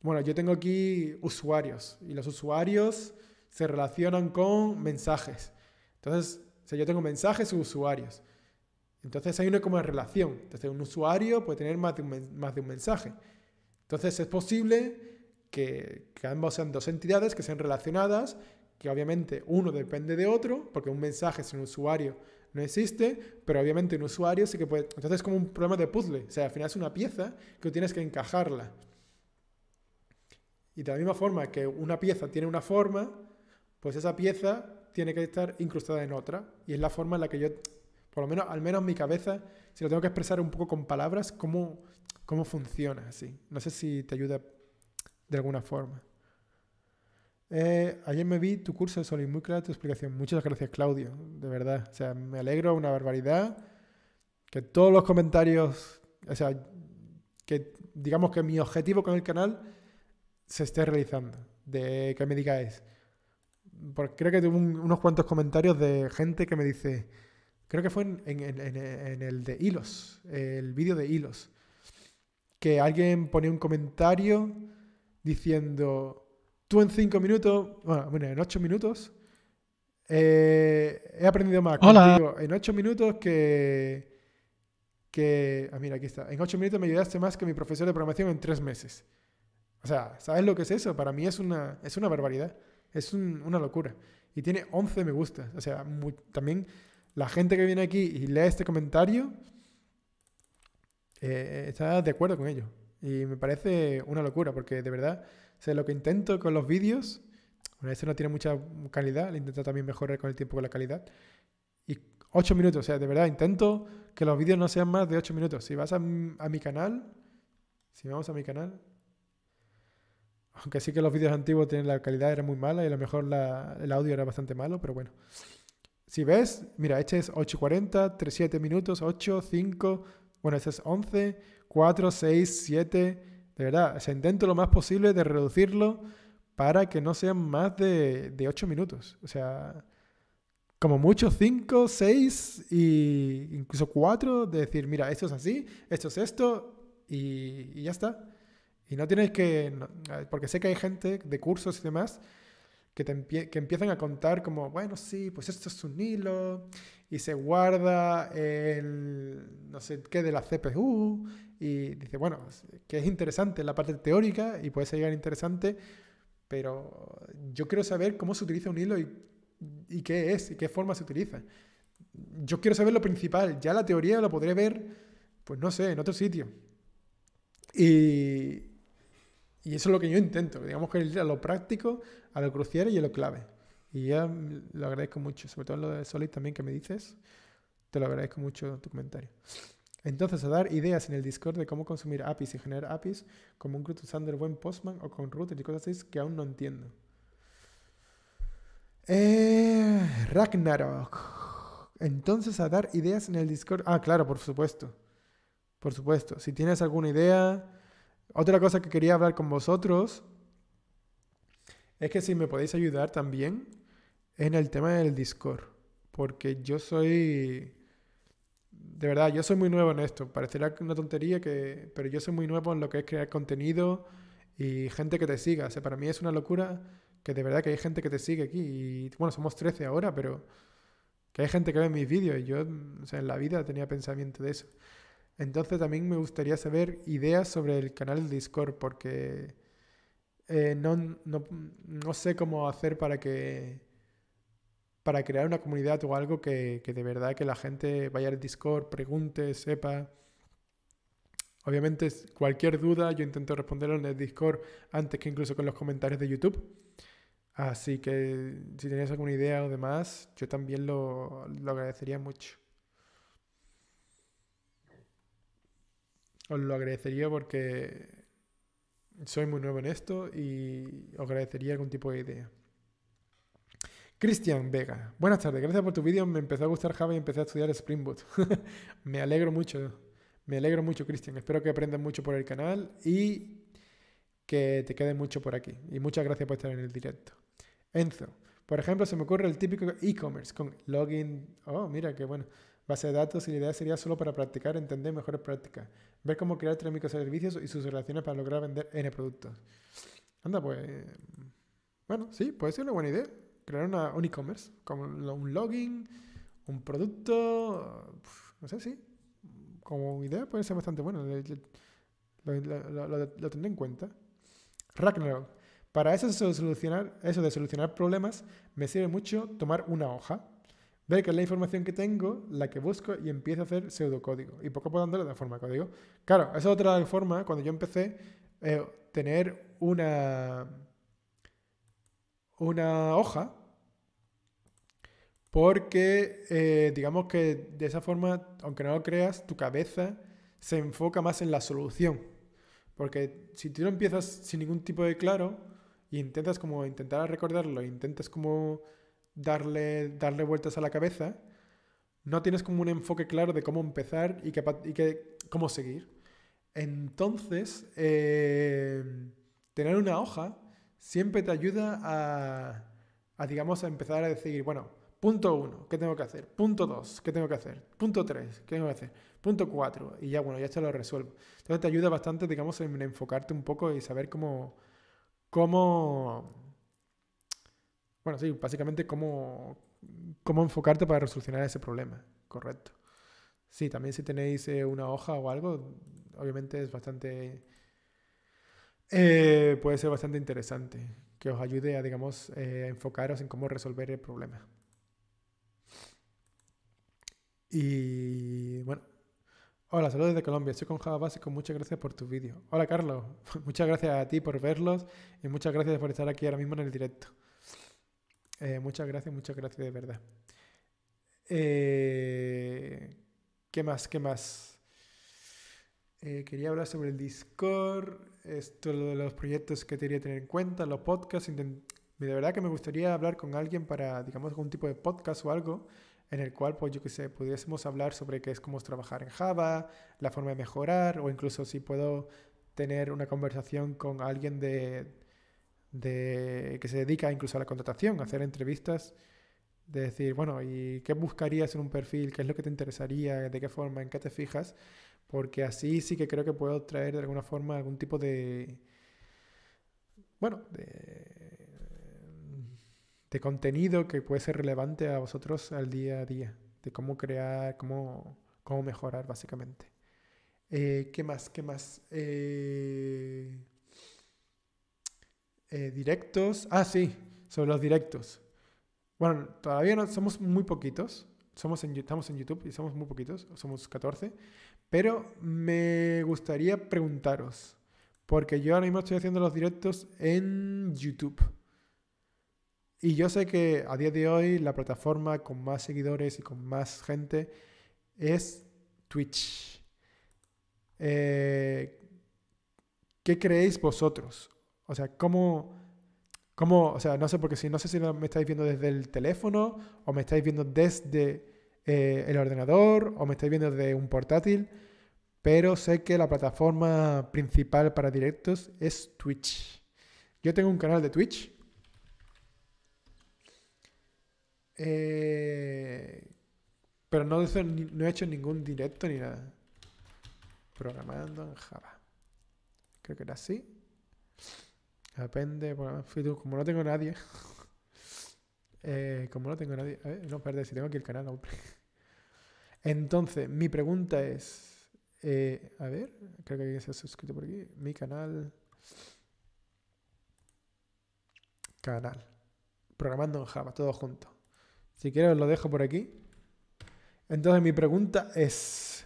S1: Bueno, yo tengo aquí usuarios y los usuarios se relacionan con mensajes. Entonces, si yo tengo mensajes y usuarios. Entonces hay una como relación. Entonces un usuario puede tener más de un mensaje. Entonces es posible que, ambos sean dos entidades que sean relacionadas, que obviamente uno depende de otro, porque un mensaje sin un usuario no existe, pero obviamente un usuario sí que puede... Entonces es como un problema de puzzle, o sea, al final es una pieza que tienes que encajarla. Y de la misma forma que una pieza tiene una forma, pues esa pieza tiene que estar incrustada en otra. Y es la forma en la que yo, por lo menos, al menos en mi cabeza, si lo tengo que expresar un poco con palabras, cómo, cómo funciona así. No sé si te ayuda de alguna forma. Eh, ayer me vi tu curso de Sol y muy tu explicación. Muchas gracias, Claudio, de verdad. O sea, me alegro una barbaridad que todos los comentarios, o sea, que digamos que mi objetivo con el canal se esté realizando, de que me digáis. Porque creo que tuve unos cuantos comentarios de gente que me dice, creo que fue en, el de Hilos, el vídeo de Hilos, que alguien pone un comentario diciendo, tú en cinco minutos, bueno, en ocho minutos, eh, he aprendido más en ocho minutos que... que ah, mira, aquí está. En ocho minutos me ayudaste más que mi profesor de programación en tres meses. O sea, ¿sabes lo que es eso? Para mí es una, es una barbaridad. Es una locura. Y tiene 11 me gusta. O sea, también la gente que viene aquí y lee este comentario eh, eh, está de acuerdo con ello. Y me parece una locura, porque de verdad, sé lo que intento con los vídeos, bueno, este no tiene mucha calidad, lo intento también mejorar con el tiempo con la calidad. Y 8 minutos, o sea, de verdad, intento que los vídeos no sean más de 8 minutos. Si vas a, mi canal, si vamos a mi canal, aunque sí que los vídeos antiguos tienen la calidad era muy mala y a lo mejor el audio era bastante malo, pero bueno. Si ves, mira, este es 8.40, 3.7 minutos, 8, 5, bueno, este es 11. 4, 6, 7, de verdad, o intento lo más posible de reducirlo para que no sean más de, de 8 minutos. O sea, como mucho 5, 6 e incluso 4 de decir, mira, esto es así, esto es esto y, ya está. Y no tienes que, porque sé que hay gente de cursos y demás que, te que empiezan a contar como, bueno, sí, pues esto es un hilo y se guarda el no sé qué de la CPU y dice, bueno, que es interesante la parte teórica y puede ser interesante, pero yo quiero saber cómo se utiliza un hilo y, y, qué es y qué forma se utiliza. Yo quiero saber lo principal, ya la teoría la podré ver, pues no sé, en otro sitio. Y, y eso es lo que yo intento, digamos que ir a lo práctico, a lo crucial y a lo clave. Y ya lo agradezco mucho, sobre todo en lo de Solid también que me dices, te lo agradezco mucho tu comentario. Entonces, a dar ideas en el Discord de cómo consumir APIs y generar APIs como un CRUD usando buen Postman o con router y cosas así que aún no entiendo. Eh, Ragnarok. Entonces, a dar ideas en el Discord. Ah, claro, por supuesto. Por supuesto. Si tienes alguna idea. Otra cosa que quería hablar con vosotros es que si me podéis ayudar también en el tema del Discord. Porque yo soy de verdad, yo soy muy nuevo en esto. Parecerá una tontería, que, pero yo soy muy nuevo en lo que es crear contenido y gente que te siga. O sea, para mí es una locura que de verdad que hay gente que te sigue aquí. Y bueno, somos 13 ahora, pero que hay gente que ve mis vídeos. Y yo, o sea, en la vida tenía pensamiento de eso. Entonces también me gustaría saber ideas sobre el canal Discord, porque eh, no sé cómo hacer para que para crear una comunidad o algo que, de verdad que la gente vaya al Discord, pregunte, sepa. Obviamente, cualquier duda yo intento responderlo en el Discord antes que incluso con los comentarios de YouTube. Así que si tenéis alguna idea o demás, yo también lo, lo agradecería mucho. Os lo agradecería porque soy muy nuevo en esto y os agradecería algún tipo de idea. Cristian Vega, buenas tardes, gracias por tu vídeo. Me empezó a gustar Java y empecé a estudiar Spring Boot. me alegro mucho, me alegro mucho, Cristian. Espero que aprendas mucho por el canal y que te quede mucho por aquí. Y muchas gracias por estar en el directo. Enzo, por ejemplo, se me ocurre el típico e-commerce con login. Oh, mira, qué bueno base de datos y la idea sería solo para practicar, entender mejores prácticas, ver cómo crear tres servicios y sus relaciones para lograr vender N productos. Anda, pues... Bueno, sí, puede ser una buena idea crear una, un e-commerce, como un login, un producto, no sé, si Como idea puede ser bastante bueno, lo, lo, lo, tendré en cuenta. Ragnarok. Para eso, solucionar, eso de solucionar problemas me sirve mucho tomar una hoja, ver que es la información que tengo, la que busco y empiezo a hacer pseudocódigo. Y poco a poco dándole la forma de código. Claro, esa es otra forma, cuando yo empecé, eh, tener una una hoja porque eh, digamos que de esa forma, aunque no lo creas, tu cabeza se enfoca más en la solución. Porque si tú no empiezas sin ningún tipo de claro y intentas como intentar recordarlo, intentas como darle, darle vueltas a la cabeza, no tienes como un enfoque claro de cómo empezar y, cómo seguir. Entonces, eh, tener una hoja siempre te ayuda a, a, digamos, a empezar a decir, bueno, punto uno, ¿qué tengo que hacer? Punto dos, ¿qué tengo que hacer? Punto tres, ¿qué tengo que hacer? Punto cuatro, y ya, bueno, ya esto lo resuelvo. Entonces te ayuda bastante, digamos, en enfocarte un poco y saber cómo, cómo, bueno, sí, básicamente cómo, cómo enfocarte para resolucionar ese problema, correcto. Sí, también si tenéis eh, una hoja o algo, obviamente es bastante eh, puede ser bastante interesante, que os ayude a, digamos, a eh, enfocaros en cómo resolver el problema. Y bueno, hola, saludos desde Colombia, soy con Java Básico, muchas gracias por tu vídeo. Hola Carlos, muchas gracias a ti por verlos y muchas gracias por estar aquí ahora mismo en el directo. Eh, muchas gracias, muchas gracias de verdad. ¿Qué más? ¿Qué más? quería hablar sobre el Discord esto de los proyectos que quería tener en cuenta, los podcasts. De verdad que me gustaría hablar con alguien para, digamos, algún tipo de podcast o algo en el cual, pues yo que sé, pudiésemos hablar sobre qué es cómo trabajar en Java, la forma de mejorar, o incluso si puedo tener una conversación con alguien de, que se dedica incluso a la contratación, hacer entrevistas, de decir, bueno, ¿y qué buscarías en un perfil? ¿Qué es lo que te interesaría? ¿De qué forma? ¿En qué te fijas? porque así sí que creo que puedo traer de alguna forma algún tipo de, bueno, de, contenido que puede ser relevante a vosotros al día a día, de cómo crear, cómo, cómo mejorar básicamente. Eh, ¿Qué más? ¿Qué más? Eh, eh, directos. Ah, sí, sobre los directos. Bueno, todavía no, somos muy poquitos. Somos en, estamos en YouTube y somos muy poquitos, somos 14. Pero me gustaría preguntaros, porque yo ahora mismo estoy haciendo los directos en YouTube. Y yo sé que a día de hoy la plataforma con más seguidores y con más gente es Twitch. Eh, ¿Qué creéis vosotros? O sea, ¿cómo, o sea, no sé, porque si no sé si me estáis viendo desde el teléfono o me estáis viendo desde eh, el ordenador o me estáis viendo desde un portátil pero sé que la plataforma principal para directos es Twitch. Yo tengo un canal de Twitch eh, pero no, he hecho ningún directo ni nada. Programando en Java. Creo que era así. Depende, como no tengo nadie. Eh, como no tengo nadie. A ver, no, perdón, si tengo aquí el canal, Entonces, mi pregunta es. Eh, a ver, creo que alguien se ha suscrito por aquí. Mi canal. Canal. Programando en Java, todo junto. Si quieres os lo dejo por aquí. Entonces mi pregunta es,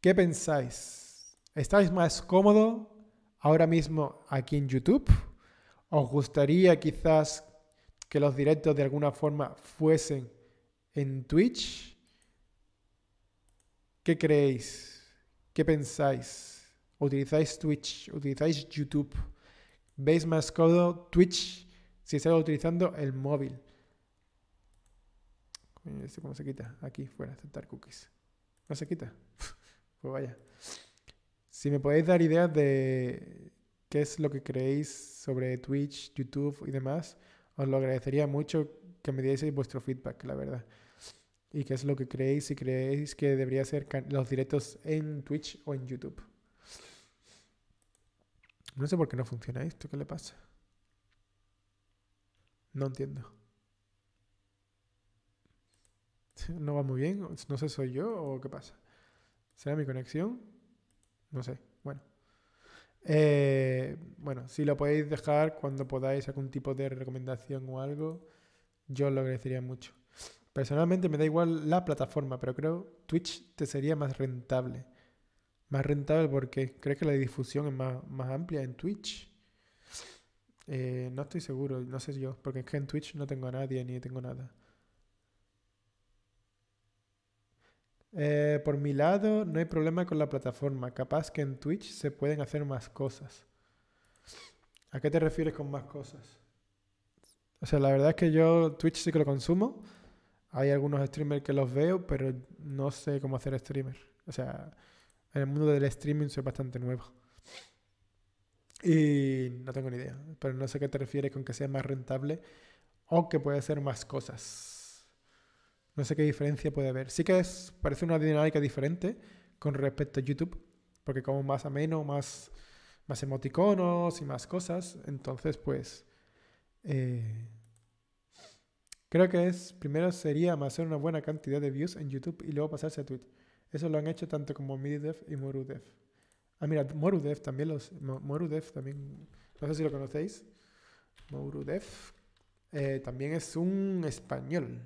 S1: ¿qué pensáis? ¿Estáis más cómodo ahora mismo aquí en YouTube? ¿Os gustaría quizás que los directos de alguna forma fuesen en Twitch? ¿Qué creéis? ¿Qué pensáis? ¿Utilizáis Twitch? ¿Utilizáis YouTube? ¿Veis más codo Twitch si estáis utilizando el móvil? Este cómo se quita? Aquí, fuera, aceptar cookies. ¿No se quita? pues vaya. Si me podéis dar ideas de qué es lo que creéis sobre Twitch, YouTube y demás, os lo agradecería mucho que me dieseis vuestro feedback, la verdad y qué es lo que creéis, si creéis que debería ser los directos en Twitch o en YouTube. No sé por qué no funciona esto, ¿qué le pasa? No entiendo. No va muy bien, no sé, soy yo o qué pasa. ¿Será mi conexión? No sé, bueno. Eh, bueno, si lo podéis dejar cuando podáis algún tipo de recomendación o algo, yo lo agradecería mucho. Personalmente me da igual la plataforma, pero creo Twitch te sería más rentable. Más rentable porque crees que la difusión es más, amplia en Twitch. Eh, no estoy seguro, no sé yo, porque es que en Twitch no tengo a nadie ni tengo nada. Eh, por mi lado, no hay problema con la plataforma. Capaz que en Twitch se pueden hacer más cosas. ¿A qué te refieres con más cosas? O sea, la verdad es que yo Twitch sí que lo consumo hay algunos streamers que los veo, pero no sé cómo hacer streamer. O sea, en el mundo del streaming soy bastante nuevo. Y no tengo ni idea. Pero no sé qué te refieres con que sea más rentable o que puede ser más cosas. No sé qué diferencia puede haber. Sí que parece una dinámica diferente con respecto a YouTube, porque como más ameno, más, más emoticonos y más cosas, entonces pues eh, Creo que es primero sería hacer una buena cantidad de views en YouTube y luego pasarse a Twitch. Eso lo han hecho tanto como Mididev y Morudev. Ah, mira, Morudev también los. Morudev también. No sé si lo conocéis. Morudev. Eh, también es un español.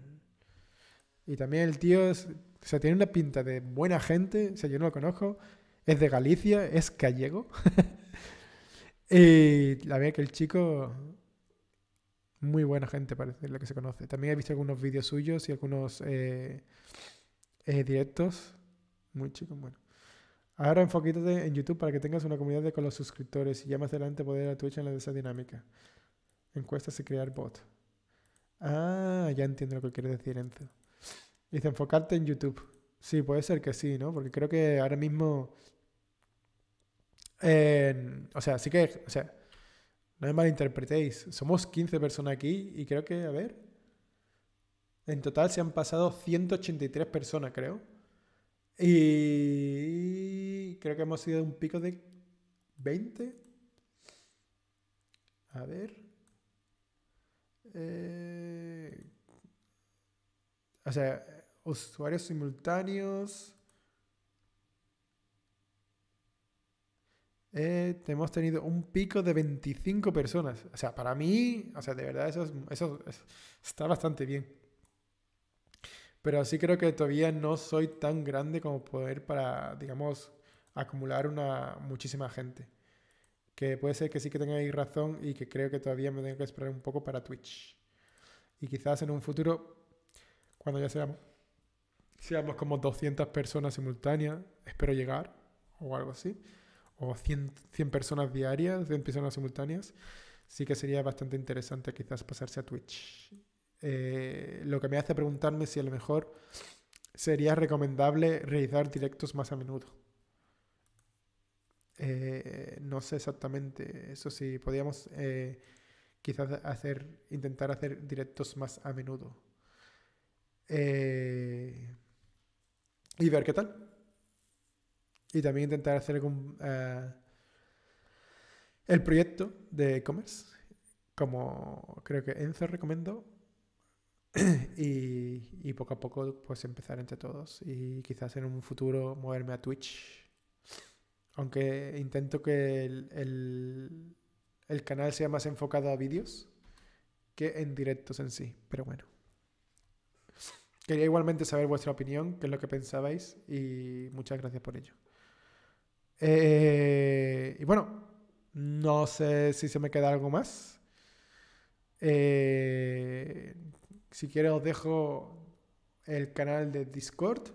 S1: Y también el tío es, o sea, tiene una pinta de buena gente. O sea, yo no lo conozco. Es de Galicia, es gallego. y la verdad que el chico muy buena gente parece la que se conoce. También he visto algunos vídeos suyos y algunos eh, eh, directos. Muy chicos, bueno. Ahora enfóquítate en YouTube para que tengas una comunidad con los suscriptores y ya más adelante poder a Twitch en la de esa dinámica. Encuestas y crear bot. Ah, ya entiendo lo que quiere decir Enzo. Dice enfocarte en YouTube. Sí, puede ser que sí, ¿no? Porque creo que ahora mismo. o sea, sí que. O sea, no me malinterpretéis. Somos 15 personas aquí y creo que, a ver. En total se han pasado 183 personas, creo. Y creo que hemos sido un pico de 20. A ver. Eh, o sea, usuarios simultáneos. Eh, hemos tenido un pico de 25 personas. O sea, para mí, sea, de verdad, eso, está bastante bien. Pero sí creo que todavía no soy tan grande como poder para, digamos, acumular una muchísima gente. Que puede ser que sí que tengáis razón y que creo que todavía me tengo que esperar un poco para Twitch. Y quizás en un futuro, cuando ya seamos, seamos como 200 personas simultáneas, espero llegar o algo así o 100, personas diarias, de personas simultáneas, sí que sería bastante interesante quizás pasarse a Twitch. Eh, lo que me hace preguntarme si a lo mejor sería recomendable realizar directos más a menudo. Eh, no sé exactamente, eso sí, podríamos eh, quizás hacer, intentar hacer directos más a menudo. y ver qué tal. Y también intentar hacer eh, el proyecto de e-commerce, como creo que Enzo recomiendo y, y, poco a poco pues empezar entre todos y quizás en un futuro moverme a Twitch. Aunque intento que el, el canal sea más enfocado a vídeos que en directos en sí, pero bueno. Quería igualmente saber vuestra opinión, qué es lo que pensabais y muchas gracias por ello. Eh, y bueno, no sé si se me queda algo más. Eh, si quiero, os dejo el canal de Discord.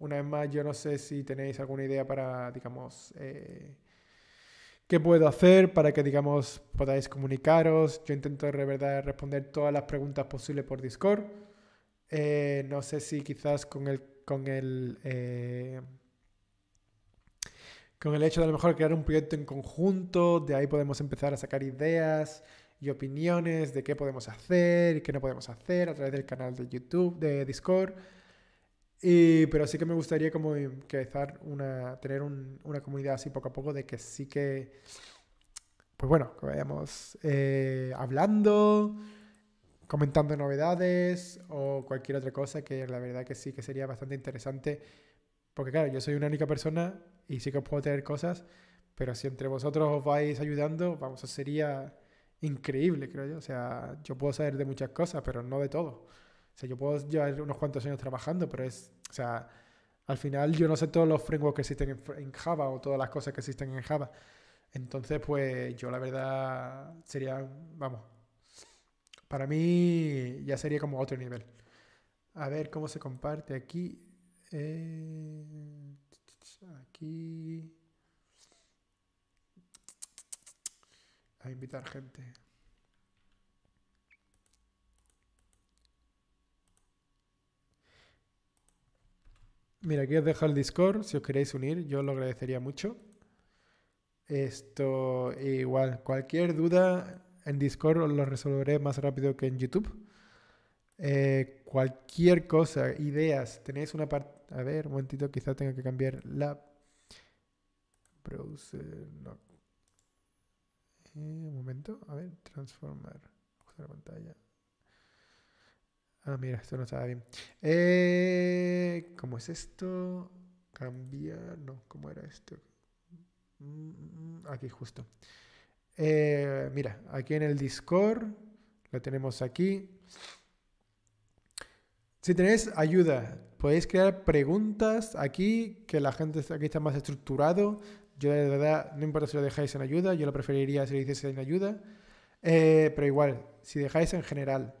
S1: Una vez más, yo no sé si tenéis alguna idea para, digamos, eh, qué puedo hacer para que, digamos, podáis comunicaros. Yo intento de verdad responder todas las preguntas posibles por Discord. no sé si quizás con el, con el con el hecho de a lo mejor crear un proyecto en conjunto, de ahí podemos empezar a sacar ideas y opiniones de qué podemos hacer y qué no podemos hacer a través del canal de YouTube, de Discord. Y, pero sí que me gustaría como empezar una, tener una comunidad así poco a poco de que sí que, pues bueno, que vayamos eh, hablando, comentando novedades o cualquier otra cosa que la verdad que sí que sería bastante interesante porque claro, yo soy una única persona y sí que puedo tener cosas, pero si entre vosotros os vais ayudando, vamos, sería increíble, creo yo. O sea, yo puedo saber de muchas cosas, pero no de todo. O sea, yo puedo llevar unos cuantos años trabajando, pero es, o sea, al final yo no sé todos los frameworks que existen en Java o todas las cosas que existen en Java. Entonces, pues yo la verdad sería, vamos, para mí ya sería como otro nivel. A ver cómo se comparte aquí. Eh, aquí. A invitar gente. Mira, aquí os dejo el Discord si os queréis unir, yo lo agradecería mucho. Esto, igual, cualquier duda en Discord os lo resolveré más rápido que en YouTube. Eh, cualquier cosa, ideas, tenéis una parte a ver, un momentito, quizá tenga que cambiar la browser. Eh, un momento, a ver, transformar. pantalla. Ah, mira, esto no estaba bien. Eh, ¿Cómo es esto? Cambiar. No, ¿cómo era esto? Mm, mm, mm, aquí, justo. Eh, mira, aquí en el Discord, lo tenemos aquí. Si tenéis ayuda Podéis crear preguntas aquí, que la gente aquí está más estructurado. Yo de verdad, no importa si lo dejáis en ayuda, yo lo preferiría si lo hiciese en ayuda. Eh, pero igual, si dejáis en general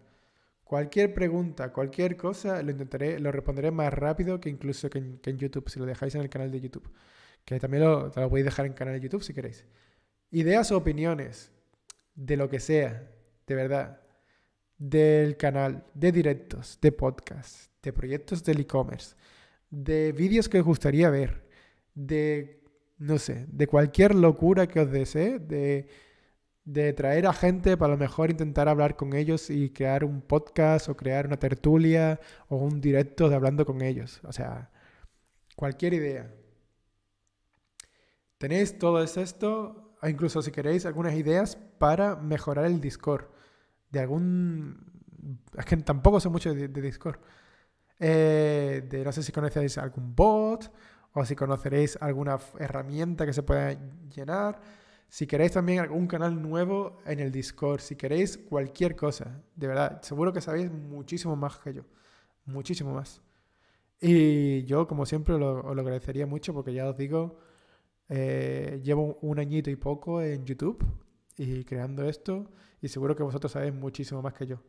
S1: cualquier pregunta, cualquier cosa, lo intentaré, lo responderé más rápido que incluso que en, YouTube, si lo dejáis en el canal de YouTube. Que también lo, lo podéis dejar en el canal de YouTube si queréis. Ideas o opiniones, de lo que sea, de verdad del canal, de directos, de podcasts, de proyectos del e-commerce, de vídeos que os gustaría ver, de, no sé, de cualquier locura que os desee, de, de traer a gente para a lo mejor intentar hablar con ellos y crear un podcast o crear una tertulia o un directo de hablando con ellos. O sea, cualquier idea. Tenéis todo esto, incluso si queréis algunas ideas para mejorar el Discord de algún... Es que tampoco sé mucho de, Discord. Eh, de, no sé si conocéis algún bot o si conoceréis alguna herramienta que se pueda llenar. Si queréis también algún canal nuevo en el Discord, si queréis cualquier cosa, de verdad, seguro que sabéis muchísimo más que yo, muchísimo más. Y yo, como siempre, lo, os lo agradecería mucho porque ya os digo, eh, llevo un añito y poco en YouTube y creando esto y seguro que vosotros sabéis muchísimo más que yo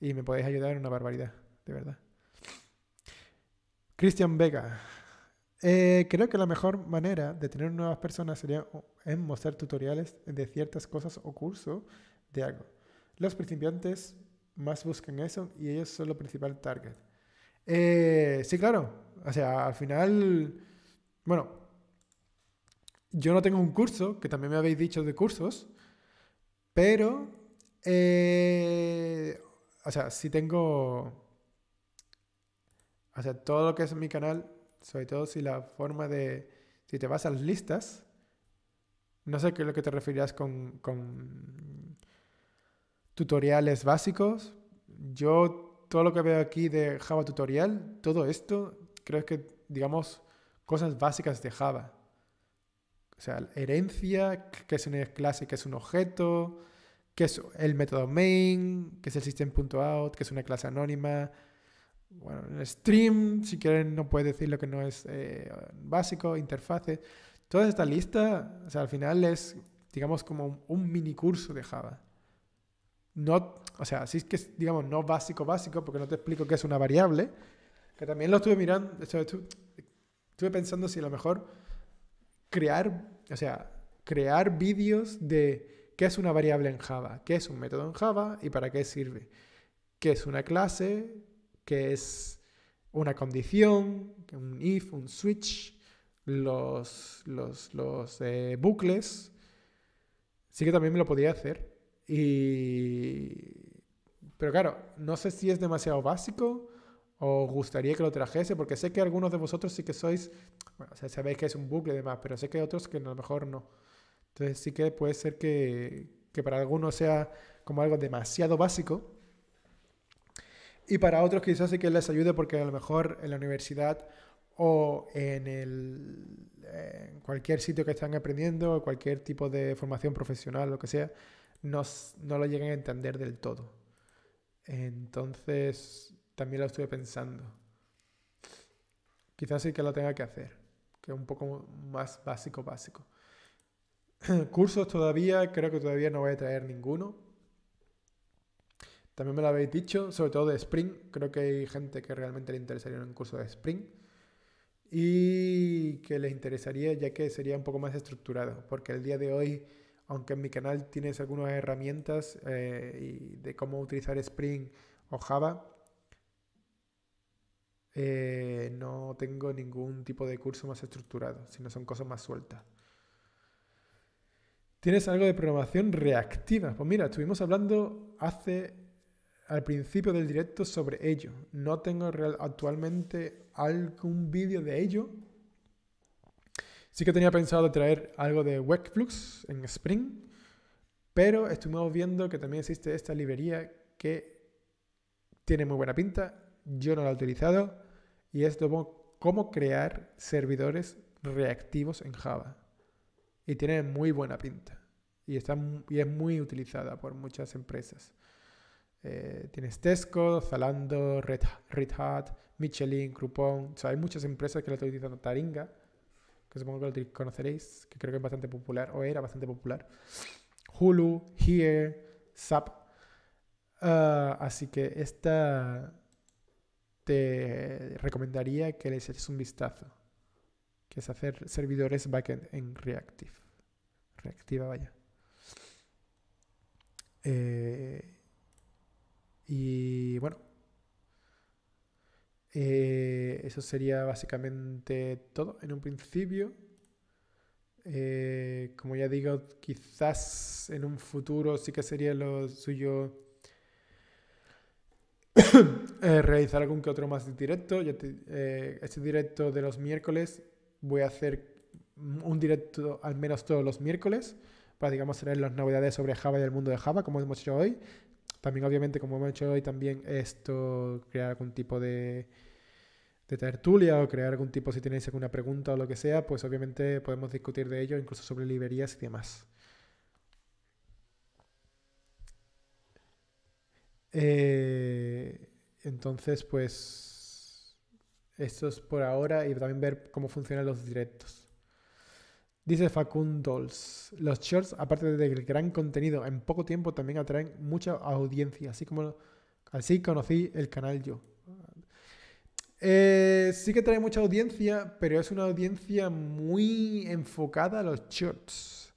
S1: y me podéis ayudar en una barbaridad, de verdad. Cristian Vega. Eh, creo que la mejor manera de tener nuevas personas sería en mostrar tutoriales de ciertas cosas o curso de algo. Los principiantes más buscan eso y ellos son lo principal target. Eh, sí, claro. O sea, al final, bueno, yo no tengo un curso, que también me habéis dicho de cursos, pero eh, o sea, si tengo... O sea, todo lo que es mi canal, sobre todo si la forma de... Si te vas a las listas, no sé qué es lo que te referirás con, con tutoriales básicos. Yo, todo lo que veo aquí de Java tutorial, todo esto, creo que, digamos, cosas básicas de Java. O sea, herencia, que es una clase, qué es un objeto, que es el método main, que es el system.out, que es una clase anónima. Bueno, stream, si quieren, no puede decir lo que no es eh, básico, interfaces. Toda esta lista, o sea, al final es, digamos, como un, mini curso de Java. No, o sea, así es que digamos, no básico, básico, porque no te explico qué es una variable, que también lo estuve mirando, estuve pensando si a lo mejor crear, o sea, crear vídeos de ¿Qué es una variable en Java? ¿Qué es un método en Java? ¿Y para qué sirve? ¿Qué es una clase? ¿Qué es una condición? ¿Un if? ¿Un switch? Los, los, los eh, bucles. Sí que también me lo podía hacer. Y... Pero claro, no sé si es demasiado básico o gustaría que lo trajese, porque sé que algunos de vosotros sí que sois, bueno, sabéis que es un bucle y demás, pero sé que hay otros que a lo mejor no. Entonces sí que puede ser que, para algunos sea como algo demasiado básico y para otros quizás sí que les ayude porque a lo mejor en la universidad o en, el, cualquier sitio que están aprendiendo, o cualquier tipo de formación profesional, lo que sea, no, no lo lleguen a entender del todo. Entonces, también lo estuve pensando. Quizás sí que lo tenga que hacer, que es un poco más básico, básico. Cursos todavía, creo que todavía no voy a traer ninguno. También me lo habéis dicho, sobre todo de Spring. Creo que hay gente que realmente le interesaría un curso de Spring. Y que les interesaría ya que sería un poco más estructurado. Porque el día de hoy, aunque en mi canal tienes algunas herramientas eh, de cómo utilizar Spring o Java, eh, no tengo ningún tipo de curso más estructurado, sino son cosas más sueltas. ¿Tienes algo de programación reactiva? Pues mira, estuvimos hablando hace al principio del directo sobre ello. No tengo actualmente algún vídeo de ello. Sí que tenía pensado traer algo de Webflux en Spring, pero estuvimos viendo que también existe esta librería que tiene muy buena pinta. Yo no la he utilizado y es cómo crear servidores reactivos en Java y tiene muy buena pinta. Y, está, y es muy utilizada por muchas empresas. Eh, tienes Tesco, Zalando, Red, Hat, Michelin, Groupon. hay muchas empresas que la están utilizando. Taringa, que supongo que lo conoceréis, que creo que es bastante popular, o era bastante popular. Hulu, Here, Sap. Ah, así que esta te recomendaría que les eches un vistazo que es hacer servidores backend en Reactive. Reactiva, vaya. Eh, y bueno, eh, eso sería básicamente todo en un principio. Eh, como ya digo, quizás en un futuro sí que sería lo suyo realizar algún que otro más directo. este directo de los miércoles voy a hacer un directo al menos todos los miércoles para, digamos, tener las novedades sobre Java y el mundo de Java, como hemos hecho hoy. También, obviamente, como hemos hecho hoy, también esto, crear algún tipo de, de tertulia o crear algún tipo, si tenéis alguna pregunta o lo que sea, pues obviamente podemos discutir de ello, incluso sobre librerías y demás. Eh, entonces, pues esto es por ahora y también ver cómo funcionan los directos. Dice Facundo los shorts, aparte del gran contenido, en poco tiempo también atraen mucha audiencia, así como así conocí el canal yo. Eh, sí que trae mucha audiencia, pero es una audiencia muy enfocada a los shorts.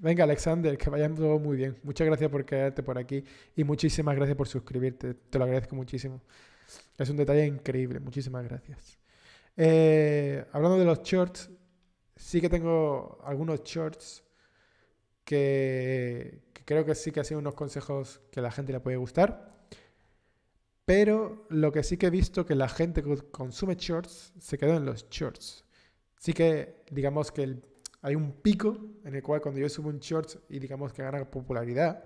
S1: Venga, Alexander, que vaya todo muy bien. Muchas gracias por quedarte por aquí y muchísimas gracias por suscribirte. Te lo agradezco muchísimo. Es un detalle increíble. Muchísimas gracias. Eh, hablando de los shorts, sí que tengo algunos shorts que, creo que sí que han sido unos consejos que a la gente le puede gustar. Pero lo que sí que he visto que la gente que consume shorts se quedó en los shorts. Sí que digamos que el hay un pico en el cual cuando yo subo un shorts y digamos que gana popularidad,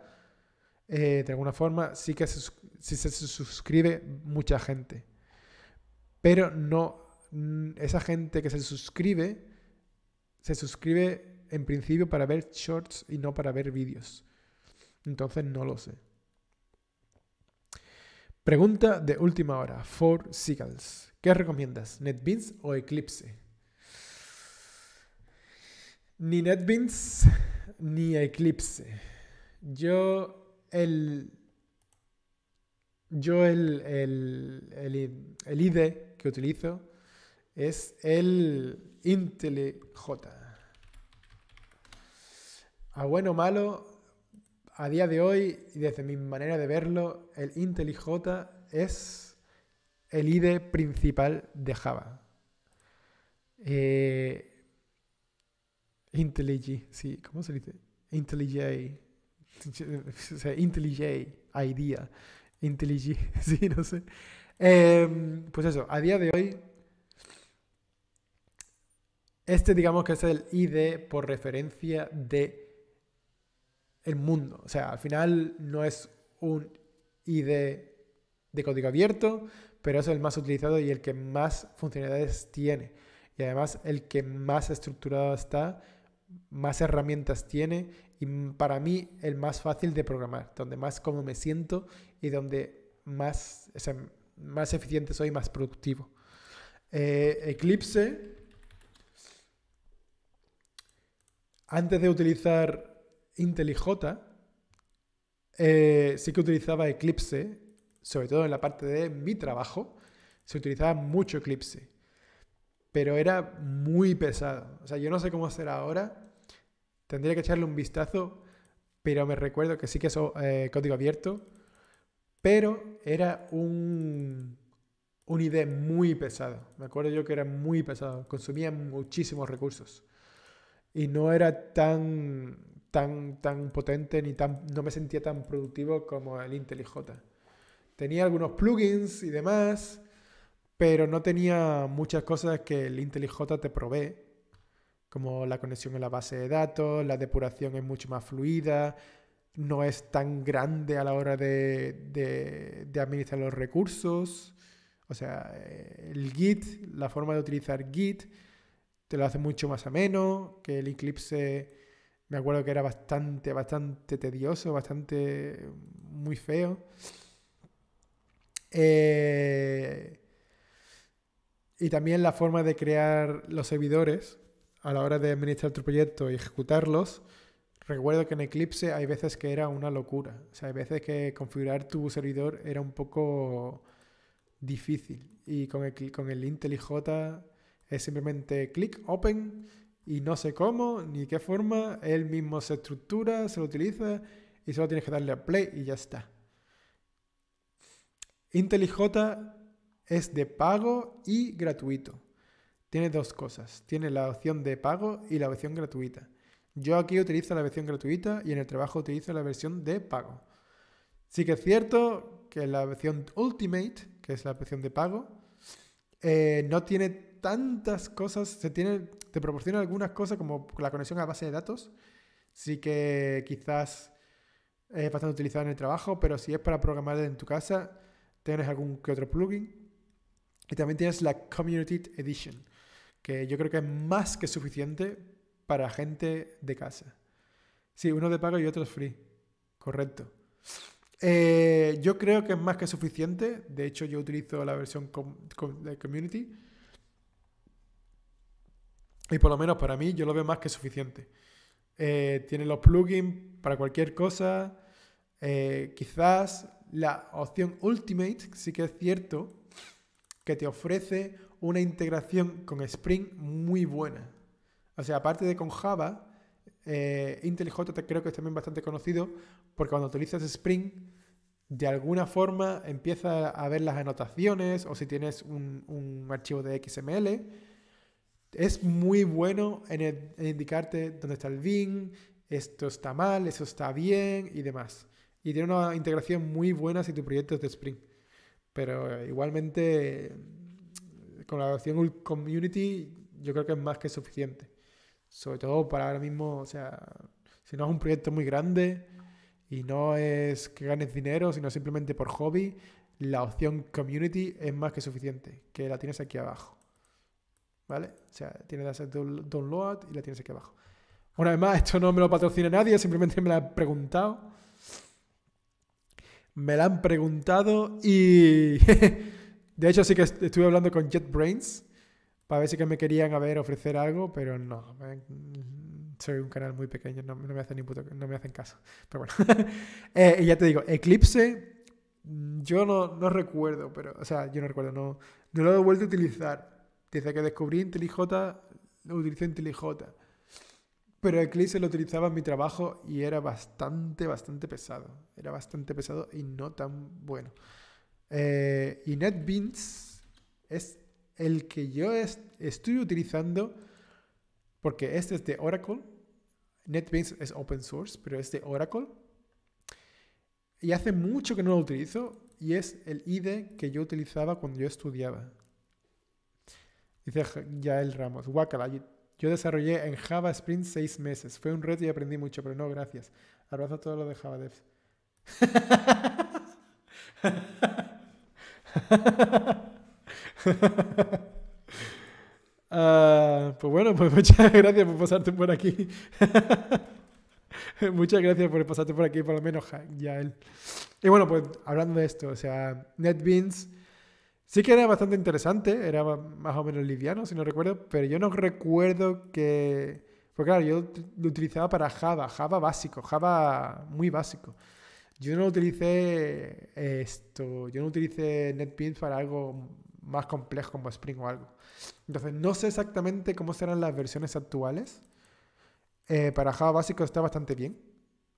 S1: eh, de alguna forma sí que se, se suscribe mucha gente. Pero no, mm, esa gente que se suscribe, se suscribe en principio para ver shorts y no para ver vídeos. Entonces no lo sé. Pregunta de última hora, for Seagulls. ¿Qué recomiendas, NetBeans o Eclipse? ni NetBeans ni Eclipse. Yo el. Yo el, el, IDE que utilizo es el IntelliJ. A bueno o malo, a día de hoy, y desde mi manera de verlo, el IntelliJ es el IDE principal de Java. Eh, IntelliJ, sí, ¿cómo se dice? IntelliJ, o sea, IntelliJ, idea, IntelliJ, sí, no sé. Em, pues eso, a día de hoy, este digamos que es el ID por referencia de el mundo. O sea, al final no es un ID de código abierto, pero es el más utilizado y el que más funcionalidades tiene. Y además el que más estructurado está más herramientas tiene y para mí el más fácil de programar, donde más como me siento y donde más, más eficiente soy, más productivo. Eh, Eclipse, antes de utilizar IntelliJ, eh, sí que utilizaba Eclipse, sobre todo en la parte de mi trabajo, se utilizaba mucho Eclipse pero era muy pesado. O sea, yo no sé cómo hacer ahora, tendría que echarle un vistazo, pero me recuerdo que sí que es eh, código abierto, pero era un, un ID muy pesado. Me acuerdo yo que era muy pesado, consumía muchísimos recursos y no era tan, tan, tan potente ni tan, no me sentía tan productivo como el IntelliJ. Tenía algunos plugins y demás, pero no tenía muchas cosas que el Intel IntelliJ te provee, como la conexión en la base de datos, la depuración es mucho más fluida, no es tan grande a la hora de, administrar los recursos. O sea, eh, el Git, la forma de utilizar Git, te lo hace mucho más ameno, que el Eclipse me acuerdo que era bastante, bastante tedioso, bastante muy feo. Eh, y también la forma de crear los servidores a la hora de administrar tu proyecto y ejecutarlos. Recuerdo que en Eclipse hay veces que era una locura. O sea, hay veces que configurar tu servidor era un poco difícil. Y con el, con el IntelliJ es simplemente clic, open, y no sé cómo, ni qué forma. Él mismo se estructura, se lo utiliza, y solo tienes que darle a play y ya está. IntelliJ es de pago y gratuito. Tiene dos cosas. Tiene la opción de pago y la opción gratuita. Yo aquí utilizo la versión gratuita y en el trabajo utilizo la versión de pago. Sí que es cierto que la versión Ultimate, que es la versión de pago, eh, no tiene tantas cosas, se tiene, te proporciona algunas cosas como la conexión a base de datos, sí que quizás es bastante utilizada en el trabajo, pero si es para programar en tu casa, tienes algún que otro plugin. Y también tienes la Community Edition, que yo creo que es más que suficiente para gente de casa. Sí, uno de pago y otro es free. Correcto. Eh, yo creo que es más que suficiente. De hecho, yo utilizo la versión de Community. Y por lo menos para mí, yo lo veo más que suficiente. Eh, tiene los plugins para cualquier cosa. Eh, quizás la opción Ultimate, sí que es cierto que te ofrece una integración con Spring muy buena. O sea, aparte de con Java, eh, IntelliJ creo que es también bastante conocido porque cuando utilizas Spring, de alguna forma empieza a ver las anotaciones o si tienes un, archivo de XML. Es muy bueno en, indicarte dónde está el bin, esto está mal, eso está bien y demás. Y tiene una integración muy buena si tu proyecto es de Spring. Pero igualmente, con la opción community, yo creo que es más que suficiente. Sobre todo para ahora mismo, o sea, si no es un proyecto muy grande y no es que ganes dinero, sino simplemente por hobby, la opción community es más que suficiente, que la tienes aquí abajo. ¿Vale? O sea, tienes hacer download y la tienes aquí abajo. Una vez esto no me lo patrocina nadie, simplemente me la he preguntado me la han preguntado y de hecho sí que estuve hablando con JetBrains para ver si que me querían a ofrecer algo, pero no, mm, soy un canal muy pequeño, no, me hacen ni no me hacen caso. Pero bueno, eh, y ya te digo, Eclipse, mm, yo no, no, recuerdo, pero, o sea, yo no recuerdo, no, no lo he vuelto a utilizar. Desde que descubrí IntelliJ, lo utilicé IntelliJ. Pero Eclipse lo utilizaba en mi trabajo y era bastante, bastante pesado. Era bastante pesado y no tan bueno. Eh, y NetBeans es el que yo estoy utilizando porque este es de Oracle. NetBeans es open source, pero es de Oracle. Y hace mucho que no lo utilizo y es el IDE que yo utilizaba cuando yo estudiaba. Dice Jael Ramos, guacala, yo desarrollé en Java Sprint seis meses. Fue un reto y aprendí mucho, pero no, gracias. Abrazo todo lo de Java Devs. Ah, pues bueno, pues muchas gracias por pasarte por aquí. muchas gracias por pasarte por aquí, por lo menos, él. Y bueno, pues hablando de esto, o sea, NetBeans Sí que era bastante interesante, era más o menos liviano, si no recuerdo, pero yo no recuerdo que... Porque claro, yo lo utilizaba para Java, Java básico, Java muy básico. Yo no utilicé esto, yo no utilicé NetBeans para algo más complejo como Spring o algo. Entonces, no sé exactamente cómo serán las versiones actuales. Eh, para Java básico está bastante bien.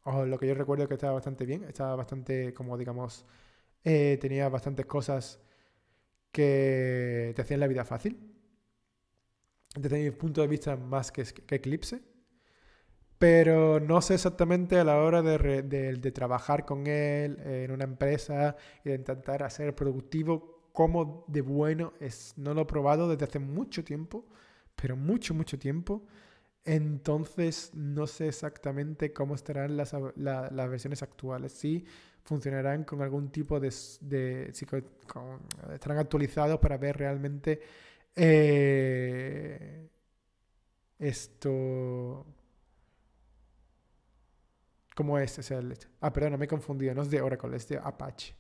S1: O lo que yo recuerdo que estaba bastante bien. Estaba bastante, como digamos, eh, tenía bastantes cosas que te hacían la vida fácil, desde mi punto de vista más que, Eclipse, pero no sé exactamente a la hora de, de, trabajar con él eh, en una empresa y de intentar hacer productivo cómo de bueno es. No lo he probado desde hace mucho tiempo, pero mucho, mucho tiempo. Entonces no sé exactamente cómo estarán las, las versiones actuales. Sí, funcionarán con algún tipo de... estarán actualizados para ver realmente eh, esto... ¿Cómo es? O sea, ah, perdón, me he confundido. No es de Oracle, es de Apache.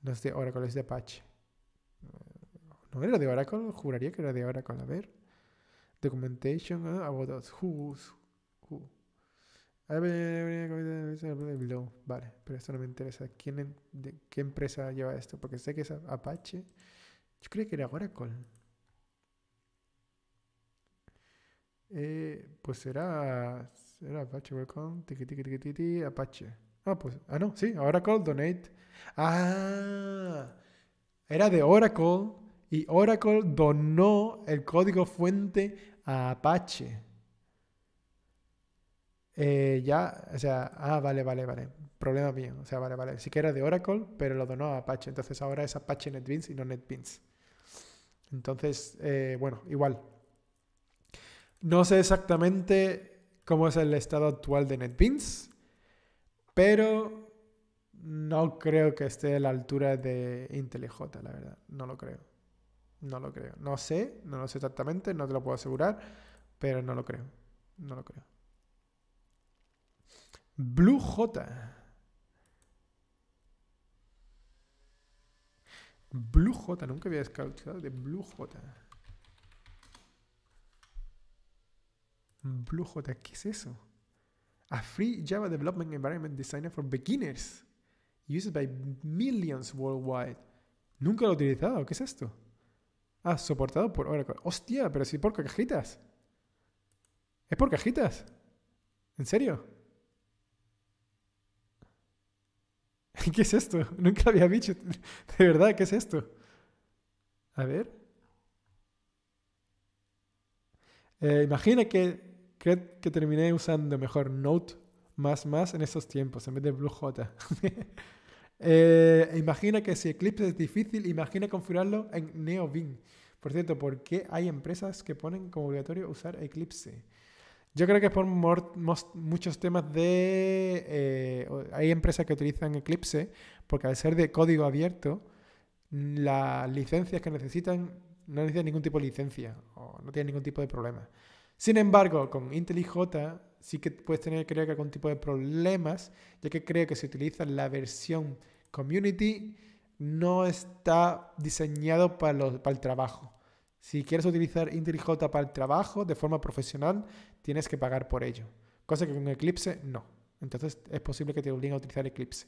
S1: No es de Oracle, es de Apache. Eh, ¿No era de Oracle? Juraría que era de Oracle. A ver. Documentation about ah, ah, Who's, Vale, pero esto no me interesa. ¿Quién, de, ¿Qué empresa lleva esto? Porque sé que es Apache. Yo creía que era Oracle. Eh, pues será, será Apache Welcome, tiki, tiki, tiki, tiki, Apache. Ah, pues, ah, no, sí, Oracle Donate. Ah, era de Oracle y Oracle donó el código fuente a Apache. Eh, ya, o sea, ah, vale, vale, vale, problema mío, o sea, vale, vale, sí que era de Oracle, pero lo donó a Apache, entonces ahora es Apache NetBeans y no NetBeans. Entonces, eh, bueno, igual. No sé exactamente cómo es el estado actual de NetBeans, pero no creo que esté a la altura de IntelliJ, la verdad, no lo creo. No lo creo. No sé, no lo sé exactamente, no te lo puedo asegurar, pero no lo creo. No lo creo. Blue J. Blue J, nunca había escuchado de Blue J. Blue J, ¿qué es eso? A free Java development environment designer for beginners, used by millions worldwide. Nunca lo he utilizado, ¿qué es esto? Ah, soportado por Oracle. Hostia, pero si por cajitas. ¿Es por cajitas? ¿En serio? ¿Qué es esto? Nunca había visto. De verdad, ¿qué es esto? A ver. Eh, imagina que que terminé usando mejor Note más más en estos tiempos en vez de BlueJ. eh, imagina que si Eclipse es difícil, imagina configurarlo en NeoBing. Por cierto, ¿por qué hay empresas que ponen como obligatorio usar Eclipse? Yo creo que es por muchos temas de... Eh, hay empresas que utilizan Eclipse porque al ser de código abierto, las licencias que necesitan no necesitan ningún tipo de licencia o no tienen ningún tipo de problema. Sin embargo, con IntelliJ sí que puedes tener, creo que, algún tipo de problemas, ya que creo que si utilizas la versión Community no está diseñado para, para el trabajo. Si quieres utilizar IntelliJ para el trabajo de forma profesional, tienes que pagar por ello. Cosa que con Eclipse no. Entonces es posible que te obliguen a utilizar Eclipse.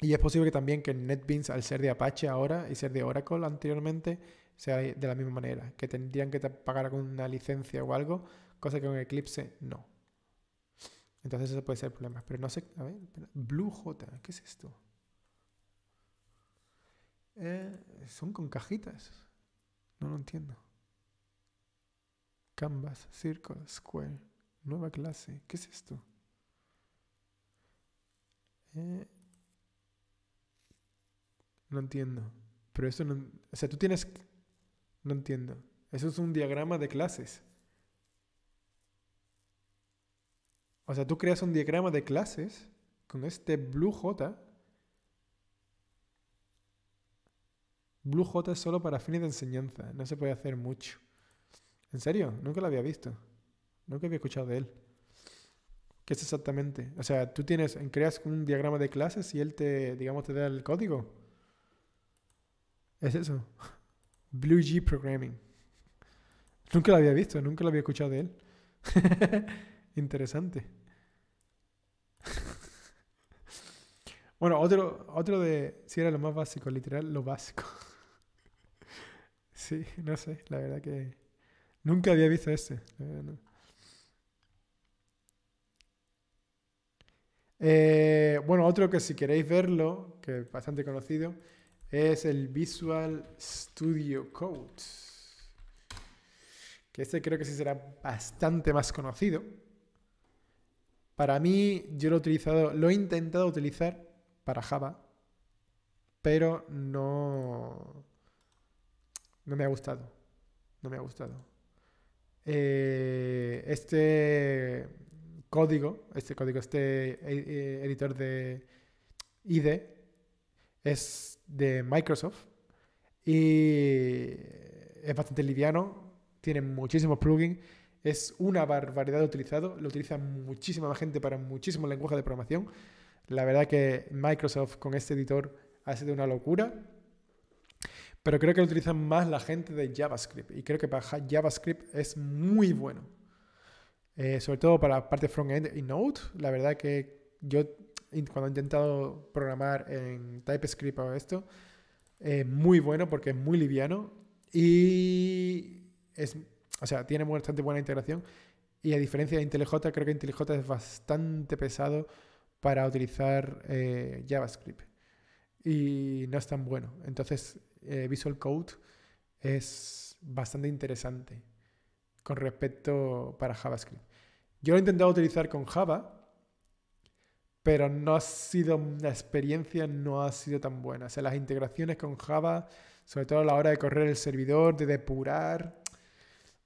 S1: Y es posible que también que NetBeans, al ser de Apache ahora y ser de Oracle anteriormente, sea de la misma manera. Que tendrían que pagar alguna licencia o algo, cosa que con Eclipse no. Entonces eso puede ser problema. Pero no sé, a ver, BlueJ, ¿qué es esto? Eh, son con cajitas. No lo entiendo. Canvas, Circle, Square, nueva clase. ¿Qué es esto? Eh, no entiendo. Pero eso no... O sea, tú tienes... No entiendo. Eso es un diagrama de clases. O sea, tú creas un diagrama de clases con este blue J Blue J es solo para fines de enseñanza, no se puede hacer mucho. ¿En serio? Nunca lo había visto. Nunca había escuchado de él. ¿Qué es exactamente? O sea, tú tienes, creas un diagrama de clases y él te, digamos, te da el código. Es eso. Blue BlueG Programming. Nunca lo había visto, nunca lo había escuchado de él. Interesante. bueno, otro, otro de, si era lo más básico, literal, lo básico. Sí, no sé, la verdad que nunca había visto este. bueno, otro que si queréis verlo, que es bastante conocido, es el Visual Studio Code. Que este creo que sí será bastante más conocido. Para mí, yo lo he utilizado, lo he intentado utilizar para Java, pero no no me ha gustado. No me ha gustado. Eh, este código, este código, este eh, eh, editor de IDE es de Microsoft y es bastante liviano, tiene muchísimos plugins, es una barbaridad de utilizado, lo utiliza muchísima gente para muchísimos lenguajes de programación. La verdad que Microsoft con este editor hace de una locura pero creo que lo utilizan más la gente de JavaScript. Y creo que para JavaScript es muy bueno. Eh, sobre todo para la parte front-end y Node. La verdad que yo cuando he intentado programar en TypeScript o esto, es muy bueno porque es muy liviano y es, o sea, tiene bastante buena integración. Y a diferencia de IntelliJ, creo que IntelliJ es bastante pesado para utilizar eh, JavaScript. Y no es tan bueno. Entonces, eh, Visual Code es bastante interesante con respecto para JavaScript. Yo lo he intentado utilizar con Java, pero no ha sido una experiencia, no ha sido tan buena. O sea, las integraciones con Java, sobre todo a la hora de correr el servidor, de depurar,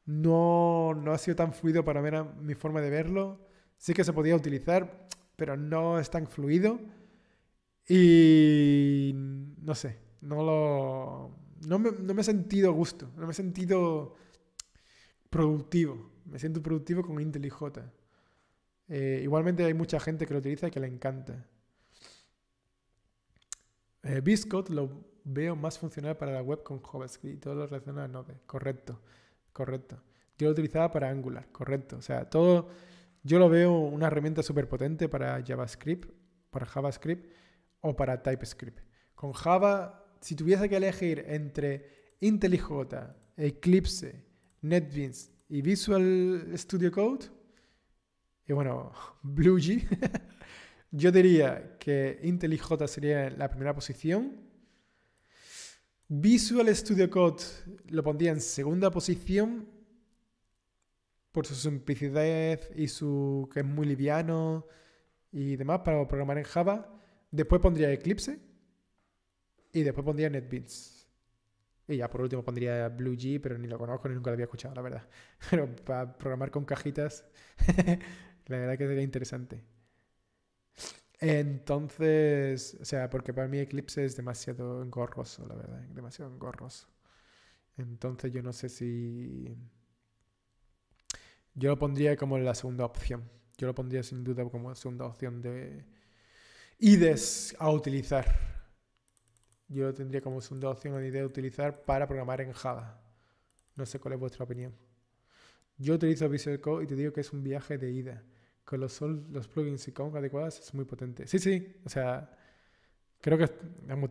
S1: no, no ha sido tan fluido para mí, mi forma de verlo. Sí que se podía utilizar, pero no es tan fluido. Y no sé, no lo... No me, he sentido gusto, no me he sentido productivo. Me siento productivo con Intel y J. Eh, igualmente hay mucha gente que lo utiliza y que le encanta. Eh, lo veo más funcional para la web con JavaScript y todo lo relacionado a Node. Correcto, correcto. Yo lo utilizaba para Angular, correcto. O sea, todo... Yo lo veo una herramienta súper potente para JavaScript, para JavaScript o para TypeScript. Con Java si tuviese que elegir entre IntelliJ, Eclipse, NetBeans y Visual Studio Code, y bueno, BlueG, yo diría que IntelliJ sería la primera posición. Visual Studio Code lo pondría en segunda posición por su simplicidad y su que es muy liviano y demás para programar en Java. Después pondría Eclipse, y después pondría NetBeans Y ya por último pondría BlueG pero ni lo conozco ni nunca lo había escuchado, la verdad. Pero para programar con cajitas, la verdad que sería interesante. Entonces, o sea, porque para mí Eclipse es demasiado engorroso, la verdad, demasiado engorroso. Entonces yo no sé si... Yo lo pondría como la segunda opción. Yo lo pondría sin duda como la segunda opción de IDES a utilizar yo lo tendría como segunda opción o idea de utilizar para programar en Java. No sé cuál es vuestra opinión. Yo utilizo Visual Code y te digo que es un viaje de ida. Con los, los plugins y con adecuadas es muy potente. Sí, sí, o sea, creo que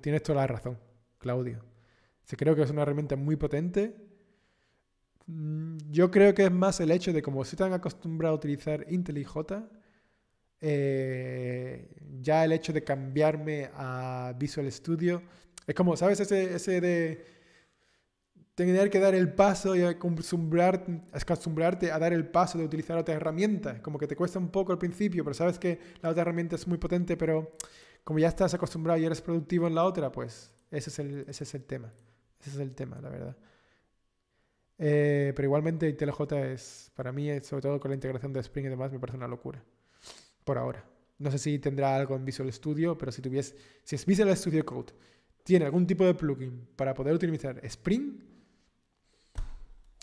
S1: tienes toda la razón, Claudio. creo que es una herramienta muy potente. Mm, yo creo que es más el hecho de como si están acostumbrado a utilizar IntelliJ, eh, ya el hecho de cambiarme a Visual Studio es como, ¿sabes? Ese, ese de tener que dar el paso y acostumbrarte a dar el paso de utilizar otra herramienta. Como que te cuesta un poco al principio, pero sabes que la otra herramienta es muy potente, pero como ya estás acostumbrado y eres productivo en la otra, pues ese es el, ese es el tema. Ese es el tema, la verdad. Eh, pero igualmente IntelliJ es, para mí, sobre todo con la integración de Spring y demás, me parece una locura. Por ahora. No sé si tendrá algo en Visual Studio, pero si tuviese, si es Visual Studio Code tiene algún tipo de plugin para poder utilizar Spring,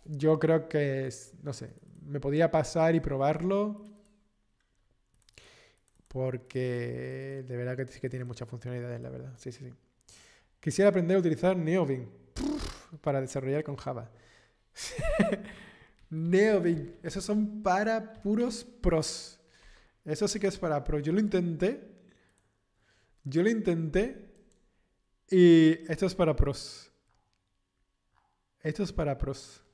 S1: yo creo que, no sé, me podría pasar y probarlo porque de verdad que sí que tiene muchas funcionalidades, la verdad. Sí, sí, sí. Quisiera aprender a utilizar Neovim para desarrollar con Java. Neovim, esos son para puros pros. Eso sí que es para pros. Yo lo intenté. Yo lo intenté y esto es para pros. Esto es para pros.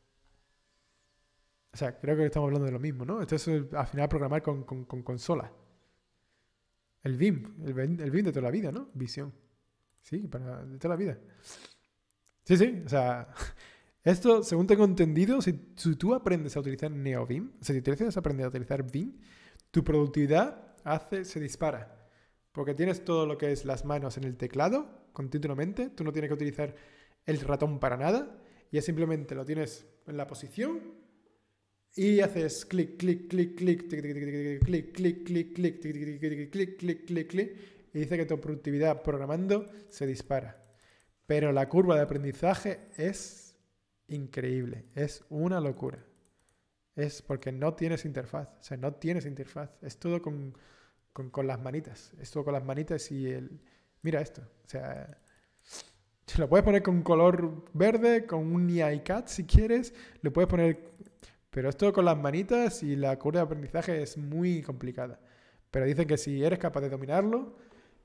S1: O sea, creo que estamos hablando de lo mismo, ¿no? Esto es eh, al final programar con, consola. El Vim, el Vim de toda la vida, ¿no? Visión. Sí, para, toda la vida. Sí, sí, o sea, esto, según tengo entendido, si, tú aprendes a utilizar NeoVim, o sea, si aprender aprendes a utilizar Vim, tu productividad hace, se dispara. Porque tienes todo lo que es las manos en el teclado continuamente, tú no tienes que utilizar el ratón para nada, ya simplemente lo tienes en la posición y haces clic, clic, clic, clic, clic, clic, clic, clic, clic, clic, clic, clic, clic, clic, clic, y dice que tu productividad programando se dispara. Pero la curva de aprendizaje es increíble, es una locura. Es porque no tienes interfaz, o sea, no tienes interfaz, es todo con con, con, las manitas. Esto con las manitas y el... Mira esto. O sea, se lo puedes poner con color verde, con un y si quieres. Lo puedes poner... Pero esto con las manitas y la curva de aprendizaje es muy complicada. Pero dicen que si eres capaz de dominarlo,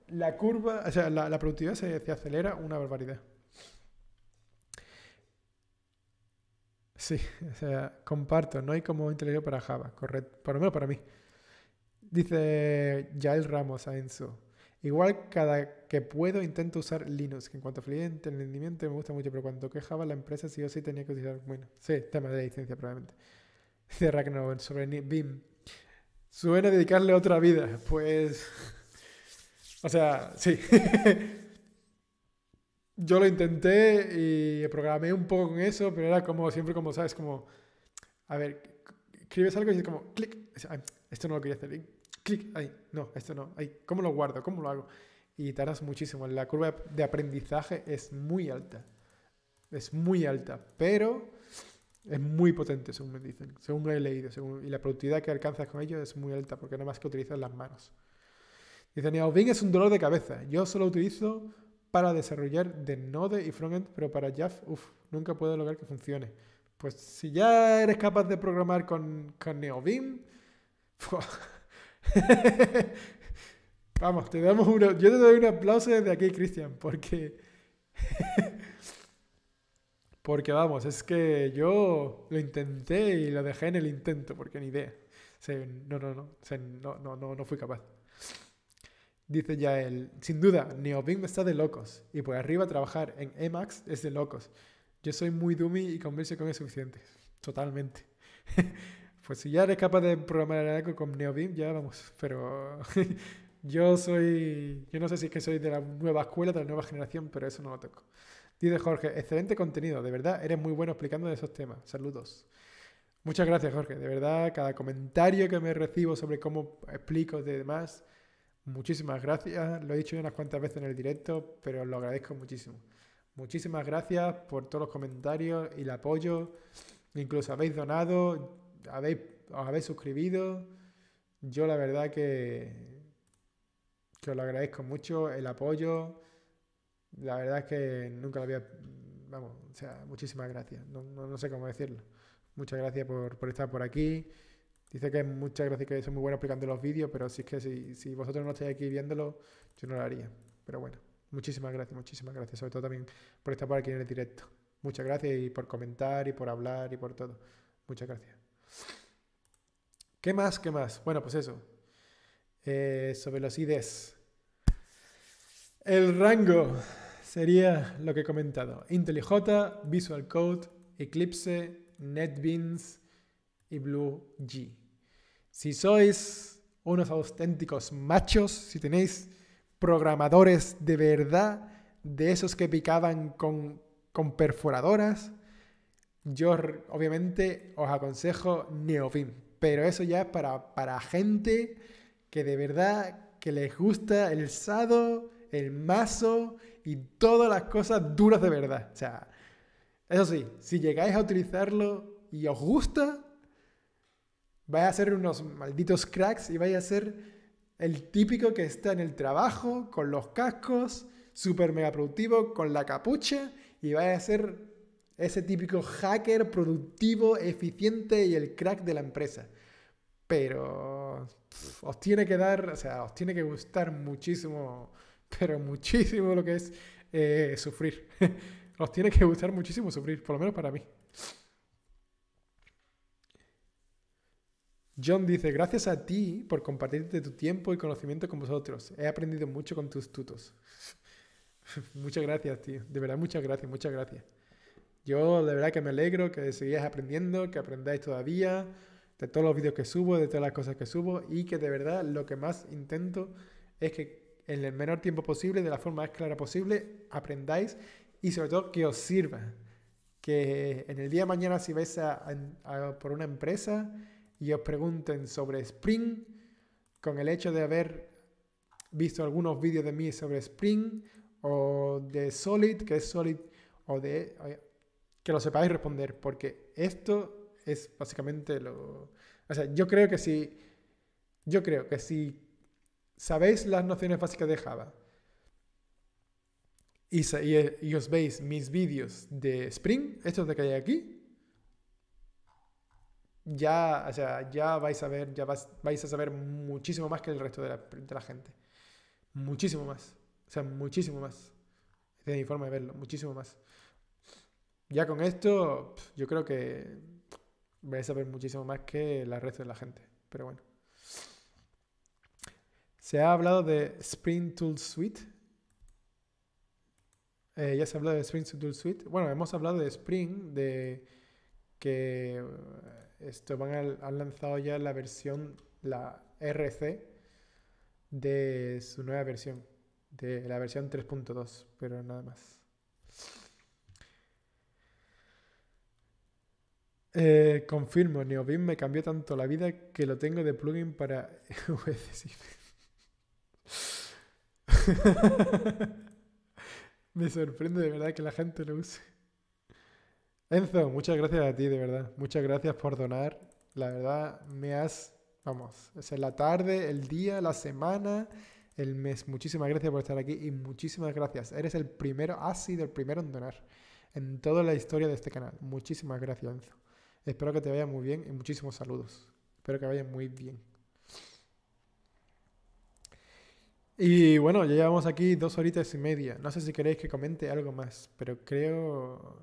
S1: la curva, o sea, la, productividad se, acelera una barbaridad. Sí, o sea, comparto, no hay como inteligencia para Java, correcto, por lo menos para mí. Dice Yael Ramos a Enzo Igual cada que puedo intento usar Linux, que en cuanto a cliente, entendimiento me gusta mucho, pero cuando quejaba la empresa sí o sí tenía que utilizar, bueno, sí, tema de la licencia probablemente. que no sobre BIM. Suena dedicarle otra vida, pues... O sea, sí. Yo lo intenté y programé un poco con eso, pero era como siempre como, ¿sabes? Como, a ver, escribes algo y es como, clic, esto no lo quería hacer, clic, ahí, no, esto no, ay, ¿cómo lo guardo? ¿Cómo lo hago? Y tardas muchísimo. La curva de aprendizaje es muy alta. Es muy alta, pero es muy potente, según me dicen, según he leído. y la productividad que alcanzas con ello es muy alta, porque nada más que utilizas las manos. Dice NeoBeam es un dolor de cabeza. Yo solo utilizo para desarrollar de Node y frontend, pero para Java, uff, nunca puedo lograr que funcione. Pues si ya eres capaz de programar con, con pues... Vamos, te damos uno. Yo te doy un aplauso desde aquí, Cristian, porque. porque vamos, es que yo lo intenté y lo dejé en el intento, porque ni idea. no, no, no, no, no, fui capaz. Dice ya él, sin duda, NeoBIM está de locos. Y por arriba trabajar en Emacs es de locos. Yo soy muy dummy y converso con suficiente. Totalmente. Pues si ya eres capaz de programar algo con NeoBeam, ya vamos. Pero yo soy. Yo no sé si es que soy de la nueva escuela, de la nueva generación, pero eso no lo toco. Dice Jorge, excelente contenido, de verdad, eres muy bueno explicando de esos temas. Saludos. Muchas gracias, Jorge. De verdad, cada comentario que me recibo sobre cómo explico de demás, muchísimas gracias. Lo he dicho unas cuantas veces en el directo, pero lo agradezco muchísimo. Muchísimas gracias por todos los comentarios y el apoyo. Incluso habéis donado habéis, os habéis suscribido. Yo la verdad que, que os lo agradezco mucho, el apoyo. La verdad es que nunca lo había... Vamos, o sea, muchísimas gracias. No, no, no sé cómo decirlo. Muchas gracias por, por, estar por aquí. Dice que muchas gracias, que soy muy bueno explicando los vídeos, pero si es que si, si vosotros no estáis aquí viéndolo, yo no lo haría. Pero bueno, muchísimas gracias, muchísimas gracias. Sobre todo también por estar por aquí en el directo. Muchas gracias y por comentar y por hablar y por todo. Muchas gracias. ¿Qué más? ¿Qué más? Bueno, pues eso. Eh, sobre los IDs. El rango sería lo que he comentado. IntelliJ, Visual Code, Eclipse, NetBeans y BlueG. Si sois unos auténticos machos, si tenéis programadores de verdad, de esos que picaban con, con perforadoras, yo obviamente os aconsejo Neofim, pero eso ya es para, para gente que de verdad que les gusta el sado, el mazo y todas las cosas duras de verdad. O sea, eso sí, si llegáis a utilizarlo y os gusta, vais a ser unos malditos cracks y vais a ser el típico que está en el trabajo con los cascos, súper mega productivo, con la capucha y vais a ser ese típico hacker productivo, eficiente y el crack de la empresa. Pero os tiene que dar, o sea, os tiene que gustar muchísimo, pero muchísimo lo que es eh, sufrir. os tiene que gustar muchísimo sufrir, por lo menos para mí. John dice, gracias a ti por compartirte tu tiempo y conocimiento con vosotros. He aprendido mucho con tus tutos. muchas gracias, tío. De verdad, muchas gracias, muchas gracias. Yo de verdad que me alegro que seguís aprendiendo, que aprendáis todavía de todos los vídeos que subo, de todas las cosas que subo y que de verdad lo que más intento es que en el menor tiempo posible, de la forma más clara posible, aprendáis y sobre todo que os sirva. Que en el día de mañana si vais por una empresa y os pregunten sobre Spring, con el hecho de haber visto algunos vídeos de mí sobre Spring o de Solid, que es Solid, o de que lo sepáis responder, porque esto es básicamente lo... O sea, yo creo que si... Yo creo que si sabéis las nociones básicas de Java y, os veis mis vídeos de Spring, estos de que hay aquí, ya, ya vais a ver, ya vais, a saber muchísimo más que el resto de la, gente. Muchísimo más. O sea, muchísimo más. De mi forma de verlo, muchísimo más. Ya con esto, yo creo que vais a saber muchísimo más que la red de la gente. Pero bueno. Se ha hablado de Spring Tool Suite. Eh, ya se ha hablado de Spring Tool Suite. Bueno, hemos hablado de Spring, de que eh, esto han lanzado ya la versión, la RC, de su nueva versión, de la versión 3.2, pero nada más. Eh, confirmo, NeoVim me cambió tanto la vida que lo tengo de plugin para me sorprende de verdad que la gente lo use. Enzo, muchas gracias a ti, de verdad. Muchas gracias por donar. La verdad, me has, vamos, es la tarde, el día, la semana, el mes. Muchísimas gracias por estar aquí y muchísimas gracias. Eres el primero, has sido el primero en donar en toda la historia de este canal. Muchísimas gracias, Enzo. Espero que te vaya muy bien y muchísimos saludos. Espero que vaya muy bien. Y bueno, ya llevamos aquí dos horitas y media. No sé si queréis que comente algo más, pero creo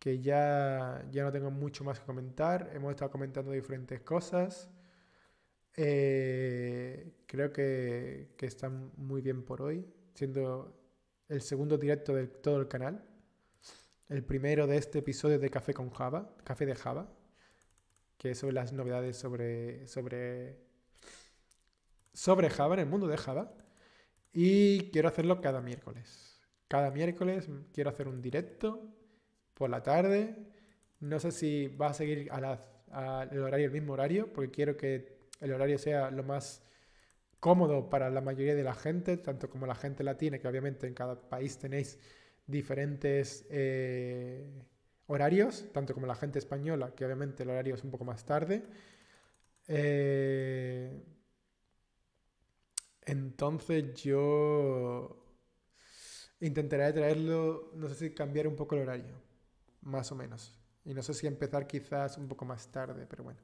S1: que ya, ya no tengo mucho más que comentar. Hemos estado comentando diferentes cosas. Eh, creo que, que están muy bien por hoy, siendo el segundo directo de todo el canal el primero de este episodio de Café con Java, Café de Java, que es sobre las novedades sobre, sobre, sobre Java, en el mundo de Java. Y quiero hacerlo cada miércoles. Cada miércoles quiero hacer un directo por la tarde. No sé si va a seguir a el horario, el mismo horario, porque quiero que el horario sea lo más cómodo para la mayoría de la gente, tanto como la gente latina, que obviamente en cada país tenéis diferentes eh, horarios, tanto como la gente española, que obviamente el horario es un poco más tarde. Eh, entonces yo intentaré traerlo, no sé si cambiar un poco el horario, más o menos. Y no sé si empezar quizás un poco más tarde, pero bueno.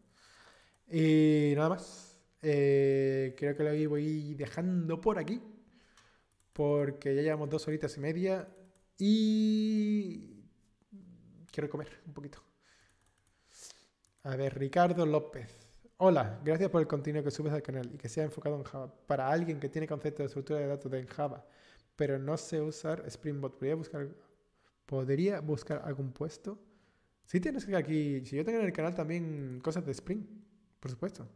S1: Y nada más. Eh, creo que lo voy dejando por aquí. Porque ya llevamos dos horitas y media y quiero comer un poquito. A ver, Ricardo López. Hola, gracias por el contenido que subes al canal y que sea enfocado en Java. Para alguien que tiene concepto de estructura de datos en Java, pero no sé usar Spring Boot, ¿podría buscar, ¿podría buscar algún puesto? Sí tienes que aquí, si yo tengo en el canal también cosas de Spring, por supuesto.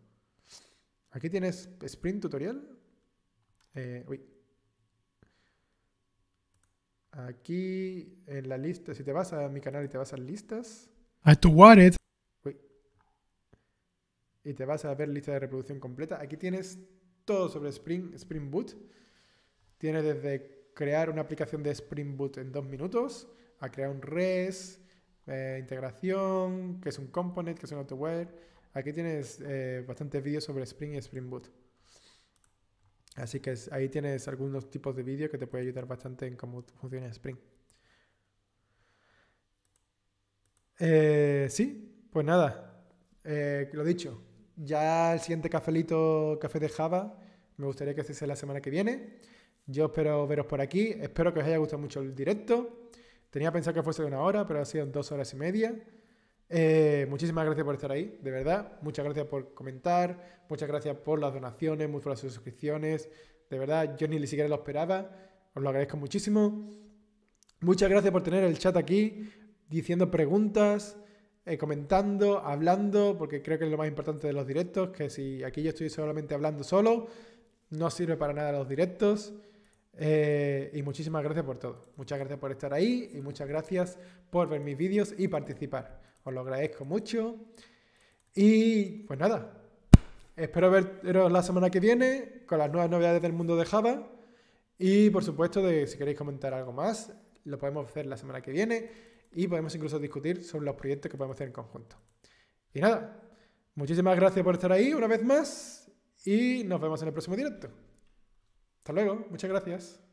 S1: Aquí tienes Spring Tutorial. Eh, uy, Aquí en la lista, si te vas a mi canal y te vas a listas. A tu Y te vas a ver lista de reproducción completa. Aquí tienes todo sobre Spring, Spring Boot. Tiene desde crear una aplicación de Spring Boot en dos minutos, a crear un REST, eh, integración, que es un component, que es un AutoWare. Aquí tienes eh, bastantes vídeos sobre Spring y Spring Boot. Así que ahí tienes algunos tipos de vídeos que te puede ayudar bastante en cómo funciona Spring. Eh, sí, pues nada, eh, lo dicho. Ya el siguiente cafelito, café de Java, me gustaría que hiciese la semana que viene. Yo espero veros por aquí. Espero que os haya gustado mucho el directo. Tenía pensado que fuese de una hora, pero ha sido dos horas y media. Eh, muchísimas gracias por estar ahí, de verdad. Muchas gracias por comentar, muchas gracias por las donaciones, muchas por las suscripciones. De verdad, yo ni siquiera lo esperaba. Os lo agradezco muchísimo. Muchas gracias por tener el chat aquí, diciendo preguntas, eh, comentando, hablando, porque creo que es lo más importante de los directos, que si aquí yo estoy solamente hablando solo, no sirve para nada los directos. Eh, y muchísimas gracias por todo. Muchas gracias por estar ahí y muchas gracias por ver mis vídeos y participar. Os lo agradezco mucho. Y pues nada, espero veros la semana que viene con las nuevas novedades del mundo de Java. Y por supuesto, de, si queréis comentar algo más, lo podemos hacer la semana que viene y podemos incluso discutir sobre los proyectos que podemos hacer en conjunto. Y nada, muchísimas gracias por estar ahí una vez más y nos vemos en el próximo directo. Hasta luego, muchas gracias.